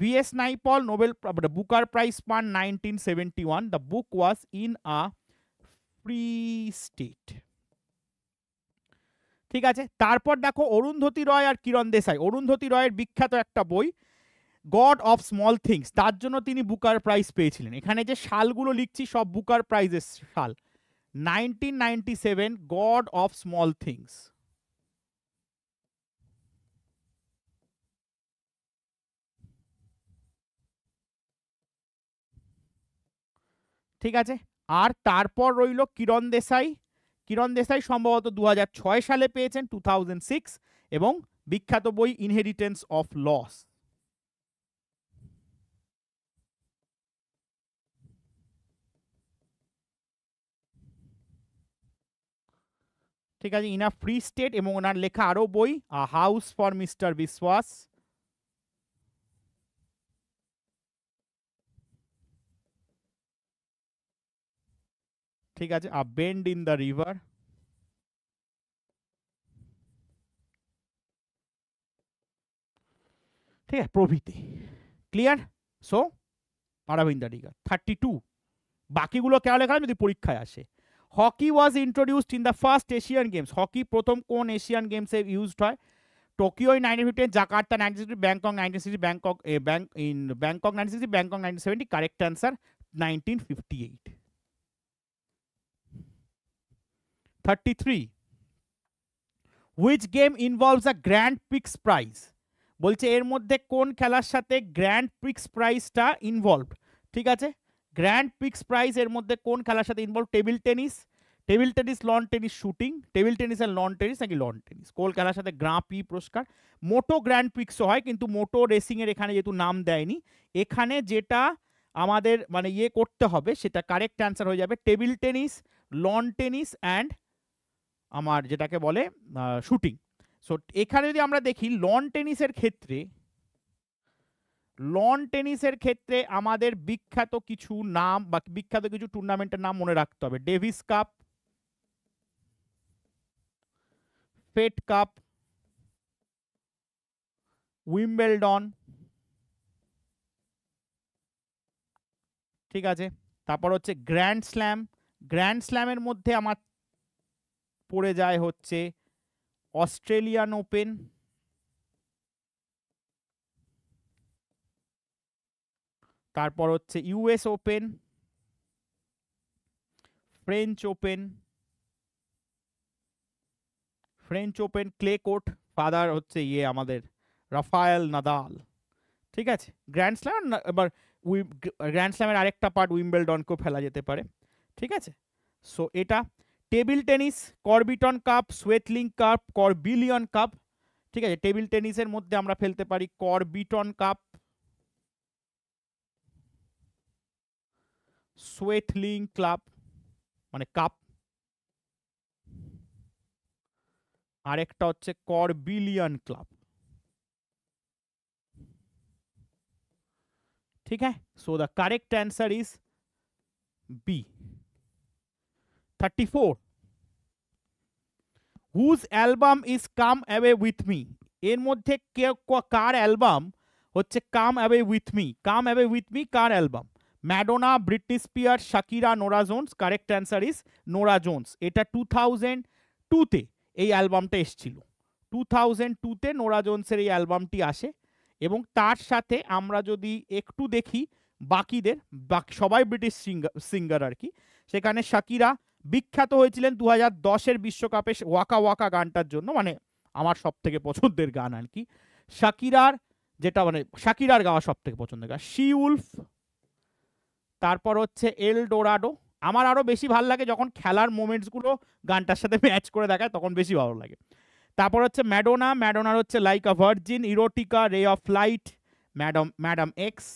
VS Naipaul Nobel Booker prize পান nineteen seventy one the book was in a free state ঠিক আছে তারপর দেখো অরুন্ধতী রয় আর কিরণ দেশাই অরুন্ধতী রয়ের বিখ্যাত একটা বই গড অফ স্মল থিংস তার জন্য তিনি বুকার প্রাইজ পেয়েছিলেন এখানে যে সালগুলো লিখছি সব বুকার প্রাইজের সাল nineteen ninety seven God of Small Things ঠিক আছে আর তারপর রইল কিরণ দেশাই কিরণ দেশাই সম্ভবত দু সালে পেয়েছেন টু এবং বিখ্যাত বই ইনহেরিটেন্স অফ লস ঠিক আছে ইন আ ফ্রি স্টেট এবং ওনার লেখা আরও বই a house for mister Biswas ঠিক আছে a bend in the river ঠিক আছে প্রভৃতি ক্লিয়ার সো অরবিন্দ ডিগার থার্টি টু বাকিগুলো কেউ লেখা যদি পরীক্ষায় আসে hockey was introduced in the first Asian Games hockey প্রথম কোন এশিয়ান গেমসে ইউজড হয় Tokyo in nineteen fifteen Jakarta nineteen sixty Bangkok nineteen sixty Bangkok in Bangkok nineteen sixty Bangkok nineteen seventy correct answer nineteen fifty eight thirty three which game involves a grand pix prize বলছে এর মধ্যে কোন খেলার সাথে grand pix প্রাইজটা involve ঠিক আছে grand pix prize এর মধ্যে কোন খেলার সাথে involve table tennis table tennis lawn tennis shooting table tennis আর লন টেনিস নাকি লন টেনিস কোল খেলার সাথে গ্রাপি পুরস্কার মোটো গ্র্যান্ড পিক্সও হয় কিন্তু মোটো রেসিংয়ের এখানে যেহেতু নাম দেয়নি এখানে যেটা আমাদের মানে ইয়ে করতে হবে সেটা কারেক্ট অ্যান্সার হয়ে যাবে table tennis lawn tennis and আমার যেটাকে বলে শুটিং সো এখানে যদি আমরা দেখি লন টেনিসের ক্ষেত্রে লন টেনিসের ক্ষেত্রে আমাদের বিখ্যাত কিছু নাম বা বিখ্যাত কিছু টুর্নামেন্টের নাম মনে রাখতে হবে Davis Cup Fed Cup Wimbledon ঠিক আছে তারপর হচ্ছে গ্র্যান্ড স্ল্যাম গ্র্যান্ড স্ল্যামের মধ্যে আমার পড়ে যায় হচ্ছে অস্ট্রেলিয়ান ওপেন তারপর হচ্ছে US Open French Open French Open clay court father হচ্ছে ইয়ে আমাদের রাফায়েল নাদাল ঠিক আছে গ্র্যান্ড স্ল্যাম এবার উই গ্র্যান্ড স্ল্যামের আরেকটা পার্ট উইম্বেলডনকেও ফেলা যেতে পারে ঠিক আছে সো এটা table tennis Corbillon Cup Swaythling Cup Corbillon Cup ঠিক আছে টেবিল টেনিসের মধ্যে আমরা ফেলতে পারি Corbillon Cup Swaythling club correct answer album मध्य कार अलबाम हम away with come away with कार album Madonna Britney Spear Shakira Norah Jones correct answer is Norah Jones এটা টু থাউজেন্ড টুতে এই অ্যালবামটা এসছিল টু থাউজেন্ড টুতে নোরা জোন্সের এই অ্যালবামটি আসে এবং তার সাথে আমরা যদি একটু দেখি বাকিদের বাকি সবাই ব্রিটিশ সিঙ্গার সিঙ্গার আর কি সেখানে শাকিরা বিখ্যাত হয়েছিলেন দু হাজার দশের বিশ্বকাপে ওয়াকা ওয়াকা গানটার জন্য মানে আমার সব থেকে পছন্দের গান আর কি শাকিরার যেটা মানে শাকিরার গাওয়া সব থেকে পছন্দের গান শি উলফ তারপর হচ্ছে এল ডোরাডো আমার আরও বেশি ভাল লাগে যখন খেলার মোমেন্টসগুলো গানটার সাথে ম্যাচ করে দেখায় তখন বেশি ভালো লাগে তারপর হচ্ছে ম্যাডোনা ম্যাডোনার হচ্ছে like a virgin Erotica ray of light Madame Madame X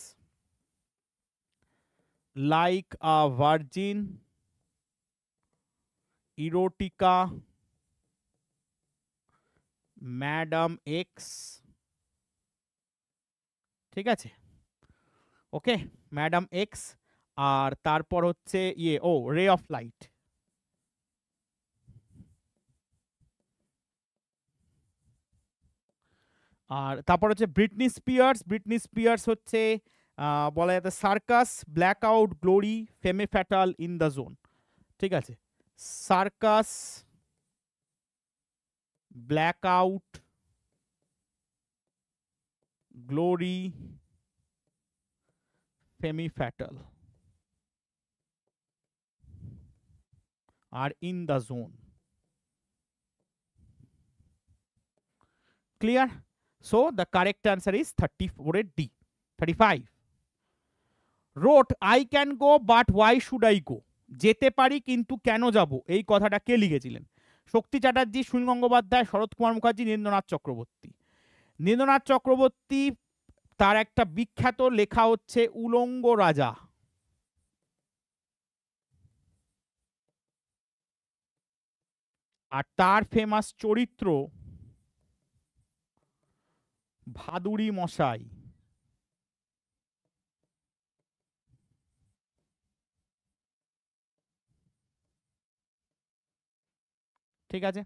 like a virgin Erotica Madame X ঠিক আছে ওকে ম্যাডাম এক্স আর তারপর হচ্ছে ইয়ে ও রে অফ লাইট আর তারপর হচ্ছে ব্রিটনি স্পিয়ার্স ব্রিটনি স্পিয়ার্স হচ্ছে বলা যেতে Circus Blackout Glory Femme Fatale in the Zone ঠিক আছে Circus Blackout Glory Femme Fatale are in the zone clear so the correct answer is 34 d 35 wrote i can go but why should i go যেতে পারি কিন্তু কেন যাব এই কথাটা কে লিখেছিলেন শক্তি চ্যাটার্জি সুনীল গঙ্গোপাধ্যায় শরৎ কুমার মুখার্জি নীন্দ্রনাথ চক্রবর্তী নীন্দ্রনাথ চক্রবর্তী তার একটা বিখ্যাত লেখা হচ্ছে উলঙ্গ রাজা আর তার ফেমাস চরিত্র ভাদুরি মশাই ঠিক আছে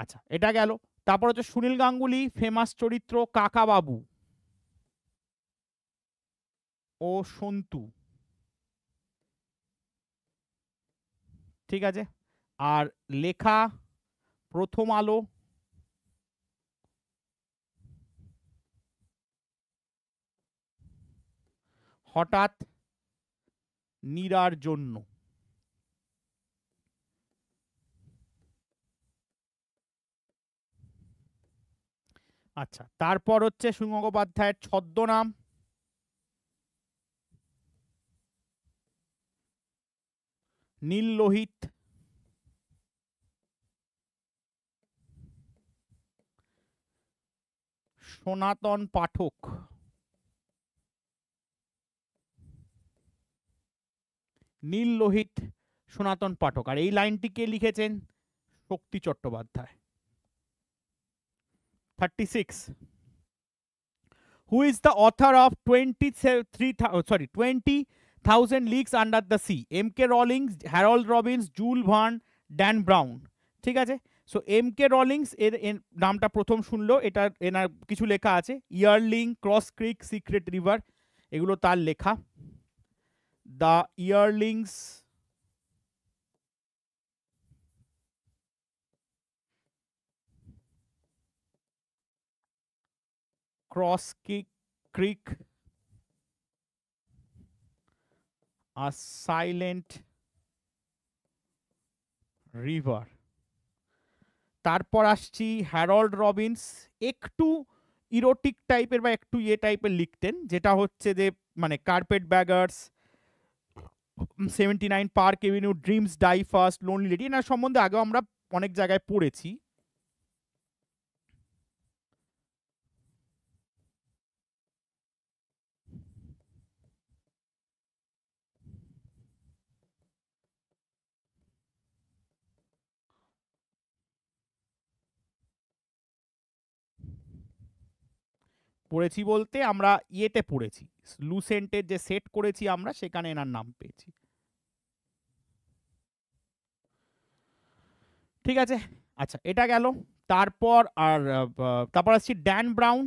আচ্ছা এটা গেল তারপর হচ্ছে সুনীল গাঙ্গুলি ফেমাস চরিত্র কাকাবাবু ও সন্তু ঠিক আছে আর লেখা প্রথম আলো হঠাৎ নীরার জন্য আচ্ছা তারপর হচ্ছে সুগঙ্গোপাধ্যায়ের ছদ্মনাম নীল লোহিত সনাতন পাঠক নীল লোহিত সনাতন পাঠক আর এই লাইনটিকে লিখেছেন Shakti Chattopadhyay thirty six who is the author of twenty three sorry twenty thousand leagues under the sea M K Rowling Harold Robbins Jules Verne Dan Brown ঠিক আছে সো এম কে রলিংস এর নামটা প্রথম শুনলো এটা এনার কিছু লেখা আছে Yearling Cross Creek Secret River এগুলো তার লেখা the Yearlings Cross Kick Creek a Silent River তারপর আসছি হ্যারল্ড রবিন্স একটু ইরোটিক টাইপের বা একটু ইয়ে টাইপের লিখতেন যেটা হচ্ছে যে মানে Carpetbaggers seventy nine Park Avenue Dreams Die First Lonely Lady এনার সম্বন্ধে আগেও আমরা অনেক জায়গায় পড়েছি পড়েছি বলতে আমরা ইয়েতে পড়েছি লুসেন্টের যে সেট করেছি আমরা সেখানে এনার নাম পেয়েছি ঠিক আছে আচ্ছা এটা গেল তারপর আর তারপর আসছি Dan Brown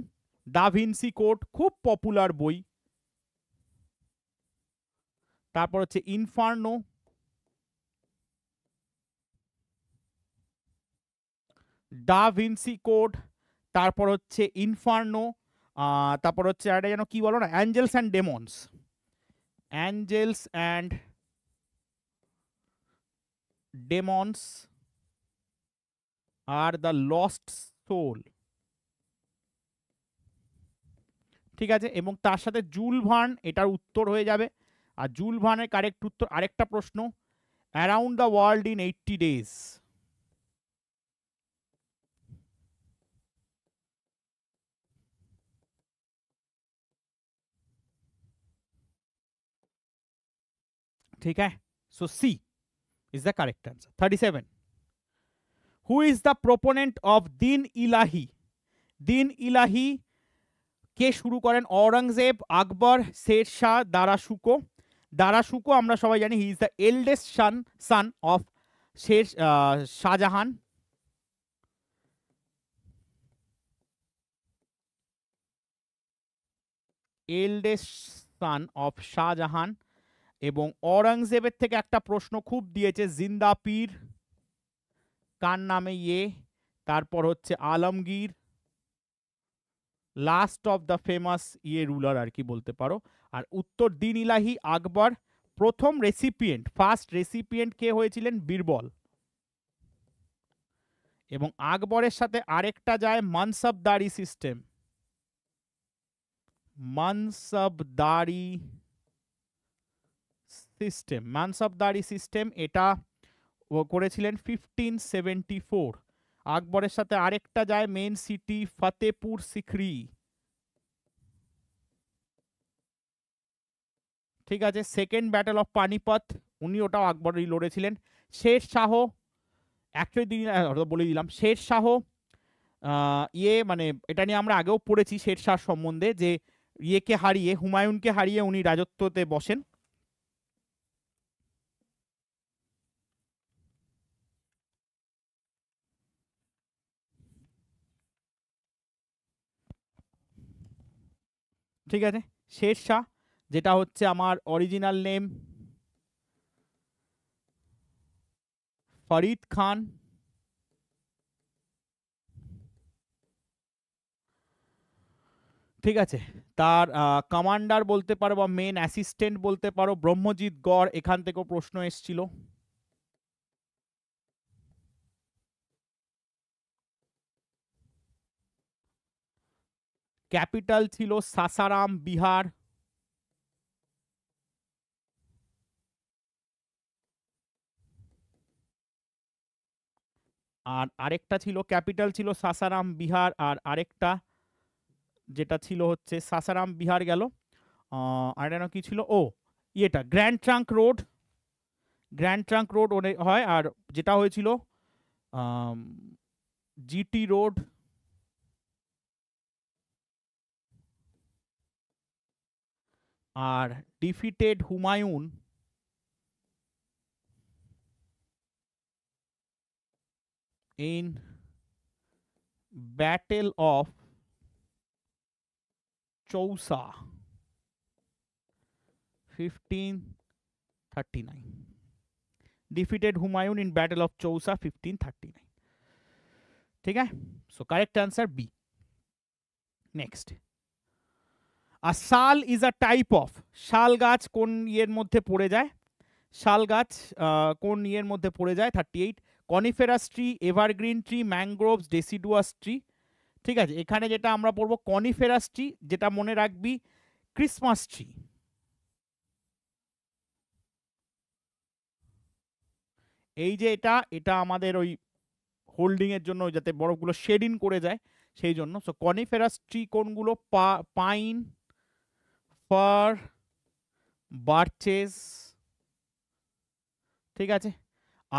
Da Vinci Code খুব পপুলার বই তারপর হচ্ছে ইনফার্নো দা ভিনসি কোড তারপর হচ্ছে ইনফার্নো তারপর হচ্ছে একটা যেন কি বলো না Angels and Demons Angels and Demons আর দ্য লস্ট সোল ঠিক আছে এবং তার সাথে জুল ভান এটার উত্তর হয়ে যাবে আর জুল ভানের কারেক্ট উত্তর আরেকটা প্রশ্ন around the world in eighty days ठीक है so C is the correct answer thirty seven who is the proponent of Din Ilahi দিন ইলাহি কে শুরু করেন ঔরঙ্গজেব আকবর শের শাহ দারাশুকো দারাশুকো আমরা সবাই জানি he is the eldest son son of Sher Shah Jahan eldest son of Shah Jahan এবং অরঙ্গজেবের থেকে একটা প্রশ্ন খুব দিয়েছে জিন্দা পীর কার নামে ইয়ে তারপর হচ্ছে Alamgir last of the famous ইয়ে রুলার আর কি বলতে পারো আর উত্তর দিন ইলাহি আকবর প্রথম রেসিপিয়েন্ট ফার্স্ট রেসিপিয়েন্ট কে হয়েছিলেন বীরবল এবং আকবরের সাথে আরেকটা যায় mansabdari system mansabdari system mansabdari system এটা করেছিলেন ফিফটিন সেভেন্টি ফোর আকবরের সাথে আরেকটা যায় মেন সিটি ফতেপুর সিকরি ঠিক আছে সেকেন্ড ব্যাটেল অফ পানিপথ উনি ওটাও আকবরই লড়েছিলেন শের শাহ অ্যাকচুয়ালি দিন বলে দিলাম শের শাহ ইয়ে মানে এটা নিয়ে আমরা আগেও পড়েছি শের শাহ সম্বন্ধে যে ইয়েকে হারিয়ে হুমায়ুনকে হারিয়ে উনি রাজত্বতে বসেন ঠিক আছে শাহ যেটা হচ্ছে আমার অরিজিনাল নেম ফরিদ খান ঠিক আছে তার কমান্ডার বলতে পারো বা মেন অ্যাসিস্ট্যান্ট বলতে পারো ব্রহ্মজিৎ গড় এখান থেকেও প্রশ্ন এসছিল ক্যাপিটাল ছিল সাসারাম বিহার আর আরেকটা ছিল ক্যাপিটাল ছিল সাসারাম বিহার আর আরেকটা যেটা ছিল হচ্ছে সাসারাম বিহার গেল আর কি ছিল ও ইয়েটা Grand Trunk Road Grand Trunk Road হয় আর যেটা হয়েছিল জিটি রোড আর defeated Humayun in battle of Chausa 1539 defeated Humayun in battle of Chausa 1539 ठीक है so correct answer B next আর sal is a type of শাল গাছ কোন ইয়ের মধ্যে পড়ে যায় শাল গাছ কোন ইয়ের মধ্যে পড়ে যায় thirty eight coniferous tree evergreen tree mangroves deciduous tree ঠিক আছে এখানে যেটা আমরা পড়বো কনিফেরাস ট্রি যেটা মনে রাখবি ক্রিসমাস ট্রি এই যে এটা এটা আমাদের ওই হোল্ডিংয়ের জন্য যাতে বরফগুলো শেড ইন করে যায় সেই জন্য সো কনিফেরাস ট্রি কোনগুলো পাইন অফার বার্চেস ঠিক আছে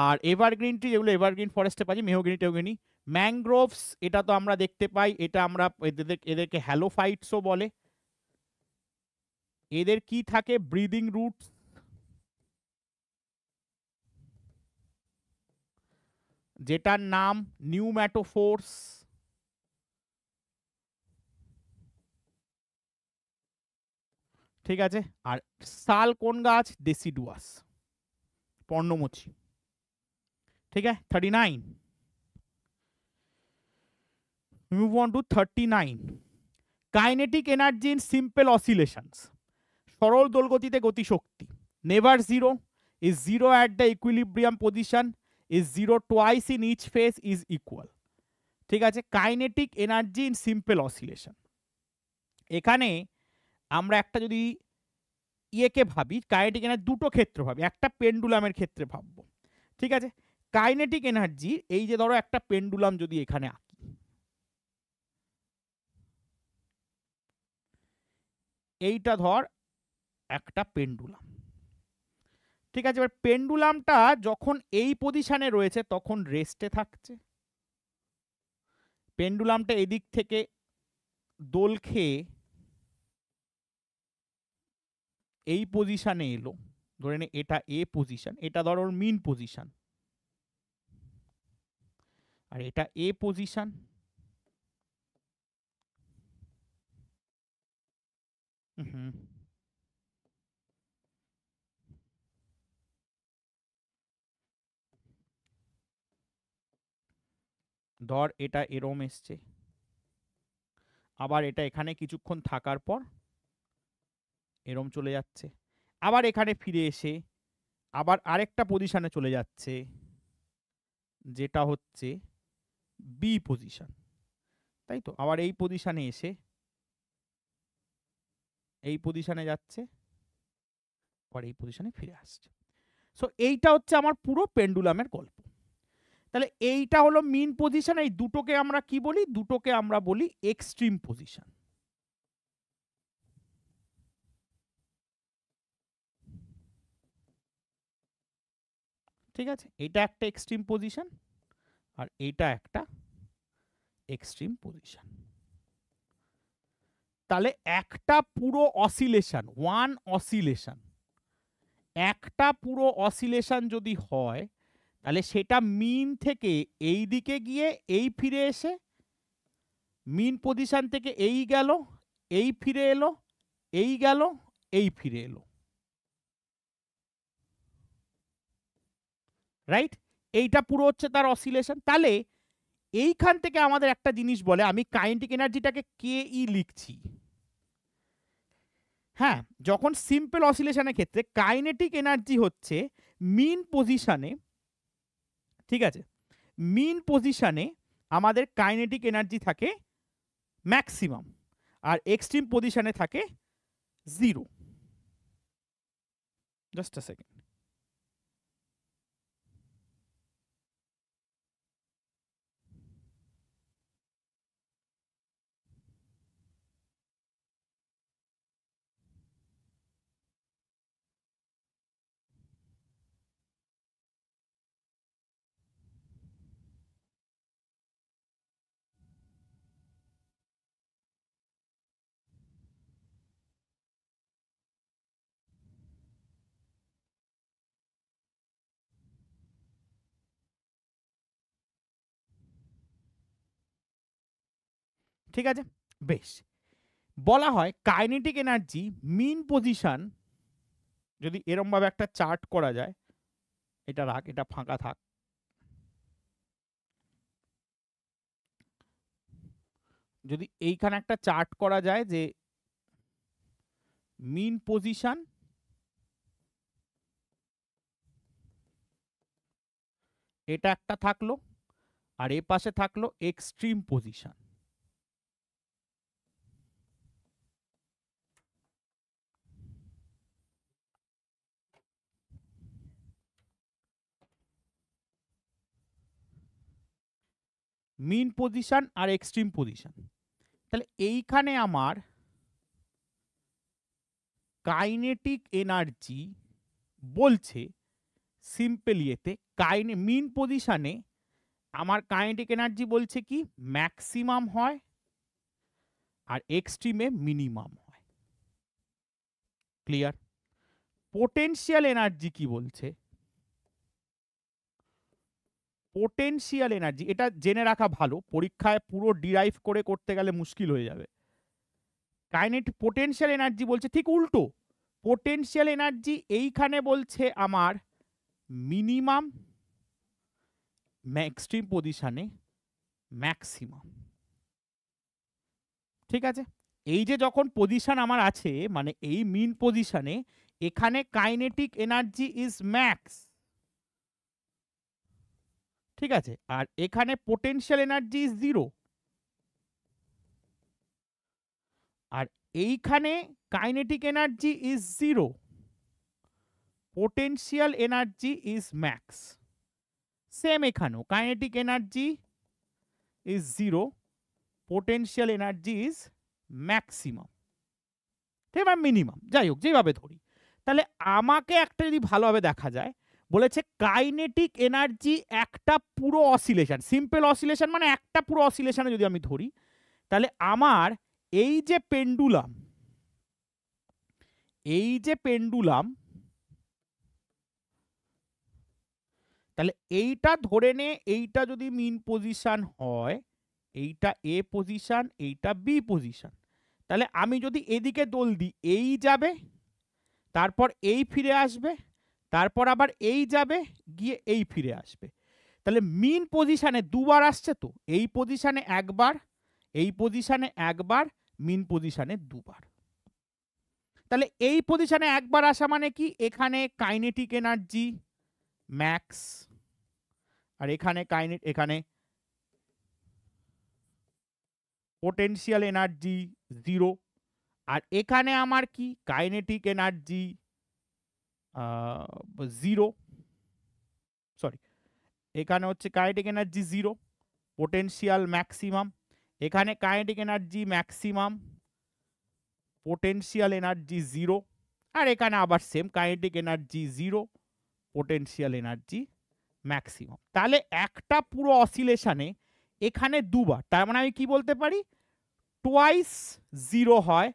আর এভারগ্রিন ট্রি যেগুলো এভারগ্রিন ফরেস্টে পাচ্ছি মেহগিনি টেহগিনি ম্যাংগ্রোভস এটা তো আমরা দেখতে পাই এটা আমরা এদের এদেরকে হ্যালোফাইটসও বলে এদের কি থাকে ব্রিদিং রুটস যেটার নাম নিউম্যাটোফোর্স ঠিক আছে আর সাল কোন গাছ ডেসিডুয়াস পর্ণমোচী ঠিক আছে thirty nine move on to thirty nine kinetic energy in simple oscillations সরল দোলগতিতে গতিশক্তি never zero is zero at the equilibrium position is zero twice in each phase is equal ঠিক আছে kinetic energy in simple oscillation এখানে আমরা একটা যদি ইয়েকে ভাবি কাইনেটিক এনার্জি দুটো ক্ষেত্র ভাবি একটা পেন্ডুলামের ক্ষেত্রে ভাবব ঠিক আছে কাইনেটিক এনার্জি এই যে ধরো একটা পেন্ডুলাম যদি এখানে আঁকি এইটা ধর একটা পেন্ডুলাম ঠিক আছে এবার পেন্ডুলামটা যখন এই পজিশানে রয়েছে তখন রেস্টে থাকছে পেন্ডুলামটা এদিক থেকে দোল খেয়ে এই পজিশানে এলো ধরে নে এটা এ পজিশান এটা ধর ওর মিন পজিশান আর এটা এ পজিশান হুম ধর এটা এরম এসছে আবার এটা এখানে কিছুক্ষণ থাকার পর এরম চলে যাচ্ছে আবার এখানে ফিরে এসে আবার আরেকটা পজিশানে চলে যাচ্ছে যেটা হচ্ছে বি পজিশান তাই তো আবার এই পজিশানে এসে এই পজিশানে যাচ্ছে আবার এই পজিশানে ফিরে আসছে সো এইটা হচ্ছে আমার পুরো পেন্ডুলামের গল্প তাহলে এইটা হলো মিন পজিশন এই দুটোকে আমরা কি বলি দুটোকে আমরা বলি এক্সট্রিম পজিশন ঠিক আছে এটা একটা এক্সট্রিম পজিশন আর এটা একটা এক্সট্রিম পজিশন তাহলে একটা পুরো অসিলেশন ওয়ান অসিলেশন একটা পুরো অসিলেশন যদি হয় তাহলে সেটা মিন থেকে এই দিকে গিয়ে এই ফিরে এসে মিন পজিশন থেকে এই গেল এই ফিরে এলো এই গেল এই ফিরে এলো রাইট এইটা পুরো হচ্ছে তার অসিলেশন তাহলে এইখান থেকে আমাদের একটা জিনিস বলে আমি কাইনেটিক এনার্জিটাকে কে ই লিখছি হ্যাঁ যখন সিম্পল অসিলেশনের ক্ষেত্রে কাইনেটিক এনার্জি হচ্ছে মিন পজিশানে ঠিক আছে মিন পজিশানে আমাদের কাইনেটিক এনার্জি থাকে ম্যাক্সিমাম আর এক্সট্রিম পজিশানে থাকে জিরো জাস্ট আ সেকেন্ড ঠিক আছে বেশ বলা হয় কাইনেটিক এনার্জি মিন পজিশান যদি এরমভাবে একটা চার্ট করা যায় এটা রাখ এটা ফাঁকা থাক যদি এইখানে একটা চার্ট করা যায় যে মিন পজিশান এটা একটা থাকলো আর এ পাশে থাকলো এক্সট্রিম পজিশান মিন পজিশান আর এক্সট্রিম পজিশান তাহলে এইখানে আমার কাইনেটিক এনার্জি বলছে সিম্পল ইয়েতে কাইনে মিন পজিশানে আমার কাইনেটিক এনার্জি বলছে কি ম্যাক্সিমাম হয় আর এক্সট্রিমে মিনিমাম হয় ক্লিয়ার পোটেনশিয়াল এনার্জি কি বলছে পোটেন্সিয়াল এনার্জি এটা জেনে রাখা ভালো পরীক্ষায় পুরো ডিরাইভ করে করতে গেলে মুশকিল হয়ে যাবে কাইনেট পোটেন্সিয়াল এনার্জি বলছে ঠিক উল্টো পোটেন্সিয়াল এনার্জি এইখানে বলছে আমার মিনিমাম ম্যাক্সট্রিম পজিশানে ম্যাক্সিমাম ঠিক আছে এই যে যখন পজিশান আমার আছে মানে এই মিন পজিশানে এখানে কাইনেটিক এনার্জি ইজ ম্যাক্স ঠিক আছে আর এখানে পোটেনশিয়াল এনার্জি ইজ জিরো আর এইখানে kinetic energy is zero potential energy is max same এখানেও kinetic energy is zero potential energy is maximum ঠিক আছে মিনিমাম যাই হোক যেভাবে ধরি তাহলে আমাকে একটা যদি ভালোভাবে দেখা যায় বলেছে কাইনেটিক এনার্জি একটা পুরো অসিলেশন সিম্পল অসিলেশন মানে একটা পুরো অসিলেশনে যদি আমি ধরি তাহলে আমার এই যে পেন্ডুলাম এই যে পেন্ডুলাম তাহলে এইটা ধরে নে এইটা যদি মিন পজিশান হয় এইটা এ পজিশান এইটা বি পজিশান তাহলে আমি যদি এদিকে দোল দিই এই যাবে তারপর এই ফিরে আসবে তারপর আবার এই যাবে গিয়ে এই ফিরে আসবে তাহলে মিন পজিশানে দুবার আসছে তো এই পজিশানে একবার এই পজিশানে একবার মিন পজিশানে দুবার তাহলে এই পজিশানে একবার আসা মানে কি এখানে কাইনেটিক এনার্জি ম্যাক্স আর এখানে কাইনেট এখানে পোটেন্সিয়াল এনার্জি জিরো আর এখানে আমার কি কাইনেটিক এনার্জি জিরো সরি এখানে হচ্ছে kinetic energy zero potential maximum এখানে kinetic energy maximum potential energy zero আর এখানে আবার same kinetic energy zero potential energy maximum তাহলে একটা পুরো অসিলেশানে এখানে দুবার তার মানে আমি কি বলতে পারি টোয়াইস জিরো হয়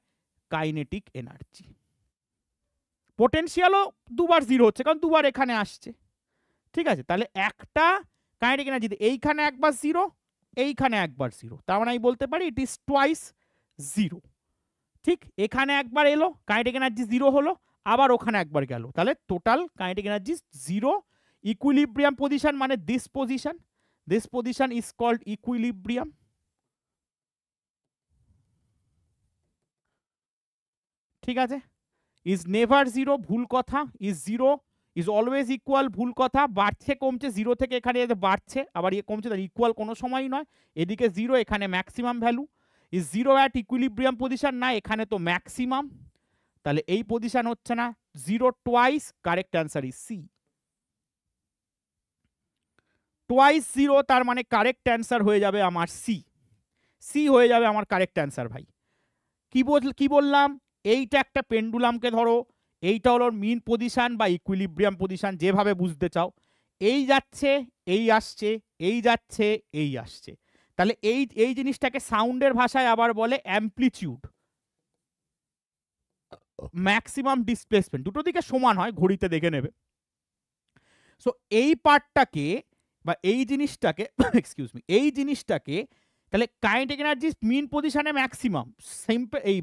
কাইনেটিক এনার্জি পোটেন্সিয়ালও দুবার জিরো হচ্ছে কারণ দুবার এখানে আসছে ঠিক আছে তাহলে একটা কাইনেটিক এনার্জি এইখানে একবার জিরো এইখানে একবার জিরো তার মানে আমি বলতে পারি ইট ইজ টোয়াইস জিরো ঠিক এখানে একবার এলো কাইনেটিক এনার্জি জিরো হলো আবার ওখানে একবার গেল তাহলে total kinetic energy zero equilibrium position মানে this position this position is called equilibrium ঠিক আছে ইজ নেভার জিরো ভুল কথা is zero is always equal ভুল কথা বাড়ছে কমছে জিরো থেকে এখানে বাড়ছে আবার ইয়ে কমছে তার ইকুয়াল কোনো সময়ই নয় এদিকে জিরো এখানে maximum value is zero at equilibrium position না এখানে তো ম্যাক্সিমাম তাহলে এই পজিশান হচ্ছে না zero twice correct answer is C twice zero তার মানে কারেক্ট অ্যান্সার হয়ে যাবে আমার সি সি হয়ে যাবে আমার কারেক্ট অ্যান্সার ভাই কি বল কি বললাম এইটা একটা পেন্ডুলামকে ধরো এইটা হলো মিন পজিশান বা ইকুইলিব্রিয়াম পজিশান যেভাবে বুঝতে চাও এই যাচ্ছে এই আসছে এই যাচ্ছে এই আসছে তাহলে এই এই জিনিসটাকে সাউন্ডের ভাষায় আবার বলে অ্যামপ্লিচিউড ম্যাক্সিমাম ডিসপ্লেসমেন্ট দুটো দিকে সমান হয় ঘড়িতে দেখে নেবে সো এই পার্টটাকে বা এই জিনিসটাকে এক্সকিউজ মি এই জিনিসটাকে তাহলে কাইন্ট এনার্জি মিন পজিশানে ম্যাক্সিমাম সিম্পল এই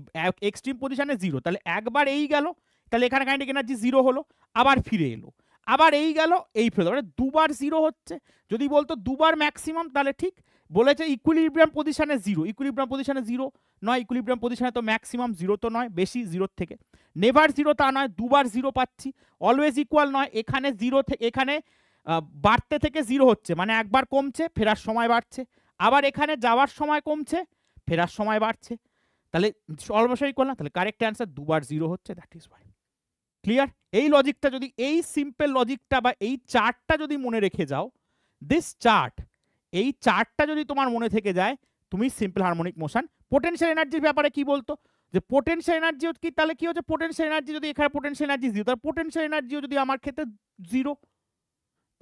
এক্সট্রিম পজিশানে জিরো তাহলে একবার এই গেল তাহলে এখানে কাইন্ট এনার্জি জিরো হলো আবার ফিরে এলো আবার এই গেল এই ফেরত মানে দুবার জিরো হচ্ছে যদি বলতো দুবার ম্যাক্সিমাম তাহলে ঠিক বলেছে ইকুইলিব্রিয়াম পজিশানে জিরো ইকুইলিব্রিয়াম পজিশানে জিরো নয় ইকুইলিব্রিয়াম পজিশানে তো ম্যাক্সিমাম জিরো তো নয় বেশি জিরোর থেকে নেভার জিরো তা নয় দুবার জিরো পাচ্ছি অলওয়েজ ইকুয়াল নয় এখানে জিরো থেকে এখানে বাড়তে থেকে জিরো হচ্ছে মানে একবার কমছে ফেরার সময় বাড়ছে আবার এখানে যাওয়ার সময় কমছে ফেরার সময় বাড়ছে তাহলে সর্বশায়ী করলাম তাহলে কারেক্ট অ্যান্সার দুবার জিরো হচ্ছে দ্যাট ইজ ওয়াই ক্লিয়ার এই লজিকটা যদি এই সিম্পল লজিকটা বা এই চার্টটা যদি মনে রেখে যাও দিস চার্ট এই চার্টটা যদি তোমার মনে থেকে যায় তুমি সিম্পল হারমোনিক মোশন পোটেনশিয়াল এনার্জির ব্যাপারে কি বলতো যে পোটেনশিয়াল এনার্জি কি তাহলে কি হচ্ছে পোটেনশিয়াল এনার্জি যদি এখানে পোটেনশিয়াল এনার্জি জিরো তাহলে পোটেনশিয়াল এনার্জিও যদি আমার ক্ষেত্রে জিরো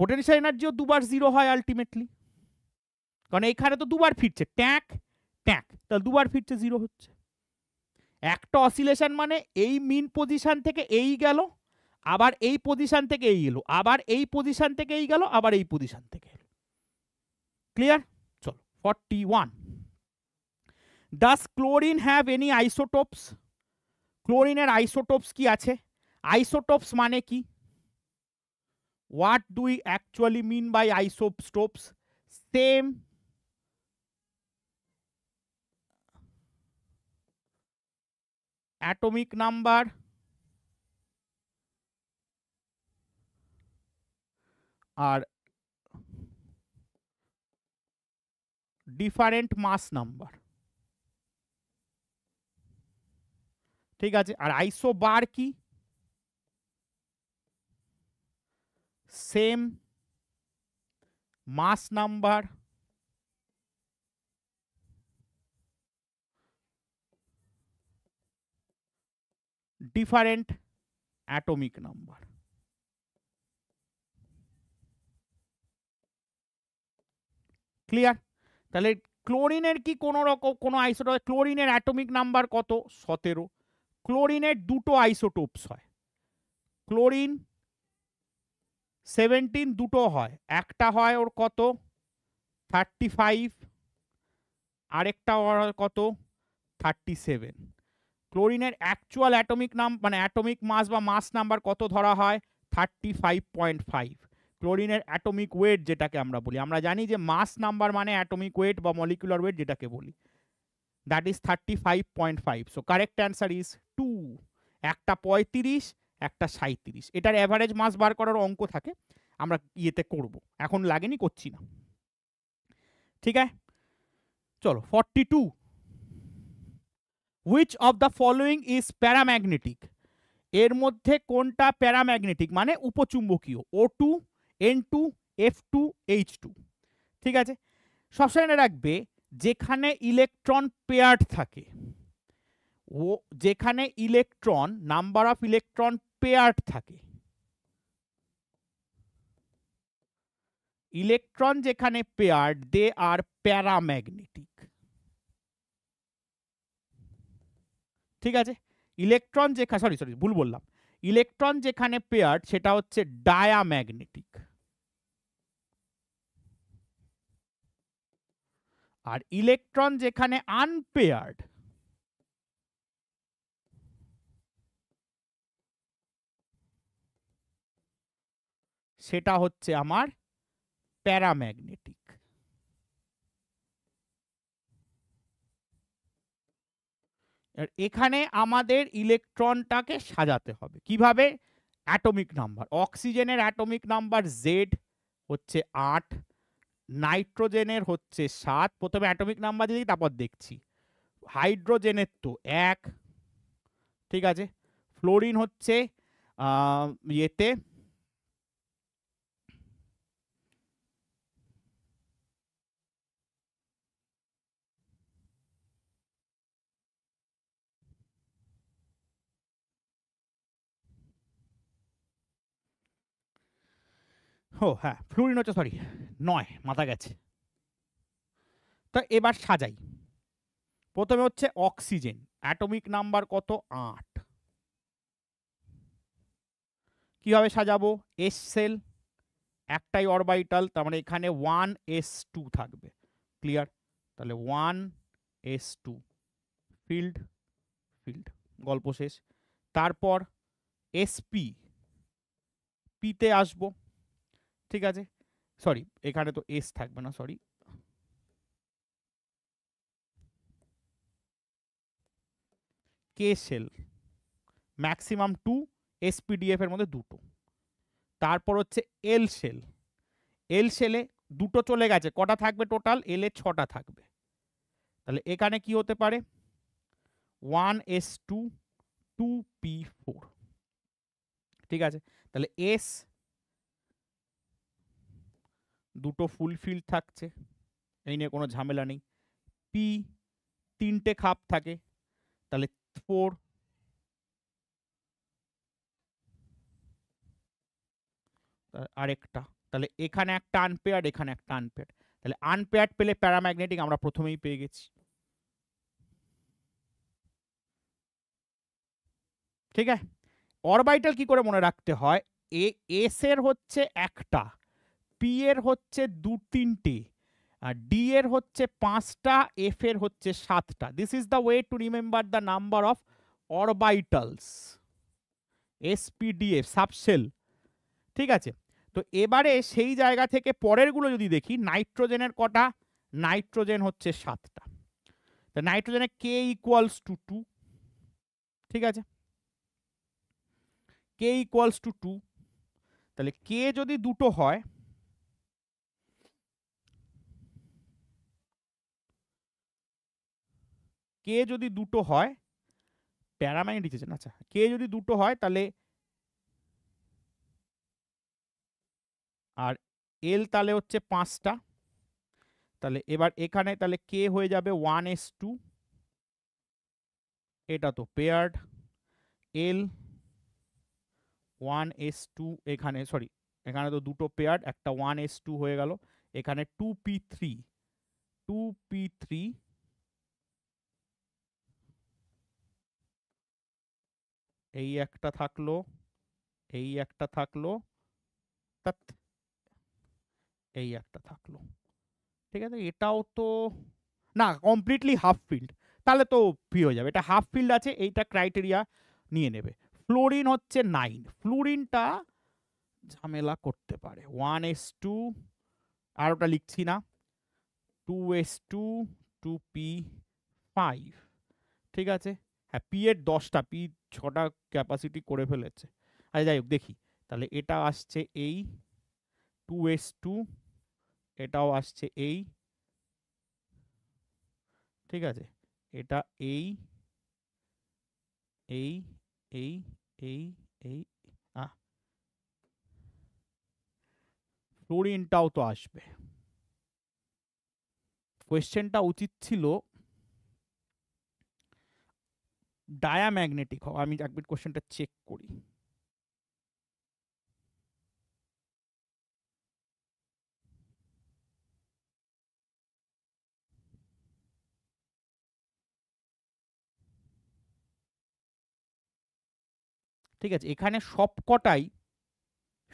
পোটেনশিয়াল এনার্জিও দুবার জিরো হয় আলটিমেটলি কারণ এইখানে তো দুবার ফিরছে ট্যাঁক ট্যাঁক তাহলে দুবার ফিরছে জিরো হচ্ছে একটা অসিলেশন মানে এই মিন পজিশান থেকে এই গেল আবার এই পজিশান থেকে এই এলো আবার এই পজিশান থেকে এই গেল আবার এই পজিশান থেকে এলো ক্লিয়ার চলো forty one does chlorine have any isotopes ক্লোরিনের আইসোটোপস কি আছে আইসোটোপস মানে কি what do you actually mean by isotopes same atomic number আর ডিফারেন্ট মাস নাম্বার ঠিক আছে আর আইসো বার কি same mass number different atomic number. Clear তাহলে ক্লোরিনের কি কোনো রকম কোনো আইসোটোপ ক্লোরিনের অ্যাটমিক নাম্বার কত সতেরো ক্লোরিনের দুটো আইসোটোপস হয় ক্লোরিন সেভেন্টিন দুটো হয় একটা হয় ওর কত থার্টি ফাইভ আরেকটা ওর কত থার্টি সেভেন ক্লোরিনের অ্যাকচুয়াল অ্যাটমিক নাম মানে অ্যাটমিক মাস বা মাস নাম্বার কত ধরা হয় থার্টি ফাইভ পয়েন্ট ফাইভ ক্লোরিনের অ্যাটমিক ওয়েট যেটাকে আমরা বলি আমরা জানি যে মাস নাম্বার মানে অ্যাটমিক ওয়েট বা মলিকুলার ওয়েট যেটাকে বলি that is thirty five point five so correct answer is two একটা পঁয়ত্রিশ একটা সাঁত্রিশ এটার অ্যাভারেজ মাস বার করার অঙ্ক থাকে আমরা ইয়েতে করব এখন লাগেনি করছি না ঠিক আছে চলো forty two which of the following is paramagnetic এর মধ্যে কোনটা প্যারাম্যাগনেটিক মানে উপচুম্বকীয় O two N two F two H two ঠিক আছে সবসময় রাখবে যেখানে ইলেকট্রন পেয়ার্ড থাকে ও যেখানে electron number of electron paired থাকে ইলেকট্রন যেখানে পেয়ার্ড দে আর প্যারাম্যাগনেটিক ঠিক আছে ইলেকট্রন যেখানে সরি সরি ভুল বললাম ইলেকট্রন যেখানে পেয়ার সেটা হচ্ছে ডায়াম্যাগনেটিক আর ইলেকট্রন যেখানে আনপেয়ার্ড সেটা হচ্ছে আমার প্যারাম্যাগনেটিক এখানে আমাদের ইলেকট্রনটাকে সাজাতে হবে কিভাবে অ্যাটমিক নাম্বার অক্সিজেনের অ্যাটমিক নাম্বার জেড হচ্ছে আট নাইট্রোজেনের হচ্ছে সাত প্রথমে অ্যাটমিক নাম্বার দিয়ে তারপর দেখছি হাইড্রোজেনের তো এক ঠিক আছে ফ্লোরিন হচ্ছে ইয়েতে ও হ্যাঁ ফ্লুরিন হচ্ছে সরি নয় মাথা গেছে তো এবার সাজাই প্রথমে হচ্ছে অক্সিজেন অ্যাটমিক নাম্বার কত আট কীভাবে সাজাবো এস সেল একটাই অরবাইটাল তার মানে এখানে ওয়ান এস টু থাকবে ক্লিয়ার তাহলে one S two filled filled গল্প শেষ তারপর এসপি পিতে আসবো ঠিক আছে সরি এখানে তো এস থাকবে না sorry K shell maximum two SPDF এর মধ্যে দুটো তারপর হচ্ছে এল সেল এল সেলে দুটো চলে গেছে কটা থাকবে টোটাল এল এ ছটা থাকবে তাহলে এখানে কি হতে পারে one S two two P four ঠিক আছে তাহলে এস দুটো ফুলফিল থাকছে এই নিয়ে কোনো ঝামেলা নেই পি তিনটে খাপ থাকে তাহলে ফোর আরেকটা তাহলে এখানে একটা আনপেয়ার এখানে একটা আনপেয়ার তাহলে আনপেয়ার পেলে প্যারাম্যাগনেটিক আমরা প্রথমেই পেয়ে গেছি ঠিক আছে অরবাইটাল কি করে মনে রাখতে হয় এ এস এর হচ্ছে একটা পি এর হচ্ছে দু তিনটে আর ডি এর হচ্ছে পাঁচটা এফ এর হচ্ছে সাতটা this is the way to remember the number of orbitals SPDF subshell ঠিক আছে তো এবারে সেই জায়গা থেকে পরেরগুলো যদি দেখি নাইট্রোজেনের কটা নাইট্রোজেন হচ্ছে সাতটা তো নাইট্রোজেনে কে ইকুয়ালস টু টু ঠিক আছে কে ইকুয়ালস টু টু তাহলে কে যদি দুটো হয় কে যদি দুটো হয় প্যারামাইন আচ্ছা কে যদি দুটো হয় তাহলে আর এল তাহলে হচ্ছে পাঁচটা তাহলে এবার এখানে তাহলে কে হয়ে যাবে ওয়ান এস টু এটা তো paired L one S two এখানে সরি এখানে তো দুটো পেয়ার্ড একটা ওয়ান এস টু হয়ে গেল এখানে two p three two p three এই একটা থাকলো এই একটা থাকলো এই একটা থাকলো ঠিক আছে এটাও তো না কমপ্লিটলি হাফ ফিল্ড তাহলে তো ফ্রি হয়ে যাবে এটা হাফ ফিল্ড আছে এইটা ক্রাইটেরিয়া নিয়ে নেবে ফ্লোরিন হচ্ছে নাইন ফ্লোরিনটা ঝামেলা করতে পারে ওয়ান এস টু আর ওটা লিখছি না two s two two p five ঠিক আছে হ্যাঁ পি এর দশটা পি ছটা ক্যাপাসিটি করে ফেলেছে আচ্ছা যাই হোক দেখি তাহলে এটা আসছে এই টু এস টু এটাও আসছে এই ঠিক আছে এটা এই এই এই এই এই আ ফ্লোরিনটাও তো আসবে কোয়েশ্চেনটা উচিত ছিল ডায়াম্যাগনেটিক হয় আমি একবার কোশ্চেনটা চেক করি ঠিক আছে এখানে সবকটাই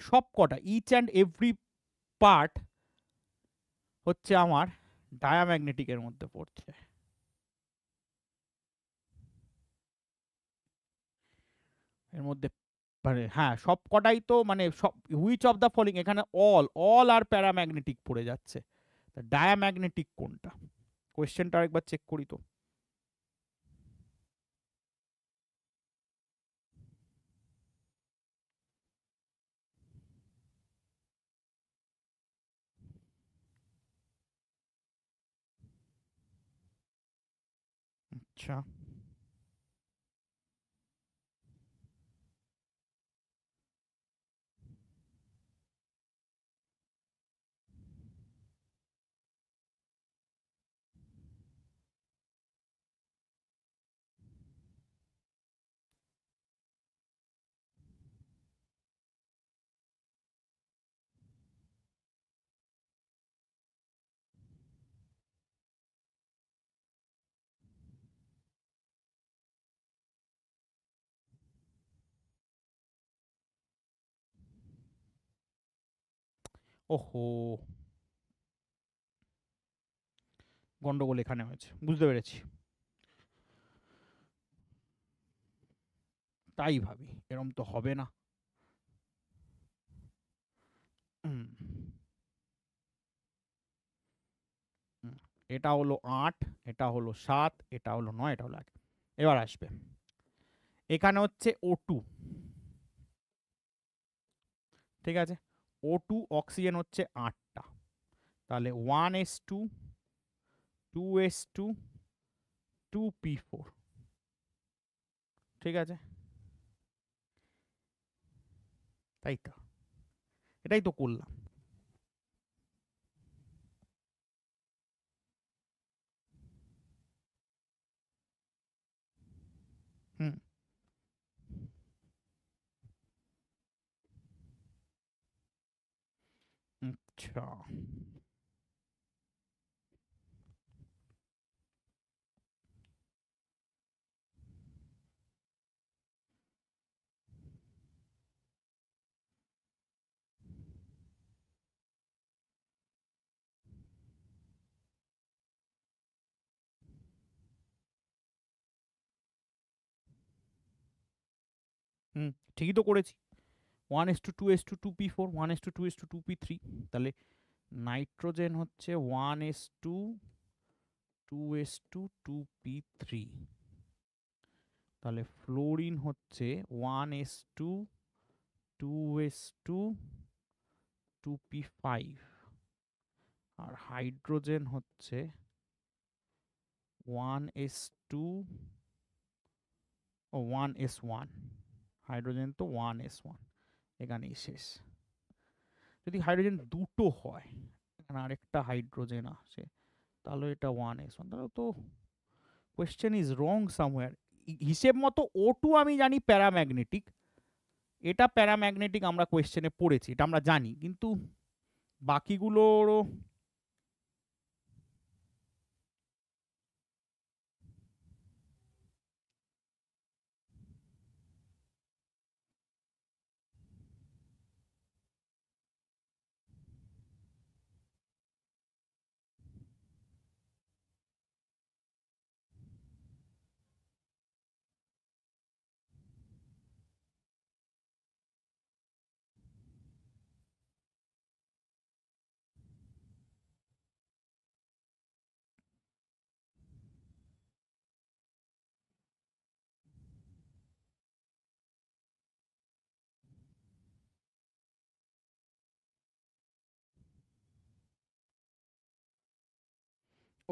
সবকটা ইচ অ্যান্ড এভরি পার্ট হচ্ছে আমার ডায়াম্যাগনেটিকের মধ্যে পড়ছে এর মধ্যে মানে হ্যাঁ সব কটাই তো মানে সব হুইচ অফ দ্য ফলিং এখানে অল অল আর প্যারাম্যাগনেটিক পড়ে যাচ্ছে ডায়াম্যাগনেটিক কোনটা কোয়েশ্চেনটা আরেকবার চেক করি তো আচ্ছা ওহো গন্ডগোল এখানে হয়েছে বুঝতে পেরেছি তাই ভাবি এরম তো হবে না এটা হলো আট এটা হলো সাত এটা হলো নয় এটা হলো এক এবার আসবে এখানে হচ্ছে ও টু ঠিক আছে ও টু অক্সিজেন হচ্ছে আটটা তাহলে one S two two s two two P four ঠিক আছে তাই তো এটাই তো করলাম 그렇죠. 응, 음, 제기도 꼬레지. One S two two s two two P four one S two two s two two p three তাহলে নাইট্রোজেন হচ্ছে one S two two s two two p three তাহলে ফ্লোরিন হচ্ছে one S two two s two two p five আর hydrogen হচ্ছে one S two one s one hydrogen তো one s one এখানেই শেষ যদি hydrogen দুটো হয় এখানে আরেকটা হাইড্রোজেন আসে তাহলে এটা ওয়ান এস ওয়ান তাহলে তো কোয়েশ্চেন ইজ রং সামওয়্যার হিসেব মতো ও টু আমি জানি প্যারাম্যাগনেটিক এটা প্যারাম্যাগনেটিক আমরা কোয়েশ্চেনে পড়েছি এটা আমরা জানি কিন্তু বাকিগুলোরও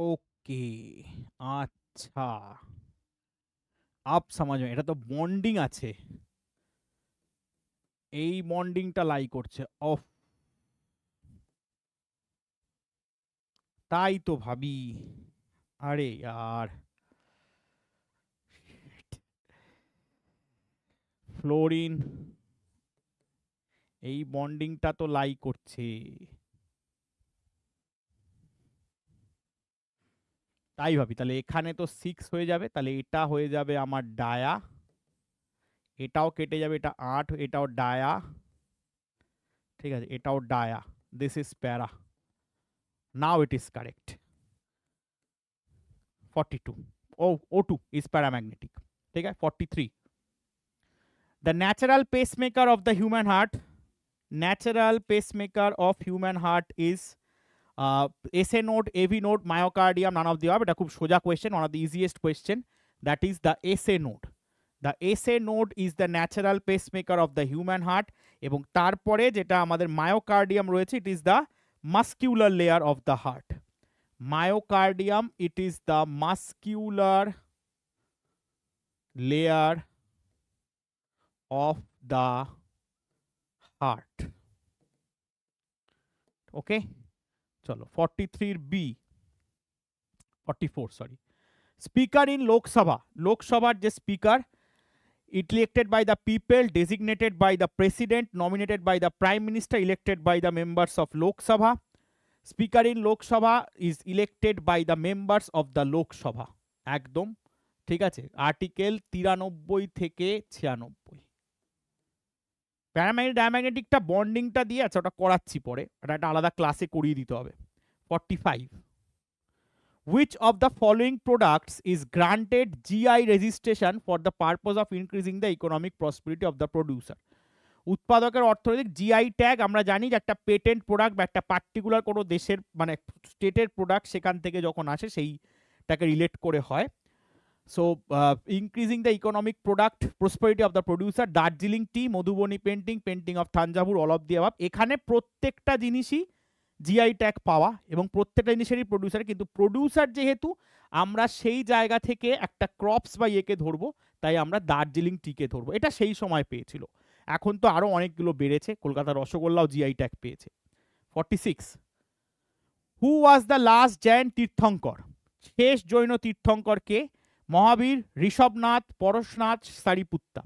ওকে আচ্ছা আপ সমাজ এটা তো বন্ডিং আছে এই বন্ডিংটা লাই করছে অফ তাই তো ভাবি আরে আর ফ্লোরিন এই বন্ডিংটা তো লাই করছে তাই ভাবি তাহলে এখানে তো সিক্স হয়ে যাবে তাহলে এটা হয়ে যাবে আমার ডায়া এটাও কেটে যাবে এটা আট এটাও ডায়া ঠিক আছে এটাও dia this is para now it is correct forty two O O two is paramagnetic ठीक है forty three the natural pacemaker of the human heart natural pacemaker of human heart is A node AV node myocardium none of the above এটা খুব সোজা question one of the easiest question that is the A node the A node is the natural pacemaker of the human heart এবং তারপরে যেটা আমাদের myocardium রয়েছে it is the muscular layer of the heart myocardium it is the muscular layer of the heart okay চলো forty থ্রির B forty four sorry speaker in Lok Sabha লোকসভার যে speaker elected by the people, designated by the president, nominated by the prime minister, elected by the members of Lok Sabha. Speaker in Lok Sabha is elected by the members of the Lok Sabha. একদম ঠিক আছে article তিরানব্বই থেকে ছিয়ানব্বই paramagnetic ডায়াম্যাগনেটিকটা বন্ডিংটা দিয়ে আছে আচ্ছা ওটা করাচ্ছি পরে ওটা একটা আলাদা ক্লাসে করিয়ে দিতে হবে forty five which of the following products is granted GI registration for the purpose of increasing the economic prosperity of the producer উৎপাদকের অর্থনৈতিক জিআই ট্যাগ আমরা জানি যে একটা পেটেন্ট প্রোডাক্ট বা একটা পার্টিকুলার কোনো দেশের মানে স্টেটের প্রোডাক্ট সেখান থেকে যখন আসে সেইটাকে রিলেট করে হয় So uh, increasing the economic product prosperity of the producer, Darjeeling tea, Madhubani painting, painting of Thanjavur, all of the above. এখানে প্রত্যেকটা জিনিসই জিআই ট্যাগ পাওয়া এবং প্রত্যেকটা জিনিসেরই প্রডিউসার কিন্তু প্রডিউসার যেহেতু আমরা সেই জায়গা থেকে একটা ক্রপস বা ইয়েকে ধরবো তাই আমরা দার্জিলিং টিকে ধরবো এটা সেই সময় পেয়েছিল এখন তো আরও অনেকগুলো বেড়েছে কলকাতার রসগোল্লাও জিআই ট্যাগ পেয়েছে forty six who was the last Jain tirthankara শেষ জৈন তীর্থঙ্কর কে মহাবীর ঋষভনাথ পরশনাথ সারিপুত্তা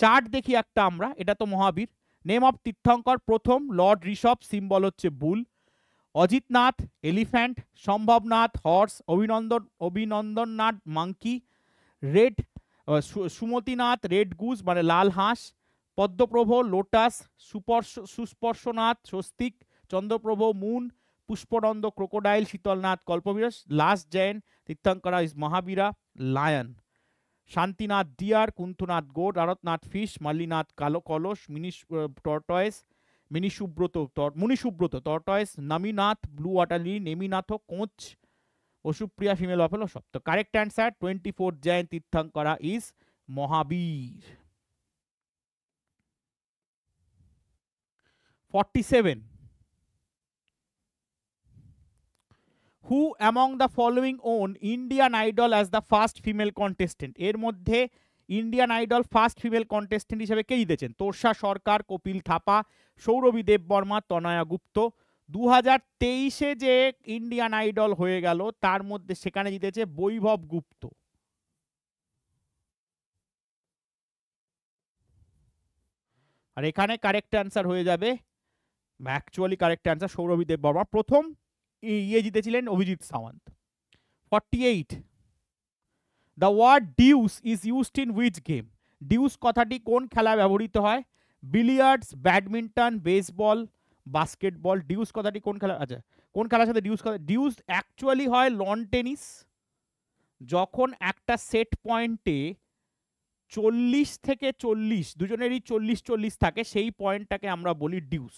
চার্ট দেখি একটা আমরা এটা তো মহাবীর নেম অফ তীর্থঙ্কর প্রথম লর্ড ঋষভ সিম্বল হচ্ছে বুল অজিতনাথ elephant Sambhavnath horse Abhinandan Abhinandannath monkey red Sumatinath red goose মানে লাল হাঁস Padmaprabha lotus Suparsh Suparshvanath swastika Chandraprabha moon Pushpanand crocodile Shitalnath কল্পবিরস last Jain tirthankara is Mahavira lion Shantinath deer Kunthunath goat Aranath fish Mallinath কালো কলস মিনি tortoise Munisuvrata Munisuvrata tortoise Naminath blue water lily Neminath conch অসুপ্রিয়া ফিমেল অফেল সব তো correct answer twenty four Jain tirthankara is Mahavir forty seven who among the following won Indian idol as the first female contestant এর মধ্যে Indian Idol first female contestant হিসেবে কে দিয়েছেন তোর্ষা সরকার কপিল থাপা সৌরভী দেববর্মা তনয়া গুপ্ত দু হাজার তেইশে যে ইন্ডিয়ান আইডল হয়ে গেল তার মধ্যে সেখানে জিতেছে বৈভব গুপ্ত আর এখানে কারেক্ট অ্যান্সার হয়ে যাবে actually correct answer Sourabhee Debbarma প্রথম ইয়ে জিতেছিলেন Abhijeet Sawant forty eight the word deuce is used in which game deuce কথাটি কোন খেলা ব্যবহৃত হয় billiards badminton baseball basketball deuce কথাটি কোন খেলা আচ্ছা কোন খেলার সাথে ডিউস কথা ডিউস অ্যাকচুয়ালি হয় লন টেনিস যখন একটা সেট পয়েন্টে চল্লিশ থেকে চল্লিশ দুজনেরই চল্লিশ চল্লিশ থাকে সেই পয়েন্টটাকে আমরা বলি ডিউস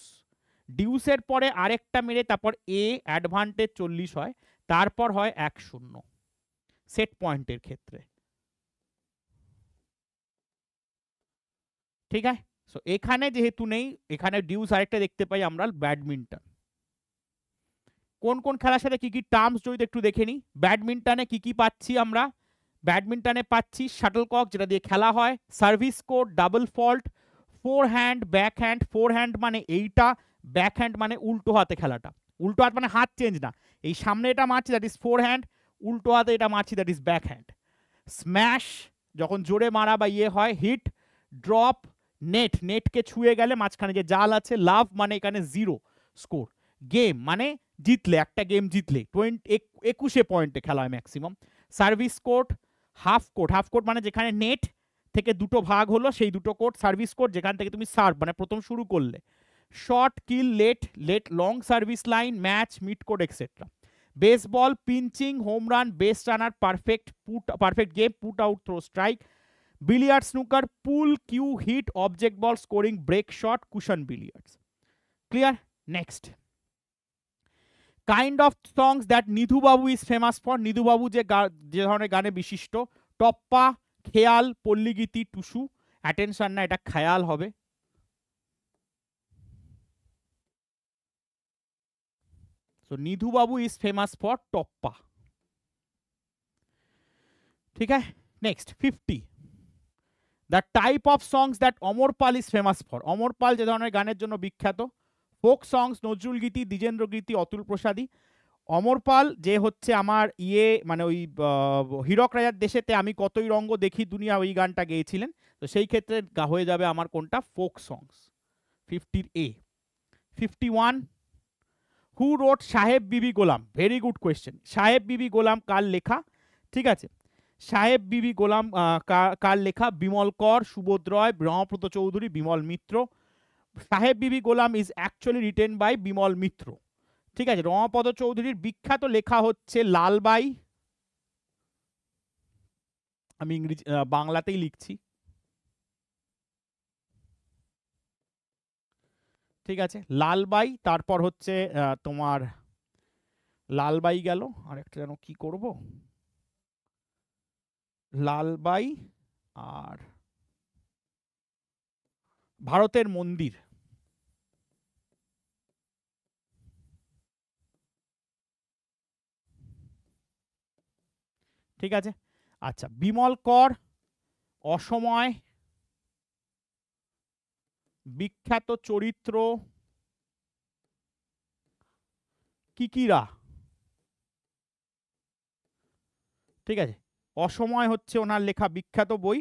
ডিউসের পরে আরেকটা মেরে তারপর এ অ্যাডভান্টেজ চল্লিশ হয় তারপর হয় এক শূন্য সেট পয়েন্টের ক্ষেত্রে ঠিক আছে সো এখানে যেহেতু নেই এখানে ডিউস আরেকটা দেখতে পাই আমরা ব্যাডমিন্টন কোন কোন খেলার সাথে কী কী টার্মস যদি একটু দেখে নিই ব্যাডমিন্টনে কী কী পাচ্ছি আমরা ব্যাডমিন্টনে পাচ্ছি শাটলকক যেটা দিয়ে খেলা হয় service court double fault forehand backhand forehand মানে এইটা ব্যাক হ্যান্ড মানে উল্টো হাতে খেলাটা উল্টো হাত মানে হাত চেঞ্জ না এই সামনে এটা মারছি দ্যাট ইজ ফোর হ্যান্ড উল্টো হাতে এটা মারছি দ্যাট ইজ ব্যাকহ্যান্ড স্ম্যাশ যখন জোরে মারা বা ইয়ে হয় হিট ড্রপ নেট নেটকে ছুঁয়ে গেলে মাঝখানে যে জাল আছে লাভ মানে এখানে জিরো স্কোর গেম মানে জিতলে একটা গেম জিতলে টোয়েন্টি একুশে পয়েন্টে খেলা হয় maximum service court half court half court মানে যেখানে নেট থেকে দুটো ভাগ হলো সেই দুটো কোর্ট সার্ভিস কোর্ট যেখান থেকে তুমি সার্ভ মানে প্রথম শুরু করলে short kill let let long service line match midcourt etcetera baseball pitching home run base runner perfect put perfect game put out throw strike billiard snooker pool cue hit object ball scoring break shot cushion billiards clear next kind of songs that Nidhu Babu is famous for Nidhu Babu যে যে ধরনের গানে বিশিষ্ট টপ্পা খেয়াল পল্লীগীতি Tusu attention না এটা খেয়াল হবে तो Nidhu Babu is famous for tappa ठीक है next fifty the type of songs that Amar Pal is famous for Amar Pal যে ধরনের গানের জন্য বিখ্যাত ফোক সংস নজরুল গীতি দ্বিজেন্দ্র গীতি অতুল প্রসাদী অমরপাল যে হচ্ছে আমার ইয়ে মানে ওই হীরক রাজার দেশেতে আমি কতই রঙ্গ দেখি দুনিয়া ওই গানটা গেয়েছিলেন তো সেই ক্ষেত্রে গা হয়ে যাবে আমার কোনটা ফোক সংস ফিফটির এ fifty one who wrote Saheb Bibi Golam very good question সাহেব বিবি গোলাম কার লেখা ঠিক আছে সাহেব বিবি গোলাম কার লেখা বিমল কর সুবোধ রয় ব্রহ্মপ্রত Chowdhury Bimal Mitra Saheb Bibi Golam is actually written by Bimal Mitra ঠিক আছে রমাপদ চৌধুরীর বিখ্যাত লেখা হচ্ছে লালবাই আমি ইংরেজি বাংলাতেই লিখছি ঠিক আছে লালবাই তারপর হচ্ছে তোমার লালবাই গেল আর একটা যেন কি করব লালবাই আর ভারতের মন্দির ঠিক আছে আচ্ছা বিমল কর অসময় বিখ্যাত চরিত্র কিকিরা ঠিক আছে অসময় হচ্ছে ওনার লেখা বিখ্যাত বই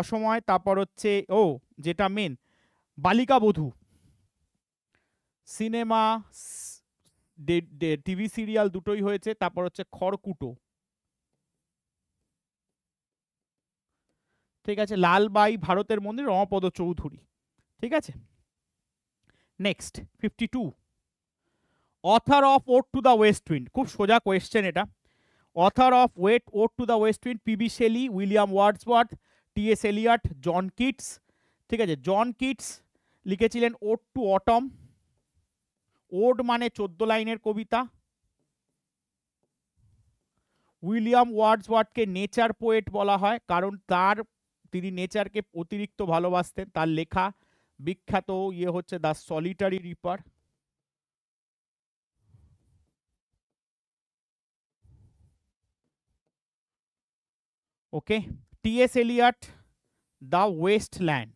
অসময় তারপর হচ্ছে ও যেটা মেন বালিকা বধূ সিনেমা টিভি সিরিয়াল দুটোই হয়েছে তারপর হচ্ছে খড়কুটো ঠিক আছে লালবাই ভারতের মন্দির রমপদ চৌধুরী ঠিক আছে next fifty two author of ode to the west wind খুব সোজা কোয়েশ্চেন এটা author of wait ode to the west wind PB Shelley William Word T S Eliot John Keats ঠিক আছে জন কিটস লিখেছিলেন ওট টু অটম ওড মানে চোদ্দ লাইনের কবিতা উইলিয়াম ওয়ার্ডস ওয়ার্ডকে নেচার পোয়েট বলা হয় কারণ তার তিনি নেচারকে অতিরিক্ত ভালোবাসতেন তার লেখা বিখ্যাত ইয়ে হচ্ছে the solitary reaper okay TS Eliot the waste land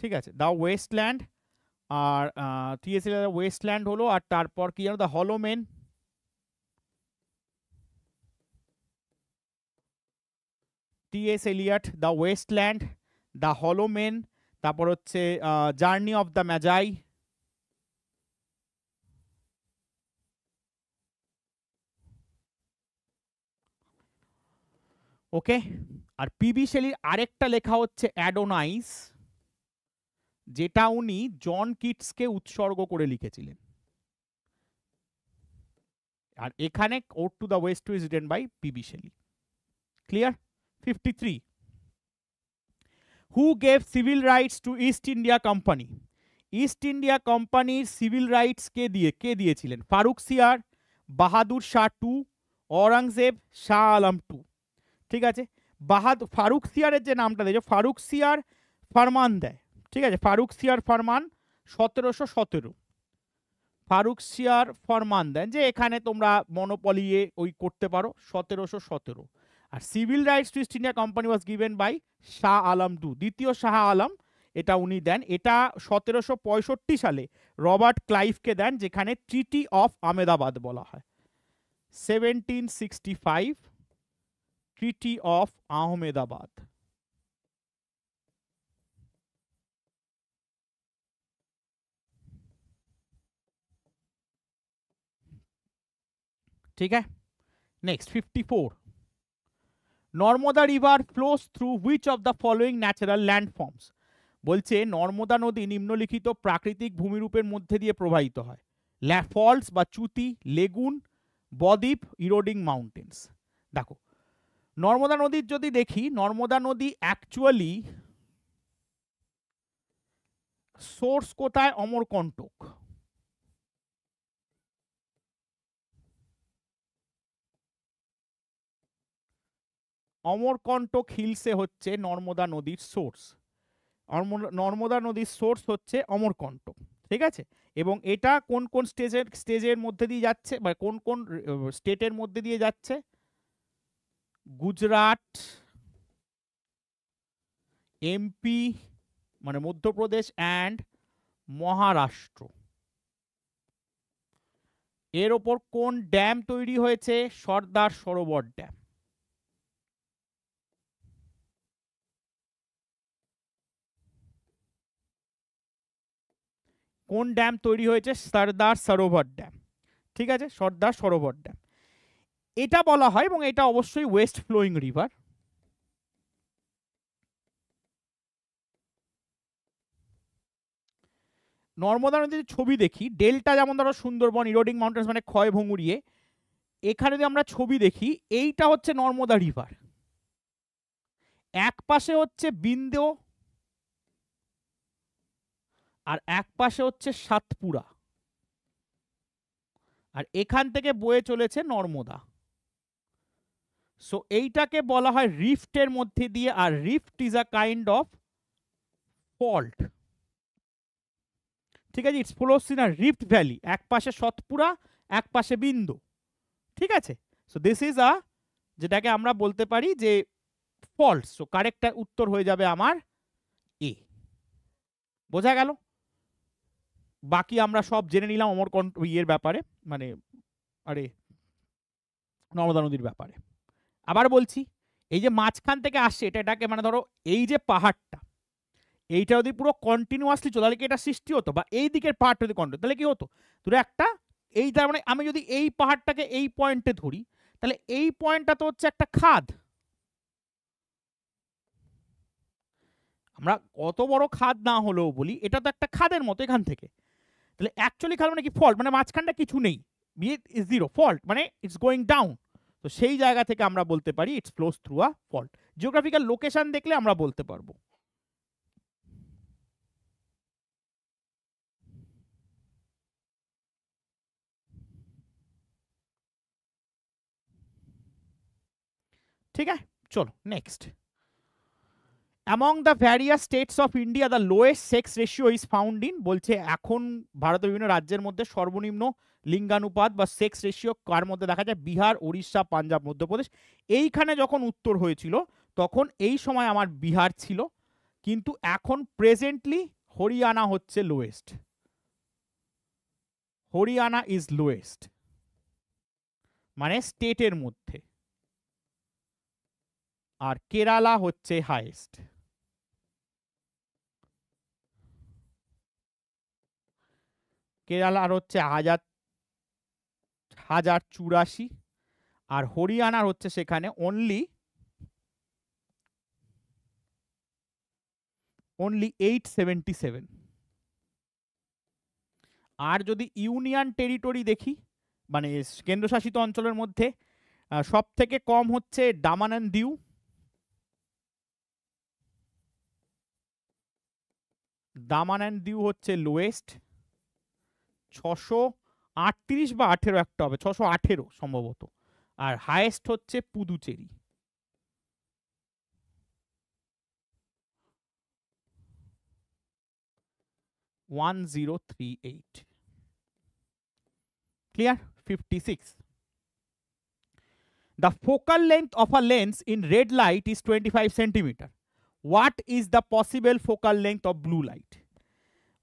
ঠিক আছে দ্য ওয়েস্টল্যান্ড আর টিএস এলিয়াট ওয়েস্টল্যান্ড হলো আর তারপর কি জানো the hollow men TS Eliot the waste land the hollow men তারপর হচ্ছে journey of the magi okay আর পিবি শেলির আরেকটা লেখা হচ্ছে অ্যাডোনাইস যেটা উনি জন কিটসকে উৎসর্গ করে লিখেছিলেন আর এখানে ওর টু দ্য ওয়েস্ট টু is written by PB Shelley clear 53 who gave civil rights to east india company East India কোম্পানির সিভিল রাইটস কে দিয়ে কে দিয়েছিলেন ফারুক সিয়ার বাহাদুর শাহ টু ঔরঙ্গজেব শাহ আলম টু ঠিক আছে বাহাদ ফারুক সিয়ারের যে নামটা দিয়েছে ফারুক সিয়ার ফারমান দেয় ঠিক আছে ফারুক সিয়ার ফরমান সতেরোশো সতেরো ফারুক সিয়ার ফরমান দেন যে এখানে তোমরা মনোপলিয়ে ওই করতে পারো সতেরোশো সতেরো আর civil rights to East India company was given by Shah Alam two দ্বিতীয় শাহ আলম এটা উনি দেন এটা সতেরোশো সালে রবার্ট ক্লাইভকে দেন যেখানে ট্রিটি অফ আমেদাবাদ বলা হয় seventeen sixty five treaty of Ahmedabad ठीक है next 54 Narmada river flows through which of the following natural landforms বলছে নর্মদা নদী নিম্নলিখিত প্রাকৃতিক ভূমিরূপের মধ্যে দিয়ে প্রবাহিত হয় ল্যাফলস বা চুতি লেগুন বদ্বীপ ইরোডিং মাউন্টেন্স দেখো নর্মদা নদীর যদি দেখি নর্মদা নদী অ্যাকচুয়ালি সোর্স কোথায় অমরকণ্টক অমরকণ্টক হিলসে হচ্ছে নর্মদা নদীর সোর্স নর্মদা নদীর সোর্স হচ্ছে অমরকণ্টক ঠিক আছে এবং এটা কোন কোন স্টেজের স্টেজের মধ্যে দিয়ে যাচ্ছে বা কোন কোন স্টেটের মধ্যে দিয়ে যাচ্ছে গুজরাট এমপি মানে মধ্যপ্রদেশ অ্যান্ড মহারাষ্ট্র এর ওপর কোন ড্যাম তৈরি হয়েছে সর্দার সরোবর ড্যাম কোন ড্যাম তৈরি হয়েছে সর্দার সরোবর ড্যাম ঠিক আছে সর্দার সরোবর ড্যাম এটা বলা হয় এবং এটা অবশ্যই ওয়েস্ট ফ্লোয়িং রিভার নর্মদা নদীর ছবি দেখি ডেল্টা যেমন ধরো সুন্দরবন ইরোডিং মাউন্টেন্স মানে ক্ষয় ভঙ্গুরিয়ে এখানে যদি আমরা ছবি দেখি এইটা হচ্ছে নর্মদা রিভার এক পাশে হচ্ছে বিন্দেও আর এক পাশে হচ্ছে সাতপুরা আর এখান থেকে বয়ে চলেছে নর্মদা সো এইটাকে বলা হয় রিফটের মধ্যে দিয়ে আর rift is a kind of fault ঠিক আছে it's flows in a rift valley এক পাশে সতপুরা এক পাশে বিন্দু ঠিক আছে সো দিস ইজ আ যেটাকে আমরা বলতে পারি যে ফল্ট সো কারেক্ট উত্তর হয়ে যাবে আমার এ বোঝা গেল বাকি আমরা সব জেনে নিলাম অমরকণ্ঠ ইয়ের ব্যাপারে মানে আরে নর্মদা নদীর ব্যাপারে আবার বলছি এই যে মাঝখান থেকে আসছে এটা এটাকে মানে ধরো এই যে পাহাড়টা এইটা যদি পুরো কন্টিনিউয়াসলি চলে তাহলে কি এটা সৃষ্টি হতো বা এই দিকের পাহাড়টা যদি কন্টিনিউ তাহলে কি হতো তোর একটা এই তার মানে আমি যদি এই পাহাড়টাকে এই পয়েন্টে ধরি তাহলে এই পয়েন্টটা তো হচ্ছে একটা খাদ আমরা কত বড় খাদ না হলেও বলি এটা তো একটা খাদের মতো এখান থেকে दले एक्चुअली खाल মানে কি ফল্ট মানে মাচখণ্ডা কিছু নেই বি ই 0 ফল্ট মানে इट्स গোইং ডাউন তো সেই জায়গা থেকে আমরা বলতে পারি इट्स 플োজ through a fault geographical location দেখলে আমরা বলতে পারবো ঠিক আছে চলো next among the various states of India the lowest sex ratio is found in বলছে এখন ভারতের বিভিন্ন রাজ্যের মধ্যে সর্বনিম্ন লিঙ্গানুপাত বা সেক্স রেশিও কার মধ্যে দেখা যায় বিহার উড়িষ্যা পাঞ্জাব মধ্যপ্রদেশ এইখানে যখন উত্তর হয়েছিল তখন এই সময় আমার বিহার ছিল কিন্তু এখন প্রেজেন্টলি হরিয়ানা হচ্ছে লোয়েস্ট হরিয়ানা ইজ লোয়েস্ট মানে স্টেটের মধ্যে আর কেরালা হচ্ছে হাইস্ট কেরালার হচ্ছে হাজার হাজার চুরাশি আর হরিয়ানার হচ্ছে সেখানে only only eight seventy seven আর যদি ইউনিয়ন টেরিটরি দেখি মানে কেন্দ্রশাসিত অঞ্চলের মধ্যে সব থেকে কম হচ্ছে ডামান অ্যান্ড দিউ দামান অ্যান্ড দিউ হচ্ছে লোয়েস্ট ছশো আটত্রিশ বা আঠেরো একটা হবে ছশো আঠেরো সম্ভবত আর হায়েস্ট হচ্ছে Puducherry one zero three eight clear fifty six The focal length of a lens in red light is 25 centimeter. What is the possible focal length of blue light?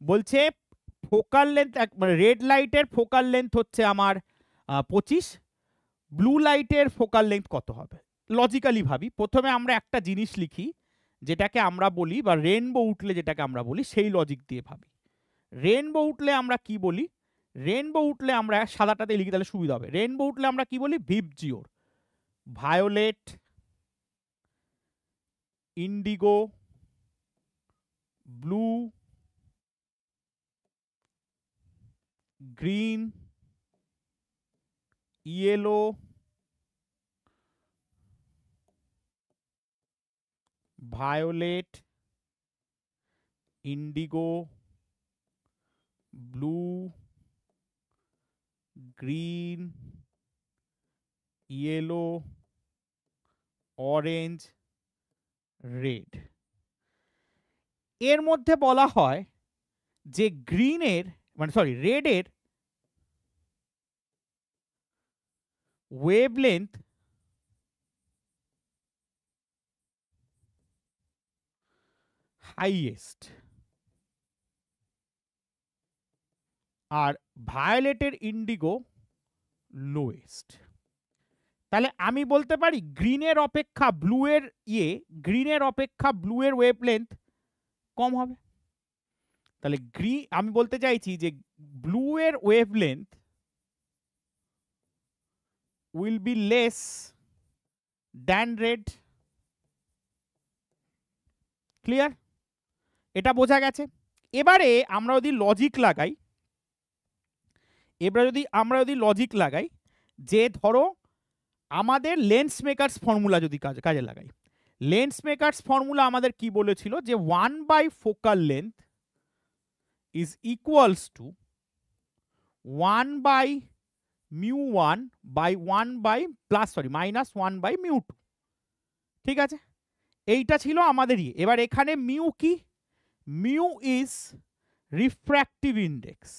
বলছে ফোকাল লেন্থ এক মানে রেড লাইটের ফোকাল লেন্থ হচ্ছে আমার পঁচিশ blue লাইটের focal length কত হবে লজিক্যালি ভাবি প্রথমে আমরা একটা জিনিস লিখি যেটাকে আমরা বলি বা রেনবো উঠলে যেটাকে আমরা বলি সেই লজিক দিয়ে ভাবি রেনবো উঠলে আমরা কি বলি রেনবো উঠলে আমরা সাদাটাতে লিখি তাহলে সুবিধা হবে রেনবো উঠলে আমরা কি বলি VIBGYOR violet indigo blue green, yellow, violet, indigo, blue, green, yellow, orange, red. এর মধ্যে বলা হয় যে গ্রিনের মানে সরি রেডের wavelength highest আর ভায়োলেটের ইন্ডিগো লোয়েস্ট তাহলে আমি বলতে পারি গ্রিনের অপেক্ষা ব্লু এর ইয়ে গ্রিনের অপেক্ষা ব্লু এর ওয়েভ লেন্থ কম হবে তাহলে গ্রি আমি বলতে চাইছি যে ব্লু এর wavelength will be less than red ক্লিয়ার এটা বোঝা গেছে এবারে আমরা যদি লজিক লাগাই এবারে যদি আমরা যদি লজিক লাগাই যে ধরো আমাদের লেন্স মেকারস ফর্মুলা যদি কাজে লাগাই লেন্স মেকারস ফর্মুলা আমাদের কি বলেছিল যে one by focal length is equals to one by mu one by one by plus sorry minus one by mu two ঠিক আছে এইটা ছিল আমাদেরই ইয়ে। এবার এখানে মিউ কি মিউ ইজ রিফ্র্যাক্টিভ ইন্ডেক্স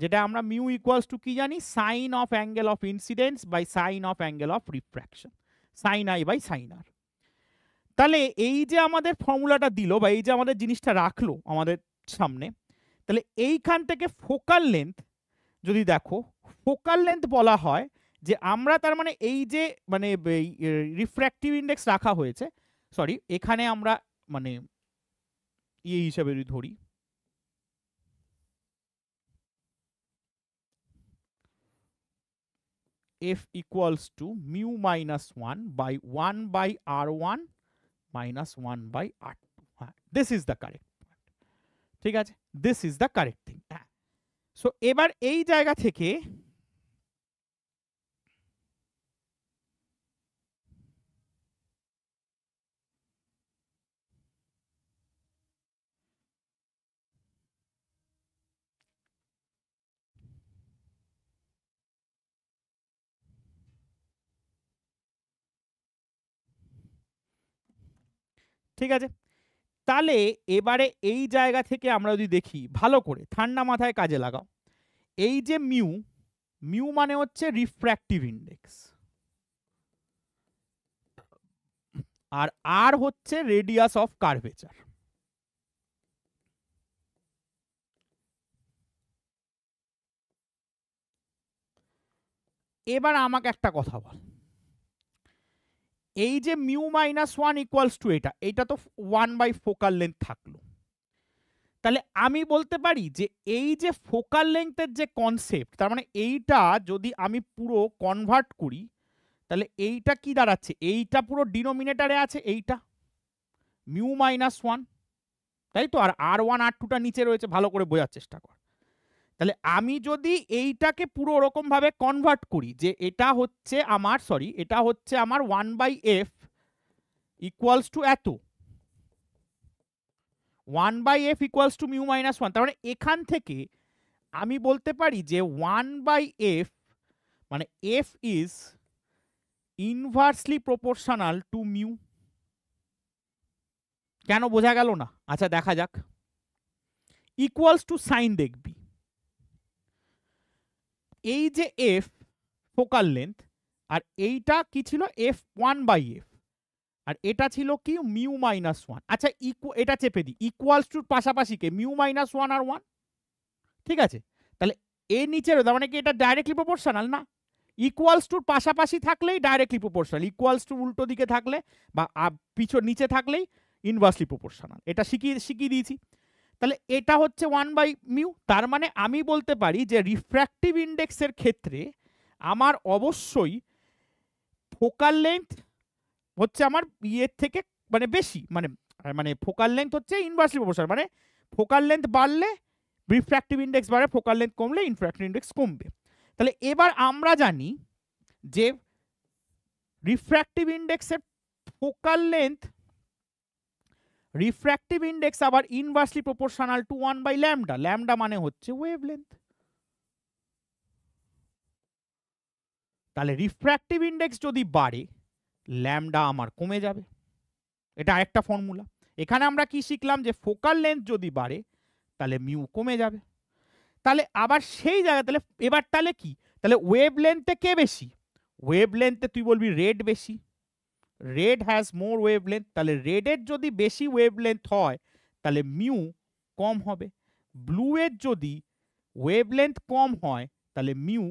যেটা আমরা মিউ ইকুয়ালস টু কি জানি sine of angle of incidence by sine of angle of refraction sine I by sine R তাহলে এই যে আমাদের ফর্মুলাটা দিল বা এই যে আমাদের জিনিসটা রাখলো আমাদের সামনে তাহলে এইখান থেকে ফোকাল লেন্থ যদি দেখো ফোকাল লেন্থ বলা হয় যে আমরা তার মানে এই যে মানে রিফ্র্যাক্টিভ ইন্ডেক্স রাখা হয়েছে সরি এখানে আমরা মানে ইয়ে হিসাবে যদি ধরি f equals to mu minus 1 by 1 by r1 minus 1 by r2. হ্যাঁ, this is the correct. ঠিক আছে this is the correct thing হ্যাঁ সো এবার এই জায়গা থেকে ঠিক আছে তাহলে এবারে এই জায়গা থেকে আমরা যদি দেখি ভালো করে ঠান্ডা মাথায় কাজে লাগাও এই যে মিউ মিউ মানে হচ্ছে রিফ্র্যাক্টিভ ইন্ডেক্স আর আর হচ্ছে রেডিয়াস অফ কার্ভেচার এবার আমাকে একটা কথা বল এই যে mu minus one equals to এটা এটা তো ওয়ান বাই ফোকাল লেন্থ থাকলো তাহলে আমি বলতে পারি যে এই যে ফোকাল লেন্থের যে কনসেপ্ট তার মানে এইটা যদি আমি পুরো কনভার্ট করি তাহলে এইটা কি দাঁড়াচ্ছে এইটা পুরো ডিনোমিনেটারে আছে এইটা মিউ মাইনাস ওয়ান তাই তো আর আর ওয়ান আর টুটা নিচে রয়েছে ভালো করে বোঝার চেষ্টা কর তাহলে আমি যদি এইটাকে পুরো ওরকমভাবে কনভার্ট করি যে এটা হচ্ছে আমার সরি এটা হচ্ছে আমার one by F equals to এত one by F equals to mu minus one তার মানে এখান থেকে আমি বলতে পারি যে ওয়ান বাই এফ মানে F is inversely proportional to mu কেন বোঝা গেল না আচ্ছা দেখা যাক ইকুয়ালস টু সাইন দেখবি এই যে এফ ফোকাল লেন্থ আর এইটা কি ছিল এফ ওয়ান বাই এফ আর এটা ছিল কি মিউ মাইনাস ওয়ান আচ্ছা ইকু এটা চেপে দিই ইকুয়ালস টু পাশাপাশি কে মিউ মাইনাস ওয়ান আর ওয়ান ঠিক আছে তাহলে এ নিচের তার মানে কি এটা ডাইরেক্টলি প্রপোর্শনাল না ইকুয়ালস টুর পাশাপাশি থাকলেই ডাইরেক্টলি প্রপোর্শনাল ইকুয়ালস টু উল্টো দিকে থাকলে বা পিছন নিচে থাকলেই ইনভার্সলি প্রপোর্শনাল এটা শিখিয়ে শিখিয়ে দিয়েছি তাহলে এটা হচ্ছে ওয়ান বাই মিউ তার মানে আমি বলতে পারি যে রিফ্র্যাক্টিভ ইন্ডেক্সের ক্ষেত্রে আমার অবশ্যই ফোকাল লেন্থ হচ্ছে আমার ইয়ের থেকে মানে বেশি মানে মানে ফোকাল লেন্থ হচ্ছে ইনভার্সিভ প্রপোর্শনাল মানে ফোকাল লেন্থ বাড়লে রিফ্র্যাক্টিভ ইন্ডেক্স বাড়ে ফোকাল লেন্থ কমলে ইনফ্র্যাক্টিভ ইন্ডেক্স কমবে তাহলে এবার আমরা জানি যে রিফ্র্যাক্টিভ ইন্ডেক্সের ফোকাল লেন্থ রিফ্র্যাক্টিভ ইন্ডেক্স আবার inversely proportional to one by lambda lambda মানে হচ্ছে ওয়েভলেন্থ তাহলে রিফ্র্যাক্টিভ ইন্ডেক্স যদি বাড়ে ল্যামডা আমার কমে যাবে এটা একটা ফর্মুলা এখানে আমরা কি শিখলাম যে ফোকাল লেন্থ যদি বাড়ে তাহলে মিউ কমে যাবে তাহলে আবার সেই জায়গা তাহলে এবার তাহলে কি তাহলে ওয়েভ লেন্থে কে বেশি ওয়েভ লেন্থে তুই বলবি রেড বেশি রেড হ্যাজ মোর ওয়েভলেন্থ তাহলে রেডের যদি বেশি ওয়েভলেন্থ হয় তাহলে মিউ কম হবে ব্লু এর যদি ওয়েভলেন্থ কম হয় তাহলে মিউ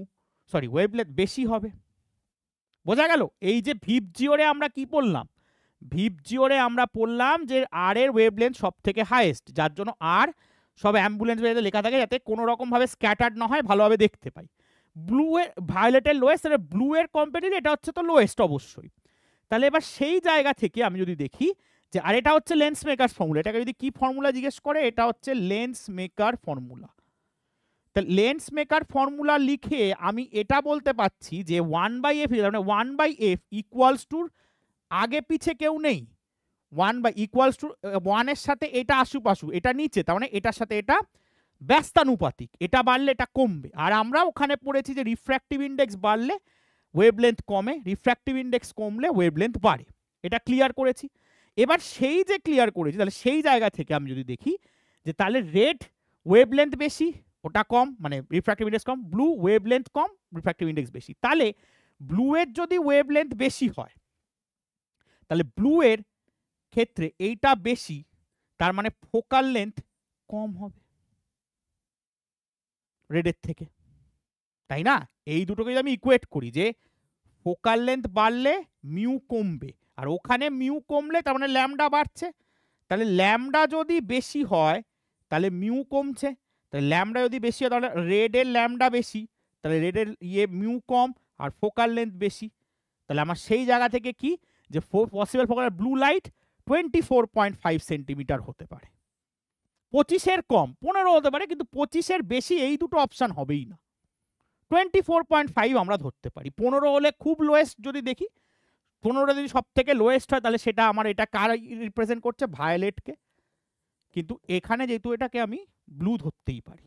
সরি ওয়েভলেন্থ বেশি হবে বোঝা গেল এই যে ভিপ জিওরে আমরা কি পড়লাম ভিপ জিওরে আমরা পড়লাম যে আর এর ওয়েভলেন্থ সব থেকে হায়েস্ট যার জন্য আর সব অ্যাম্বুলেন্স বেড়ে লেখা থাকে যাতে কোনো রকমভাবে স্ক্যাটার্ড না হয় ভালোভাবে দেখতে পাই ব্লু এর ভায়োলেটের লোয়েস্ট আর ব্লু এর এটা হচ্ছে তো লোয়েস্ট অবশ্যই তাহলে এবার সেই জায়গা থেকে আমি যদি দেখি যে আর এটা হচ্ছে লেন্স মেকার ফর্মুলা এটাকে যদি কি ফর্মুলা জিজ্ঞেস করে এটা হচ্ছে লেন্স মেকার ফর্মুলা তা লেন্স মেকার ফর্মুলা লিখে আমি এটা বলতে পাচ্ছি যে ওয়ান বাই এফ মানে ওয়ান বাই এফ ইকুয়ালস টুর আগে পিছে কেউ নেই ওয়ান বাই ইকুয়ালস টু ওয়ানের সাথে এটা আশুপাশু এটা নিচে তার মানে এটার সাথে এটা ব্যস্তানুপাতিক এটা বাড়লে এটা কমবে আর আমরা ওখানে পড়েছি যে রিফ্র্যাক্টিভ ইন্ডেক্স বাড়লে ওয়েবলেন্থ কমে রিফ্র্যাক্টিভ ইন্ডেক্স কমলে ওয়েবলেন্থ বাড়ে এটা ক্লিয়ার করেছি এবার সেই যে ক্লিয়ার করেছি তাহলে সেই জায়গা থেকে আমি যদি দেখি যে তাহলে রেড ওয়েবলেন্থ বেশি ওটা কম মানে রিফ্র্যাক্টিভ ইন্ডেক্স কম ব্লু ওয়েবলেন্থ কম রিফ্র্যাক্টিভ ইন্ডেক্স বেশি তাহলে ব্লুয়ের যদি ওয়েবলেন্থ বেশি হয় তাহলে ব্লুয়ের ক্ষেত্রে এইটা বেশি তার মানে ফোকাল লেন্থ কম হবে রেডের থেকে তাই না এই দুটোকে যদি আমি ইকুয়েট করি যে ফোকাল লেন্থ বাড়লে মিউ কমবে আর ওখানে মিউ কমলে তার মানে ল্যামডা বাড়ছে তাহলে ল্যামডা যদি বেশি হয় তাহলে মিউ কমছে তাহলে ল্যামডা যদি বেশি হয় তাহলে রেডের ল্যামডা বেশি তাহলে রেডের ইয়ে মিউ কম আর ফোকাল লেন্থ বেশি তাহলে আমার সেই জায়গা থেকে কি যে possible focal blue light twenty four point five centimetre হতে পারে পঁচিশের কম পনেরো হতে পারে কিন্তু পঁচিশের বেশি এই দুটো অপশান হবেই না টোয়েন্টি ফোর পয়েন্ট ফাইভ আমরা ধরতে পারি পনেরো হলে খুব লোয়েস্ট যদি দেখি পনেরো যদি সব থেকে লোয়েস্ট হয় তাহলে সেটা আমার এটা কার রিপ্রেজেন্ট করছে ভায়োলেটকে কিন্তু এখানে যেহেতু এটাকে আমি ব্লু ধরতেই পারি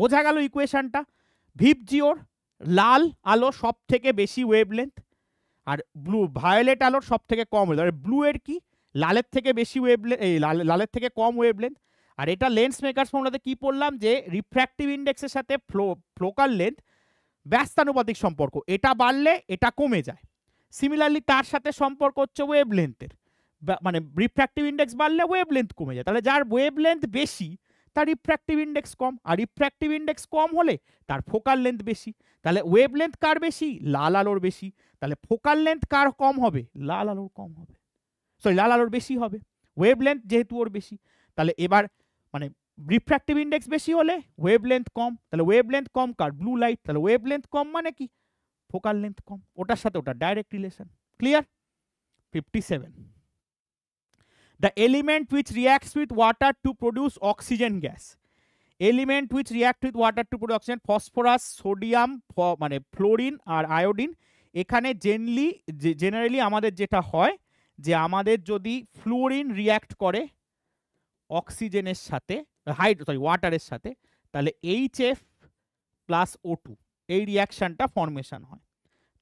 বোঝা গেল ইকুয়েশানটা ভিপ জিওর লাল আলো সব থেকে বেশি ওয়েভলেন্থ আর ব্লু ভায়োলেট আলোর সব থেকে কম আর ব্লু এর কি লালের থেকে বেশি ওয়েভলেন্থ এই লালের থেকে কম ওয়েভলেন্থ আর এটা লেন্স মেকার ফর্মুলাতে কী পড়লাম যে রিফ্র্যাক্টিভ ইন্ডেক্সের সাথে ফ্লো ফ্লোকাল লেন্থ ব্যস্তানুপাতিক সম্পর্ক এটা বাড়লে এটা কমে যায় সিমিলারলি তার সাথে সম্পর্ক হচ্ছে ওয়েভ লেন্থের মানে রিফ্র্যাক্টিভ ইন্ডেক্স বাড়লে ওয়েভ লেন্থ কমে যায় তাহলে যার ওয়েভ লেন্থ বেশি তার রিফ্র্যাক্টিভ ইন্ডেক্স কম আর রিফ্র্যাক্টিভ ইন্ডেক্স কম হলে তার ফোকাল লেন্থ বেশি তাহলে ওয়েভ লেন্থ কার বেশি লাল আলোর বেশি তাহলে ফোকাল লেন্থ কার কম হবে লাল আলোর কম হবে সরি লাল আলোর বেশি হবে ওয়েভ লেন্থ যেহেতু ওর বেশি তাহলে এবার মানে রিফ্র্যাক্টিভ ইন্ডেক্স বেশি হলে ওয়েভ লেন্থ কম তাহলে ওয়েভ লেন্থ কম কার ব্লু লাইট তাহলে ওয়েভ লেন্থ কম মানে কি ফোকাল লেন্থ কম ওটার সাথে ওটা direct relation clear fifty seven the element which reacts with water to produce oxygen gas element which react with water to produce oxygen phosphorus sodium মানে fluorine আর আয়োডিন এখানে জেনলি জেনারেলি আমাদের যেটা হয় যে আমাদের যদি ফ্লোরিন রিয়াক্ট করে অক্সিজেনের সাথে হাইড্রো সরি ওয়াটারের সাথে তাহলে H F plus O two এই রিয়াকশানটা ফর্মেশান হয়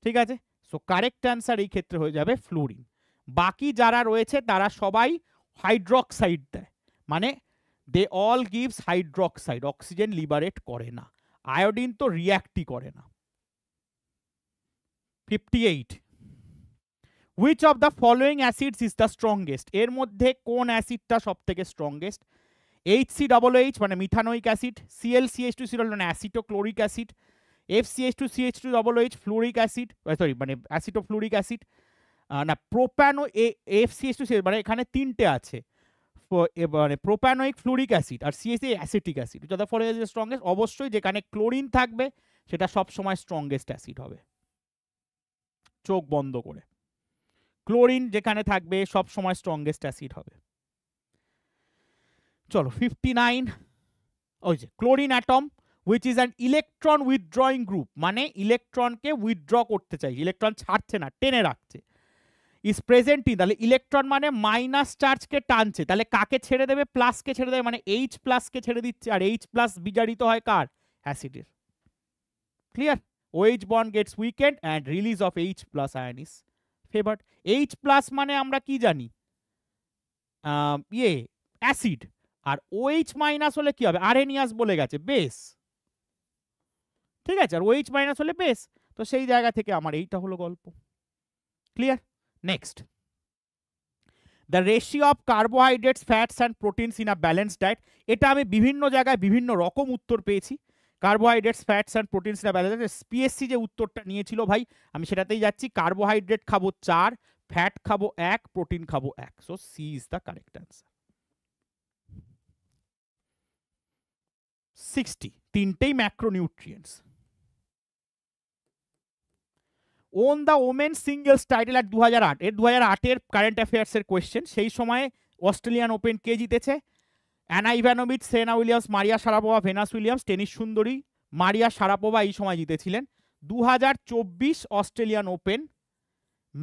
ঠিক আছে সো কারেক্ট অ্যান্সার এই ক্ষেত্রে হয়ে যাবে ফ্লোরিন বাকি যারা রয়েছে তারা সবাই হাইড্রোক্সাইড দেয় মানে they all gives hydroxide oxygen liberate করে না আয়োডিন তো রিয়্যাক্টই করে না fifty eight which of the following acids is the strongest এর মধ্যে কোন অ্যাসিডটা সব থেকে strongest H C double H মানে methanoic acid C L C H two সিরল মানে acetochloric acid F C H two C H two double H fluoric acid sorry মানে অ্যাসিটোফ্লুরিক অ্যাসিড না প্রোপ্যানো এফ সিএইচ টু মানে এখানে তিনটে আছে মানে প্রোপ্যানোইক ফ্লুরিক অ্যাসিড আর সিএসি অ্যাসিটিক অ্যাসিড যাদের ফলে স্ট্রংগেস্ট অবশ্যই যেখানে ক্লোরিন থাকবে সেটা সবসময় স্ট্রংগেস্ট অ্যাসিড হবে চোখ বন্ধ করে ক্লোরিন যেখানে থাকবে সব সময় স্ট্রংগেস্ট অ্যাসিড হবে চলো ফিফটি নাইন ওই যে chlorine atom which is an electron withdrawing group মানে ইলেকট্রনকে উইথড্র করতে চাই ইলেকট্রন ছাড়ছে না টেনে রাখছে ইজ প্রেজেন্ট তাহলে ইলেকট্রন মানে মাইনাস চার্জকে টানছে তাহলে কাকে ছেড়ে দেবে প্লাসকে ছেড়ে দেবে মানে এইচ প্লাসকে ছেড়ে দিচ্ছে আর এইচ প্লাস বিজারিত হয় কার অ্যাসিডের ক্লিয়ার ওয়েজ bond gets weakened and release of H plus ion is H plus মানে আমরা কি জানি ইয়ে অ্যাসিড আর ওইচ OH মাইনাস হলে কি হবে আরেনিয়াস বলে গেছে বেশ ঠিক আছে আর ওইচ OH মাইনাস হলে বেশ তো সেই জায়গা থেকে আমার এইটা হলো গল্প clear next the ratio of carbohydrates fats and proteins in a balance diet এটা আমি বিভিন্ন জায়গায় বিভিন্ন রকম উত্তর পেয়েছি carbohydrates fats and proteins in a balance diet PSC যে উত্তরটা নিয়েছিল ভাই আমি সেটাতেই যাচ্ছি কার্বোহাইড্রেট খাবো চার ফ্যাট খাবো এক প্রোটিন খাবো এক so C is the correct answer sixty তিনটেই macronutrients won the women singles title আর দু হাজার আট এর দু হাজার আটের কারেন্ট অ্যাফেয়ার্সের কোয়েশ্চেন সেই সময়ে অস্ট্রেলিয়ান ওপেন কে জিতেছে Ana Ivanovic Serena Williams Maria Sharapova Venus Williams tennis সুন্দরী মারিয়া সারাপোভা এই সময় জিতেছিলেন দু অস্ট্রেলিয়ান ওপেন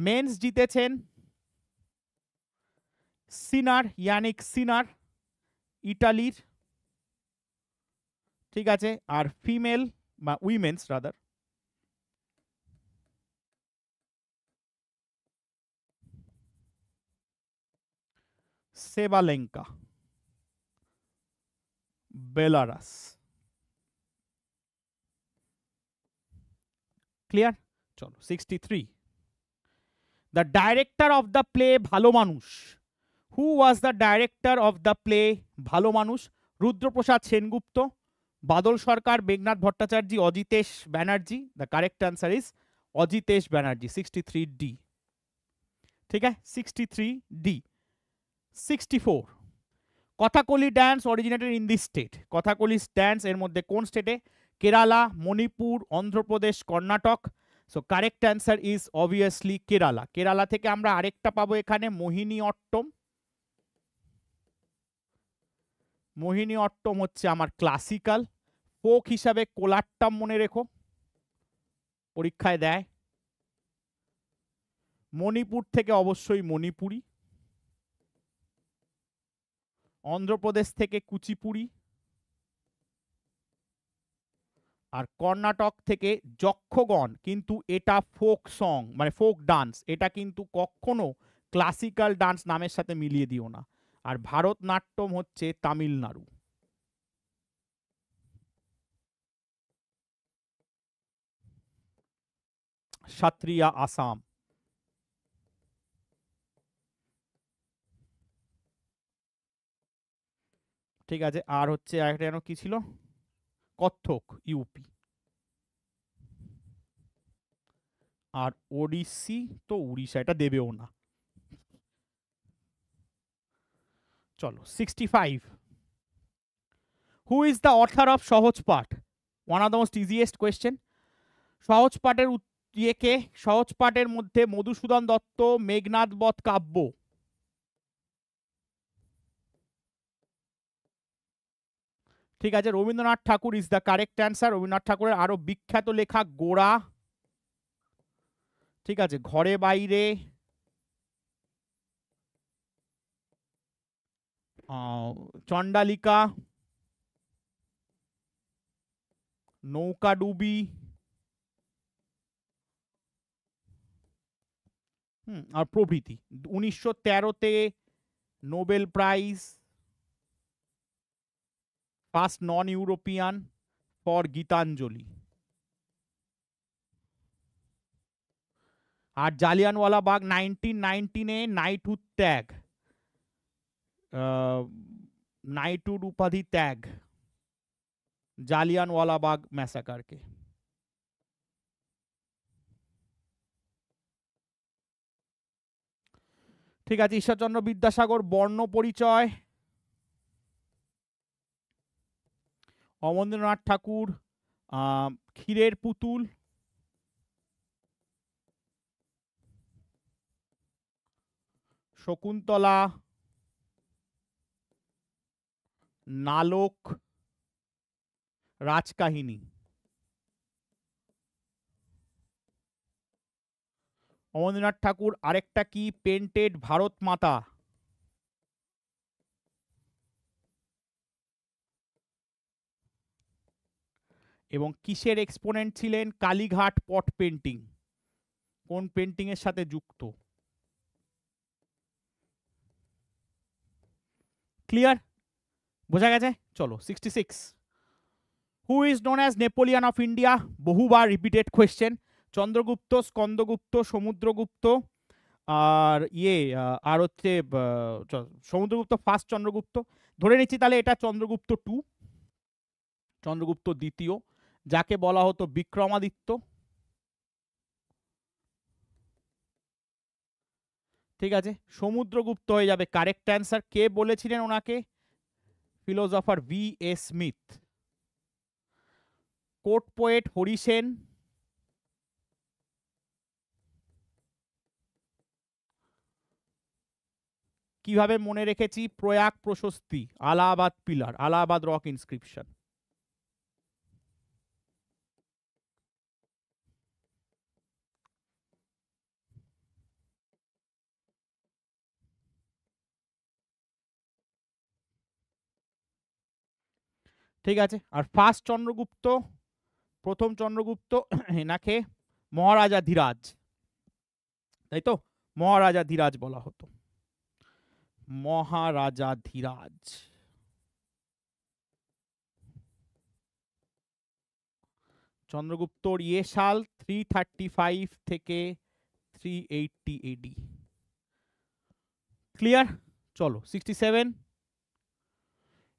মেন্স জিতেছেন সিনার ইয়ানিক সিনার ইটালির ঠিক আছে আর ফিমেল বা women's rather Sabalenka Belarus clear চলো sixty three the director of the play Bhalo Manush who was the director of the play Bhalo Manush Rudraprasad Sengupta Badal Sarkar Meghnath Bhattacharya Ajitesh Banerjee the correct answer is Ajitesh Banerjee sixty three D ঠিক আছে sixty three D sixty four Kathakali dance originated in this state Kathakali dance এর মধ্যে কোন স্টেটে Kerala Manipur Andhra Pradesh Karnataka so correct answer is obviously Kerala Kerala থেকে আমরা আরেকটা পাবো এখানে মোহিনী অট্টম মোহিনী অট্টম হচ্ছে আমার ক্লাসিক্যাল ফোক হিসাবে কোলাট্টাম মনে রেখো পরীক্ষায় দেয় মণিপুর থেকে অবশ্যই মণিপুরি অন্ধ্রপ্রদেশ থেকে কুচিপুরি আর কর্ণাটক থেকে যক্ষগণ কিন্তু এটা ফোক সং মানে ফোক ডান্স এটা কিন্তু কখনো ক্লাসিক্যাল ডান্স নামের সাথে মিলিয়ে দিও না আর ভারতনাট্যম হচ্ছে তামিলনাড়ু সাত্রিয়া আসাম ঠিক আছে আর হচ্ছে একটা যেন কি ছিল কত্থক ইউপি আর ওড়িশি তো উড়িষ্যা এটা দেবেও না চলো sixty five who is the author of Sahaj Path one of the most easiest question সহজ পাঠের ইয়েকে সহজ পাঠের মধ্যে মধুসূদন দত্ত মেঘনাথ বধ কাব্য ঠিক আছে Rabindranath Thakur is the correct answer Rabindranath ঠাকুরের আরো বিখ্যাত লেখা গোড়া ঠিক আছে ঘরে বাইরে चंडालिका नौका डूबी हम्म, प्रभृति उन्नीस तेरते Nobel prize first non European for Gitanjali और जालियानवाला बाग 1919 नाइनटीन ए नाइटहुड त्याग নাইটুড উপাধি ত্যাগ জালিয়ানওয়ালাবাগ ম্যাসাকারকে ঠিক আছে ঈশ্বরচন্দ্র বিদ্যাসাগর বর্ণ পরিচয় অমরেন্দ্রনাথ ঠাকুর ক্ষীরের পুতুল শকুন্তলা নালক রাজকাহিনী অমরেন্দ্রনাথ ঠাকুর আরেকটা কি পেন্টেড ভারত মাতা এবং কিসের এক্সপোনেন্ট ছিলেন কালীঘাট পট পেন্টিং কোন পেন্টিংয়ের সাথে যুক্ত ক্লিয়ার বোঝা গেছে চলো sixty six who is known as Napoleon of India বহুবার রিপিটেড কোয়েশ্চেন চন্দ্রগুপ্ত স্কন্দগুপ্ত সমুদ্রগুপ্ত আর ইয়ে আর হচ্ছে সমুদ্রগুপ্ত ফার্স্ট চন্দ্রগুপ্ত ধরে নিচ্ছি তাহলে এটা চন্দ্রগুপ্ত টু চন্দ্রগুপ্ত দ্বিতীয় যাকে বলা হতো বিক্রমাদিত্য ঠিক আছে সমুদ্রগুপ্ত হয়ে যাবে কারেক্ট অ্যান্সার কে বলেছিলেন ওনাকে philosopher V A Smith court poet Hari Sen কিভাবে মনে রেখেছি Prayag Prashasti Allahabad pillar Allahabad rock inscription ঠিক আছে আর ফার্স্ট চন্দ্রগুপ্ত প্রথম চন্দ্রগুপ্ত এনাকে মহারাজা ধীরাজ তাই তো মহারাজা ধীরাজ বলা হতো মহারাজা ধীরাজ চন্দ্রগুপ্তর ইয়ে সাল থ্রি থার্টি ফাইভ থেকে থ্রি এইটটি এডি ক্লিয়ার চলো sixty seven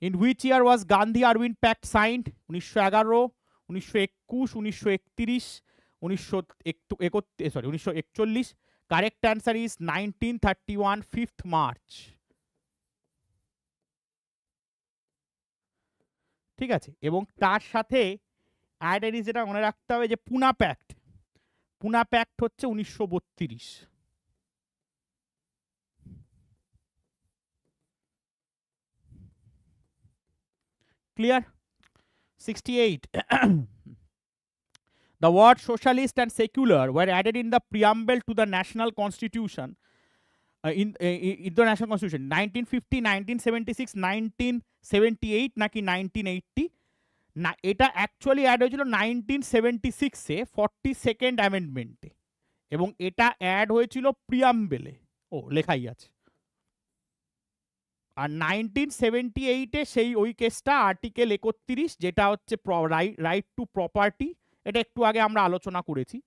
in which year was Gandhi Irwin pact signed উনিশশো এগারো উনিশশো একুশ উনিশশো একত্রিশ উনিশশো সরি উনিশশো একচল্লিশ correct answer is nineteen thirty one fifth March ঠিক আছে এবং তার সাথে অ্যাডারিস যেটা মনে রাখতে হবে যে পুনা প্যাক্ট পুনা প্যাক্ট হচ্ছে উনিশশো বত্রিশ clear 68 the word socialist and secular were added in the preamble to the national constitution uh, in uh, international constitution 1950 1976 1978 naki 1980 na eta actually add হয়েছিল 1976 e 42nd amendment e ebong eta add hoyechilo preamble e ও lekhai ache আর nineteen seventy এইটে সেই ওই কেসটা article একত্রিশ যেটা হচ্ছে রাইট টু প্রপার্টি এটা একটু আগে আমরা আলোচনা করেছি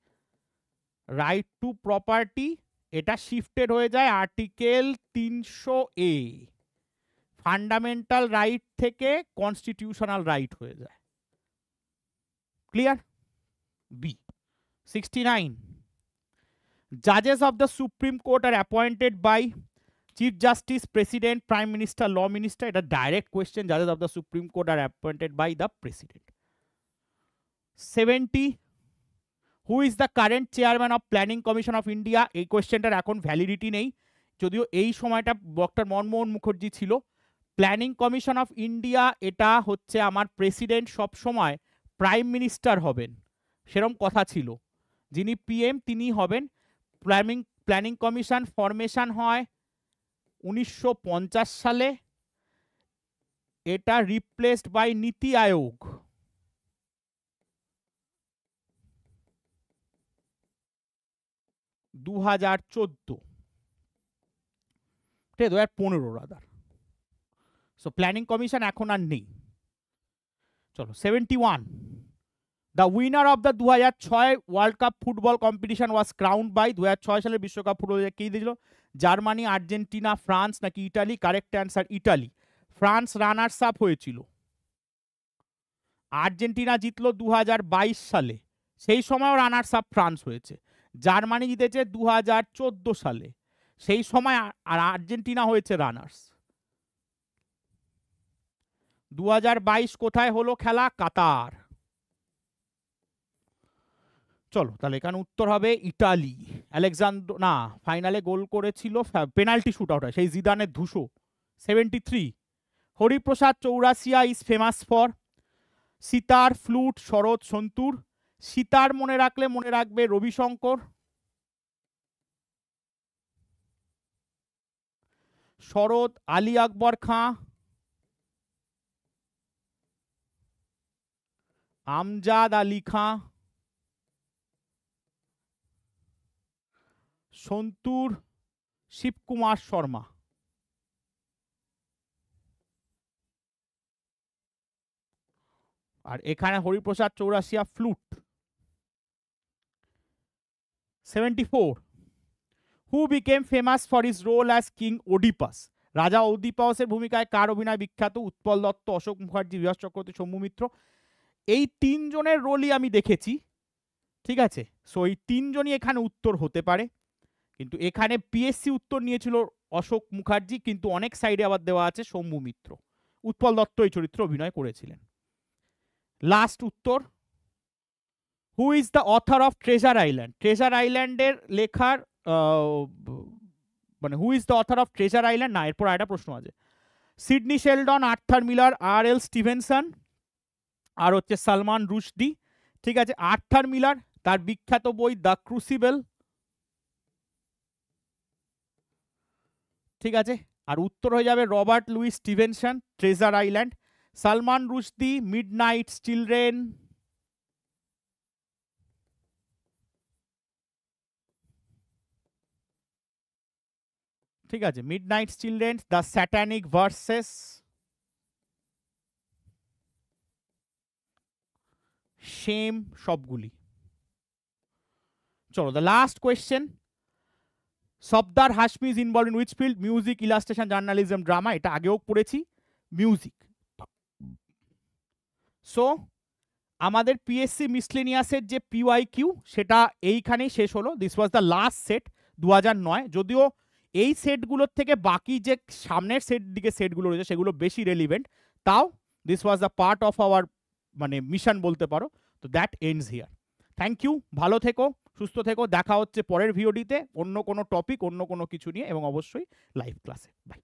রাইট টু প্রপার্টি এটা শিফটেড হয়ে যায় আর্টিকেল তিনশো এ ফান্ডামেন্টাল রাইট থেকে কনস্টিটিউশনাল রাইট হয়ে যায় ক্লিয়ার বি সিক্সটি নাইন জাজেস of the Supreme Court are appointed by chief justice president prime minister law minister এটা ডাইরেক্ট কোয়েশ্চেন জাজেস of the Supreme Court are appointed by the president seventy who is the current chairman of Planning Commission of India এই কোয়েশ্চেনটার এখন validity নেই যদিও এই সময়টা doctor Manmohan Mukherjee ছিল প্ল্যানিং কমিশন অফ ইন্ডিয়া এটা হচ্ছে আমার প্রেসিডেন্ট সব সময় প্রাইম মিনিস্টার হবেন সেরম কথা ছিল যিনি পিএম তিনি হবেন প্ল্যানিং প্ল্যানিং কমিশন ফরমেশন হয় উনিশশো সালে এটা রিপ্লেসড বাই নীতি আয়োগ দু হাজার চোদ্দ ঠিক দু হাজার পনেরো রাদার সো প্ল্যানিং কমিশন এখন আর নেই চলো seventy one the winner of the দু হাজার ছয় World Cup football competition was crowned by দু হাজার ছয় সালের বিশ্বকাপ ফুটবল কে দিয়েছিল জার্মানি আর্জেন্টিনা ফ্রান্স নাকি Italy correct answer Italy France runners up হয়েছিল আর্জেন্টিনা জিতলো দু সালে সেই সময়ও রানার্স আপ ফ্রান্স হয়েছে জার্মানি জিতেছে দু সালে সেই সময় আর আর্জেন্টিনা হয়েছে রানার্স দু কোথায় হলো খেলা কাতার চলো তাহলে এখানে উত্তর হবে ইটালি আলেকজান্ডো না ফাইনালে গোল করেছিল পেনাল্টি শ্যুট আউট হয় সেই জিদানের ধুসো seventy three Hariprasad Chaurasia is famous for sitar flute sarod santoor sitar মনে রাখলে মনে রাখবে রবিশঙ্কর শরৎ আলী আকবর খাঁ আমজাদ আলী খাঁ সন্তুর শিবকুমার শর্মা আর এখানে Hariprasad Chaurasia flute seventy four who became famous for is role as king Oedipus রাজা ওদিপাসের ভূমিকায় কার অভিনয় বিখ্যাত উৎপল দত্ত অশোক মুখার্জি বিভাস চক্রবর্তী শম্ভু মিত্র এই তিনজনের রোলই আমি দেখেছি ঠিক আছে সো এই তিনজনই এখানে উত্তর হতে পারে কিন্তু এখানে পিএসসি উত্তর নিয়েছিল অশোক মুখার্জি কিন্তু অনেক সাইডে আবার দেওয়া আছে শম্ভু মিত্র উৎপল দত্ত এই চরিত্র অভিনয় করেছিলেন লাস্ট উত্তর who is the author of Treasure Island Treasure আইল্যান্ডের লেখার মানে who is the author of Treasure Island না এরপর একটা প্রশ্ন আছে সিডনি শেলডন আর্থার মিলার আর এল স্টিভেনসন আর হচ্ছে সালমান রুশদি ঠিক আছে আর্থার মিলার তার বিখ্যাত বই দ্য ক্রুসিবেল ঠিক আছে আর উত্তর হয়ে যাবে Robert Louis Stevenson Treasure Island Salman Rushdie Midnight's Children ঠিক আছে Midnight's Children the Satanic Verses same সবগুলি চলো the last question Safdar Hashmi is involve in which field music illustration journalism drama এটা আগেও পড়েছি মিউজিক সো আমাদের পিএসসি মিসলেনিয়াসের যে পিওয়াই কিউ সেটা এইখানেই শেষ হলো this was the last set দু নয় যদিও এই সেটগুলোর থেকে বাকি যে সামনের সেট দিকে সেটগুলো রয়েছে সেগুলো বেশি রেলিভেন্ট তাও this was the part of our মানে মিশন বলতে পারো তো that ends here thank you ভালো থেকো সুস্থ থেকো দেখা হচ্ছে পরের ভিডিওটিতে অন্য কোনো টপিক অন্য কোনো কিছু নিয়ে এবং অবশ্যই লাইভ ক্লাসে বাই